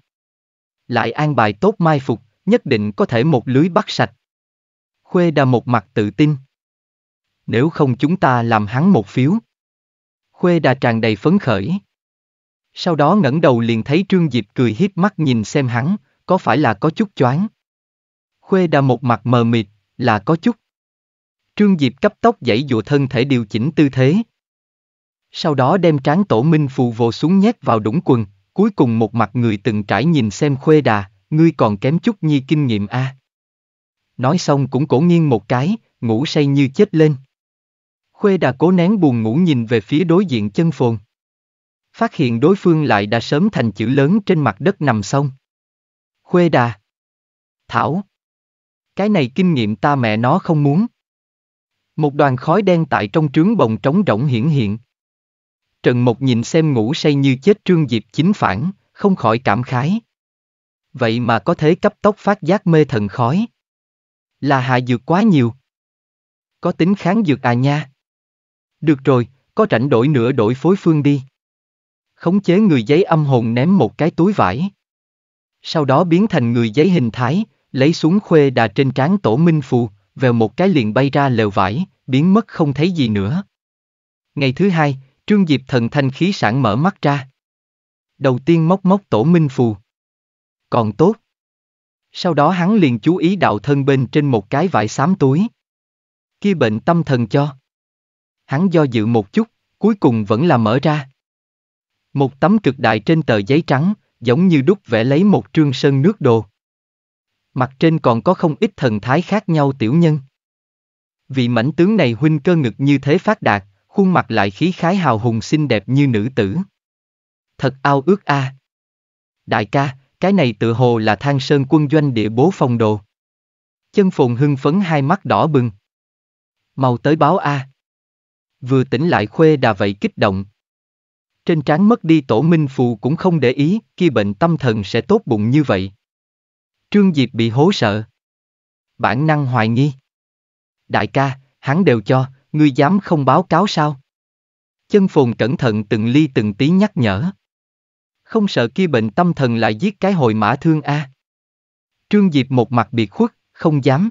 Lại an bài tốt mai phục, nhất định có thể một lưới bắt sạch. Khuê đa một mặt tự tin. Nếu không chúng ta làm hắn một phiếu. Khuê đa tràn đầy phấn khởi. Sau đó ngẩng đầu liền thấy Trương Diệp cười hiếp mắt nhìn xem hắn, có phải là có chút choáng. Khuê đa một mặt mờ mịt, là có chút. Trương Diệp cấp tốc dãy dụa thân thể điều chỉnh tư thế. Sau đó đem trán tổ minh phù vô xuống nhét vào đũng quần, cuối cùng một mặt người từng trải nhìn xem khuê đà, ngươi còn kém chút nhi kinh nghiệm a. À. Nói xong cũng cổ nghiêng một cái, ngủ say như chết lên. Khuê đà cố nén buồn ngủ nhìn về phía đối diện chân phồn. Phát hiện đối phương lại đã sớm thành chữ lớn trên mặt đất nằm xong. Khuê đà. Thảo. Cái này kinh nghiệm ta mẹ nó không muốn. Một đoàn khói đen tại trong trướng bồng trống rỗng hiển hiện. Trần Mộc nhìn xem ngủ say như chết Trương Diệp chính phản, không khỏi cảm khái. Vậy mà có thể cấp tốc phát giác mê thần khói. Là hạ dược quá nhiều. Có tính kháng dược à nha. Được rồi, có rảnh đổi nữa đổi phối phương đi. Khống chế người giấy âm hồn ném một cái túi vải. Sau đó biến thành người giấy hình thái, lấy xuống khuê đà trên trán tổ minh phù, vèo một cái liền bay ra lều vải, biến mất không thấy gì nữa. Ngày thứ hai, Trương Diệp thần thanh khí sản mở mắt ra. Đầu tiên móc móc tổ minh phù. Còn tốt. Sau đó hắn liền chú ý đạo thân bên trên một cái vải xám túi. Kia bệnh tâm thần cho. Hắn do dự một chút, cuối cùng vẫn là mở ra. Một tấm cực đại trên tờ giấy trắng, giống như đúc vẽ lấy một trương sơn nước đồ. Mặt trên còn có không ít thần thái khác nhau tiểu nhân. Vị mảnh tướng này huynh cơ ngực như thế phát đạt, khuôn mặt lại khí khái hào hùng xinh đẹp như nữ tử. Thật ao ước a. À. Đại ca, cái này tự hồ là thang sơn quân doanh địa bố phòng đồ. Chân phùng hưng phấn hai mắt đỏ bừng. Mau tới báo a. À. Vừa tỉnh lại khuê đà vậy kích động. Trên trán mất đi tổ minh phù cũng không để ý, kia bệnh tâm thần sẽ tốt bụng như vậy. Trương Diệp bị hố sợ. Bản năng hoài nghi. Đại ca, hắn đều cho, ngươi dám không báo cáo sao? Chân phồn cẩn thận từng ly từng tí nhắc nhở. Không sợ kia bệnh tâm thần lại giết cái hồi mã thương A. Trương Diệp một mặt biệt khuất, không dám.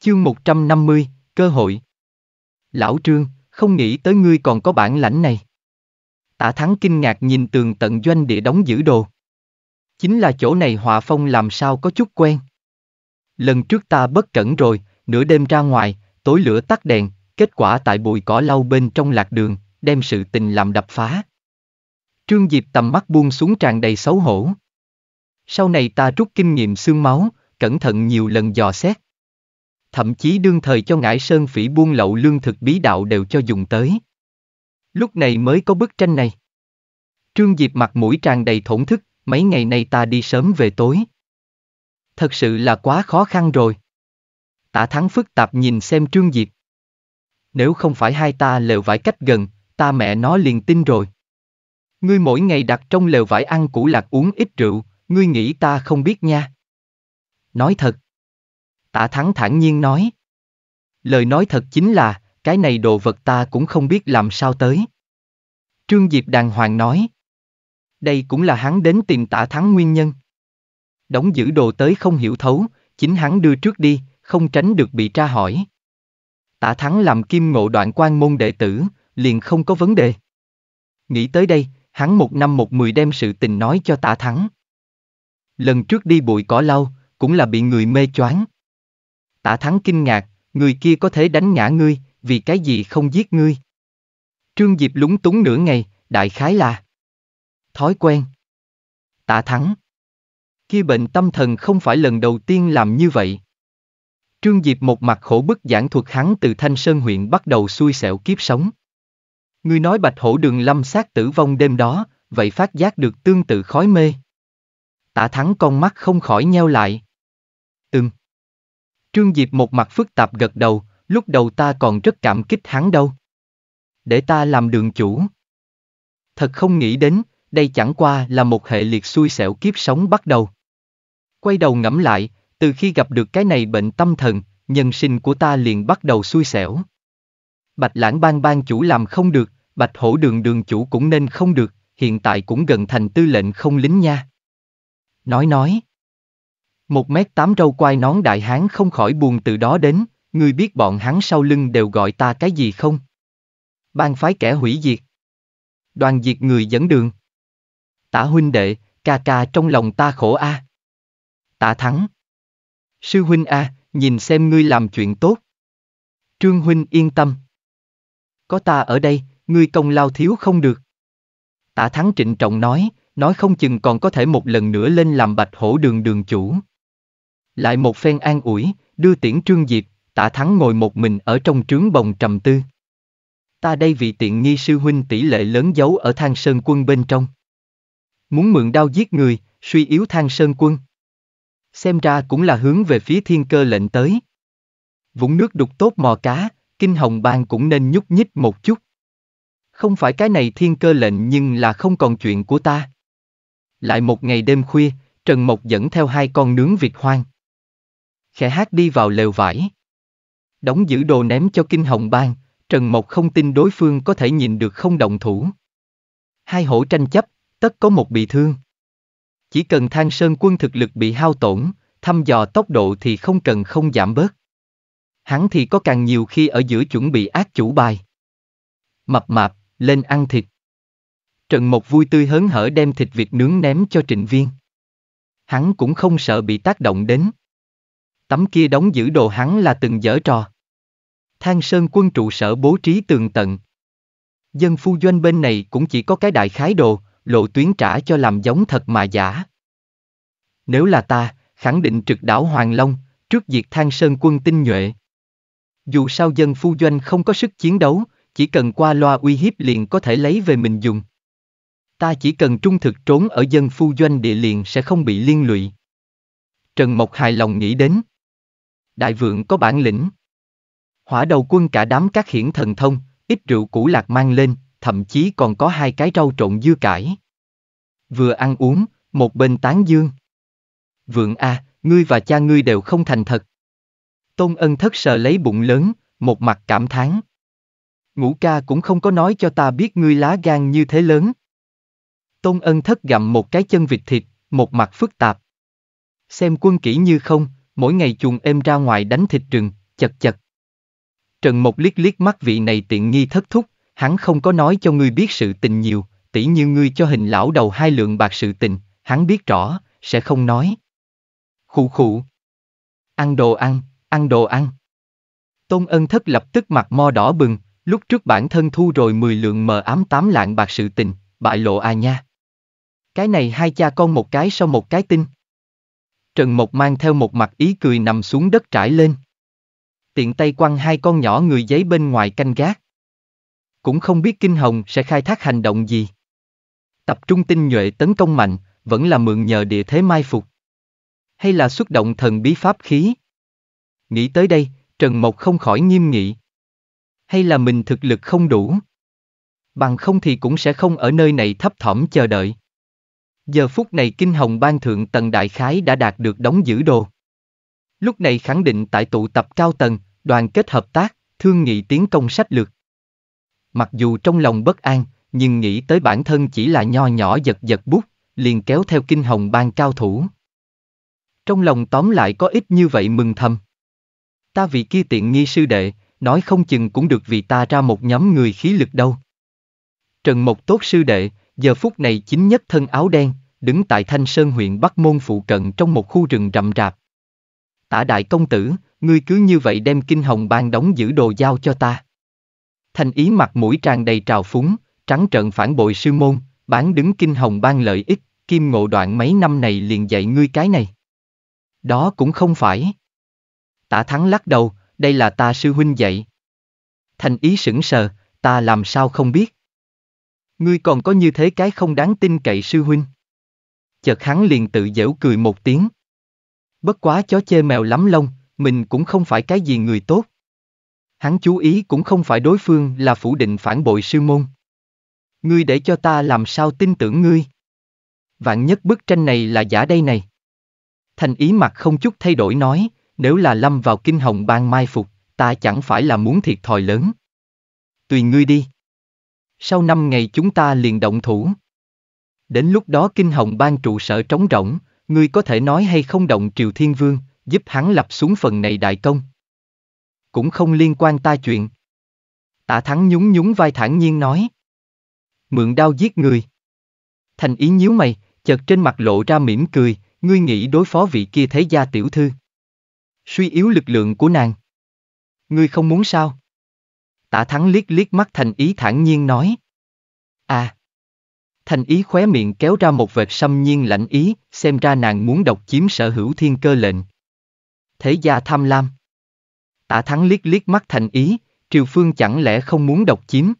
Chương 150, cơ hội. Lão Trương, không nghĩ tới ngươi còn có bản lãnh này. Tả Thắng kinh ngạc nhìn tường tận doanh địa đóng giữ đồ chính là chỗ này họa phong làm sao có chút quen. Lần trước ta bất cẩn rồi, nửa đêm ra ngoài, tối lửa tắt đèn, kết quả tại bụi cỏ lau bên trong lạc đường, đem sự tình làm đập phá. Trương Diệp tầm mắt buông xuống tràn đầy xấu hổ. Sau này ta rút kinh nghiệm xương máu, cẩn thận nhiều lần dò xét. Thậm chí đương thời cho ngải sơn phỉ buông lậu lương thực bí đạo đều cho dùng tới. Lúc này mới có bức tranh này. Trương Diệp mặt mũi tràn đầy thổn thức, mấy ngày nay ta đi sớm về tối. Thật sự là quá khó khăn rồi. Tả thắng phức tạp nhìn xem Trương Diệp. Nếu không phải hai ta lều vải cách gần, ta mẹ nó liền tin rồi. Ngươi mỗi ngày đặt trong lều vải ăn củ lạc uống ít rượu, ngươi nghĩ ta không biết nha. Nói thật. Tả thắng thản nhiên nói. Lời nói thật chính là, cái này đồ vật ta cũng không biết làm sao tới. Trương Diệp đàng hoàng nói. Đây cũng là hắn đến tìm tả thắng nguyên nhân. Đóng giữ đồ tới không hiểu thấu, chính hắn đưa trước đi, không tránh được bị tra hỏi. Tả thắng làm kim ngộ đoạn quan môn đệ tử, liền không có vấn đề. Nghĩ tới đây, hắn một năm một mười đem sự tình nói cho tả thắng. Lần trước đi bụi cỏ lau, cũng là bị người mê choáng. Tả thắng kinh ngạc, người kia có thể đánh ngã ngươi, vì cái gì không giết ngươi. Trương Diệp lúng túng nửa ngày, đại khái là thói quen. Tạ thắng. Khi bệnh tâm thần không phải lần đầu tiên làm như vậy. Trương Diệp một mặt khổ bức giảng thuật hắn từ Thanh Sơn huyện bắt đầu xui xẻo kiếp sống. Người nói bạch hổ đường lâm sát tử vong đêm đó, vậy phát giác được tương tự khói mê. Tạ thắng con mắt không khỏi nheo lại. Ừm. Trương Diệp một mặt phức tạp gật đầu, lúc đầu ta còn rất cảm kích hắn đâu. Để ta làm đường chủ. Thật không nghĩ đến, đây chẳng qua là một hệ liệt xui xẻo kiếp sống bắt đầu. Quay đầu ngẫm lại, từ khi gặp được cái này bệnh tâm thần, nhân sinh của ta liền bắt đầu xui xẻo. Bạch lãng ban ban chủ làm không được, bạch hổ đường đường chủ cũng nên không được, hiện tại cũng gần thành tư lệnh không lính nha. Nói nói. Một mét tám râu quai nón đại hán không khỏi buồn từ đó đến, người biết bọn hắn sau lưng đều gọi ta cái gì không? Ban phái kẻ hủy diệt. Đoàn diệt người dẫn đường. Tả huynh đệ, ca ca trong lòng ta khổ a. À. Tả thắng. Sư huynh a, à, nhìn xem ngươi làm chuyện tốt. Trương huynh yên tâm. Có ta ở đây, ngươi công lao thiếu không được. Tả thắng trịnh trọng nói, nói không chừng còn có thể một lần nữa lên làm bạch hổ đường đường chủ. Lại một phen an ủi, đưa tiễn trương diệp, tả thắng ngồi một mình ở trong trướng bồng trầm tư. Ta đây vì tiện nghi sư huynh tỷ lệ lớn giấu ở thang sơn quân bên trong. Muốn mượn đao giết người, suy yếu thang sơn quân. Xem ra cũng là hướng về phía thiên cơ lệnh tới. Vũng nước đục tốt mò cá, kinh hồng bang cũng nên nhúc nhích một chút. Không phải cái này thiên cơ lệnh nhưng là không còn chuyện của ta. Lại một ngày đêm khuya, Trần Mộc dẫn theo hai con nướng vịt hoang. Khẽ hát đi vào lều vải. Đóng giữ đồ ném cho kinh hồng bang, Trần Mộc không tin đối phương có thể nhìn được không động thủ. Hai hổ tranh chấp, tất có một bị thương. Chỉ cần thang sơn quân thực lực bị hao tổn, thăm dò tốc độ thì không cần không giảm bớt. Hắn thì có càng nhiều khi ở giữa chuẩn bị ác chủ bài. Mập mạp, lên ăn thịt. Trần Mộc vui tươi hớn hở đem thịt vịt nướng ném cho trịnh viên. Hắn cũng không sợ bị tác động đến. Tấm kia đóng giữ đồ hắn là từng dở trò. Thang Sơn quân trụ sở bố trí tường tận. Dân phu doanh bên này cũng chỉ có cái đại khái đồ, lộ tuyến trả cho làm giống thật mà giả. Nếu là ta, khẳng định trực đảo Hoàng Long, trước diệt Thang Sơn quân tinh nhuệ. Dù sao dân phu doanh không có sức chiến đấu, chỉ cần qua loa uy hiếp liền có thể lấy về mình dùng. Ta chỉ cần trung thực trốn ở dân phu doanh địa liền sẽ không bị liên lụy. Trần Mộc hài lòng nghĩ đến. Đại vượng có bản lĩnh. Hỏa đầu quân cả đám các hiển thần thông, ít rượu cũ lạc mang lên, thậm chí còn có hai cái rau trộn dưa cải. Vừa ăn uống, một bên tán dương. Vượng A, ngươi và cha ngươi đều không thành thật. Tôn ân thất sờ lấy bụng lớn, một mặt cảm thán. Ngũ ca cũng không có nói cho ta biết ngươi lá gan như thế lớn. Tôn ân thất gặm một cái chân vịt thịt, một mặt phức tạp. Xem quân kỹ như không, mỗi ngày chuồng êm ra ngoài đánh thịt rừng, chật chật. Trần một liếc liếc mắt vị này tiện nghi thất thúc, hắn không có nói cho ngươi biết sự tình nhiều, tỉ như ngươi cho hình lão đầu hai lượng bạc sự tình, hắn biết rõ, sẽ không nói. Khụ khụ. Ăn đồ ăn, ăn đồ ăn. Tôn ân thất lập tức mặt mo đỏ bừng, lúc trước bản thân thu rồi 10 lượng mờ ám tám lạng bạc sự tình, bại lộ à nha. Cái này hai cha con một cái sau một cái tin. Trần Mộc mang theo một mặt ý cười nằm xuống đất trải lên. Tiện tay quăng hai con nhỏ người giấy bên ngoài canh gác cũng không biết Kinh Hồng sẽ khai thác hành động gì. Tập trung tinh nhuệ tấn công mạnh, vẫn là mượn nhờ địa thế mai phục. Hay là xuất động thần bí pháp khí. Nghĩ tới đây, Trần Mộc không khỏi nghiêm nghị. Hay là mình thực lực không đủ. Bằng không thì cũng sẽ không ở nơi này thấp thỏm chờ đợi. Giờ phút này Kinh Hồng ban thượng tầng đại khái đã đạt được đóng giữ đồ. Lúc này khẳng định tại tụ tập cao tầng, đoàn kết hợp tác, thương nghị tiến công sách lược. Mặc dù trong lòng bất an, nhưng nghĩ tới bản thân chỉ là nho nhỏ giật giật bút, liền kéo theo kinh hồng ban cao thủ. Trong lòng tóm lại có ít như vậy mừng thầm. Ta vì kia tiện nghi sư đệ, nói không chừng cũng được vì ta ra một nhóm người khí lực đâu. Trần Mộc Tốt sư đệ, giờ phút này chính nhất thân áo đen, đứng tại Thanh Sơn huyện Bắc Môn phụ cận trong một khu rừng rậm rạp. Tả đại công tử, ngươi cứ như vậy đem kinh hồng ban đóng giữ đồ giao cho ta thành ý mặt mũi tràn đầy trào phúng, trắng trợn phản bội sư môn, bán đứng kinh hồng ban lợi ích, kim ngộ đoạn mấy năm này liền dạy ngươi cái này. Đó cũng không phải. Tả thắng lắc đầu, đây là ta sư huynh dạy. Thành ý sững sờ, ta làm sao không biết. Ngươi còn có như thế cái không đáng tin cậy sư huynh. Chợt hắn liền tự giễu cười một tiếng. Bất quá chó chê mèo lắm lông, mình cũng không phải cái gì người tốt. Hắn chú ý cũng không phải đối phương là phủ định phản bội sư môn. Ngươi để cho ta làm sao tin tưởng ngươi? Vạn nhất bức tranh này là giả đây này. Thành ý mặt không chút thay đổi nói, nếu là lâm vào kinh hồng ban mai phục, ta chẳng phải là muốn thiệt thòi lớn. Tùy ngươi đi. Sau năm ngày chúng ta liền động thủ. Đến lúc đó kinh hồng ban trụ sở trống rỗng, ngươi có thể nói hay không động triều thiên vương, giúp hắn lập xuống phần này đại công cũng không liên quan ta chuyện. Tạ Thắng nhún nhún vai thản nhiên nói. Mượn đao giết người. Thành ý nhíu mày, chợt trên mặt lộ ra mỉm cười, ngươi nghĩ đối phó vị kia thế gia tiểu thư. Suy yếu lực lượng của nàng. Ngươi không muốn sao? Tạ Thắng liếc liếc mắt Thành ý thản nhiên nói. À. Thành ý khóe miệng kéo ra một vệt xâm nhiên lạnh ý, xem ra nàng muốn độc chiếm sở hữu thiên cơ lệnh. Thế gia tham lam. Tả thắng liếc liếc mắt thành ý, Triều Phương chẳng lẽ không muốn độc chiếm?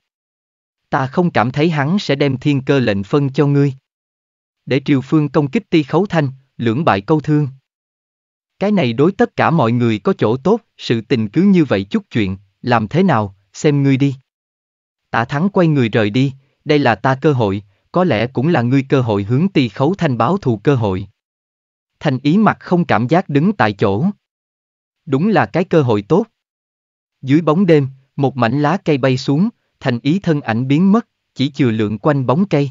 Ta không cảm thấy hắn sẽ đem thiên cơ lệnh phân cho ngươi. Để Triều Phương công kích ti khấu thanh, lưỡng bại câu thương. Cái này đối tất cả mọi người có chỗ tốt, sự tình cứ như vậy chút chuyện, làm thế nào, xem ngươi đi. Tả thắng quay người rời đi, đây là ta cơ hội, có lẽ cũng là ngươi cơ hội hướng ti khấu thanh báo thù cơ hội. Thành ý mặt không cảm giác đứng tại chỗ. Đúng là cái cơ hội tốt. Dưới bóng đêm, một mảnh lá cây bay xuống, thành ý thân ảnh biến mất, chỉ chừa lượng quanh bóng cây.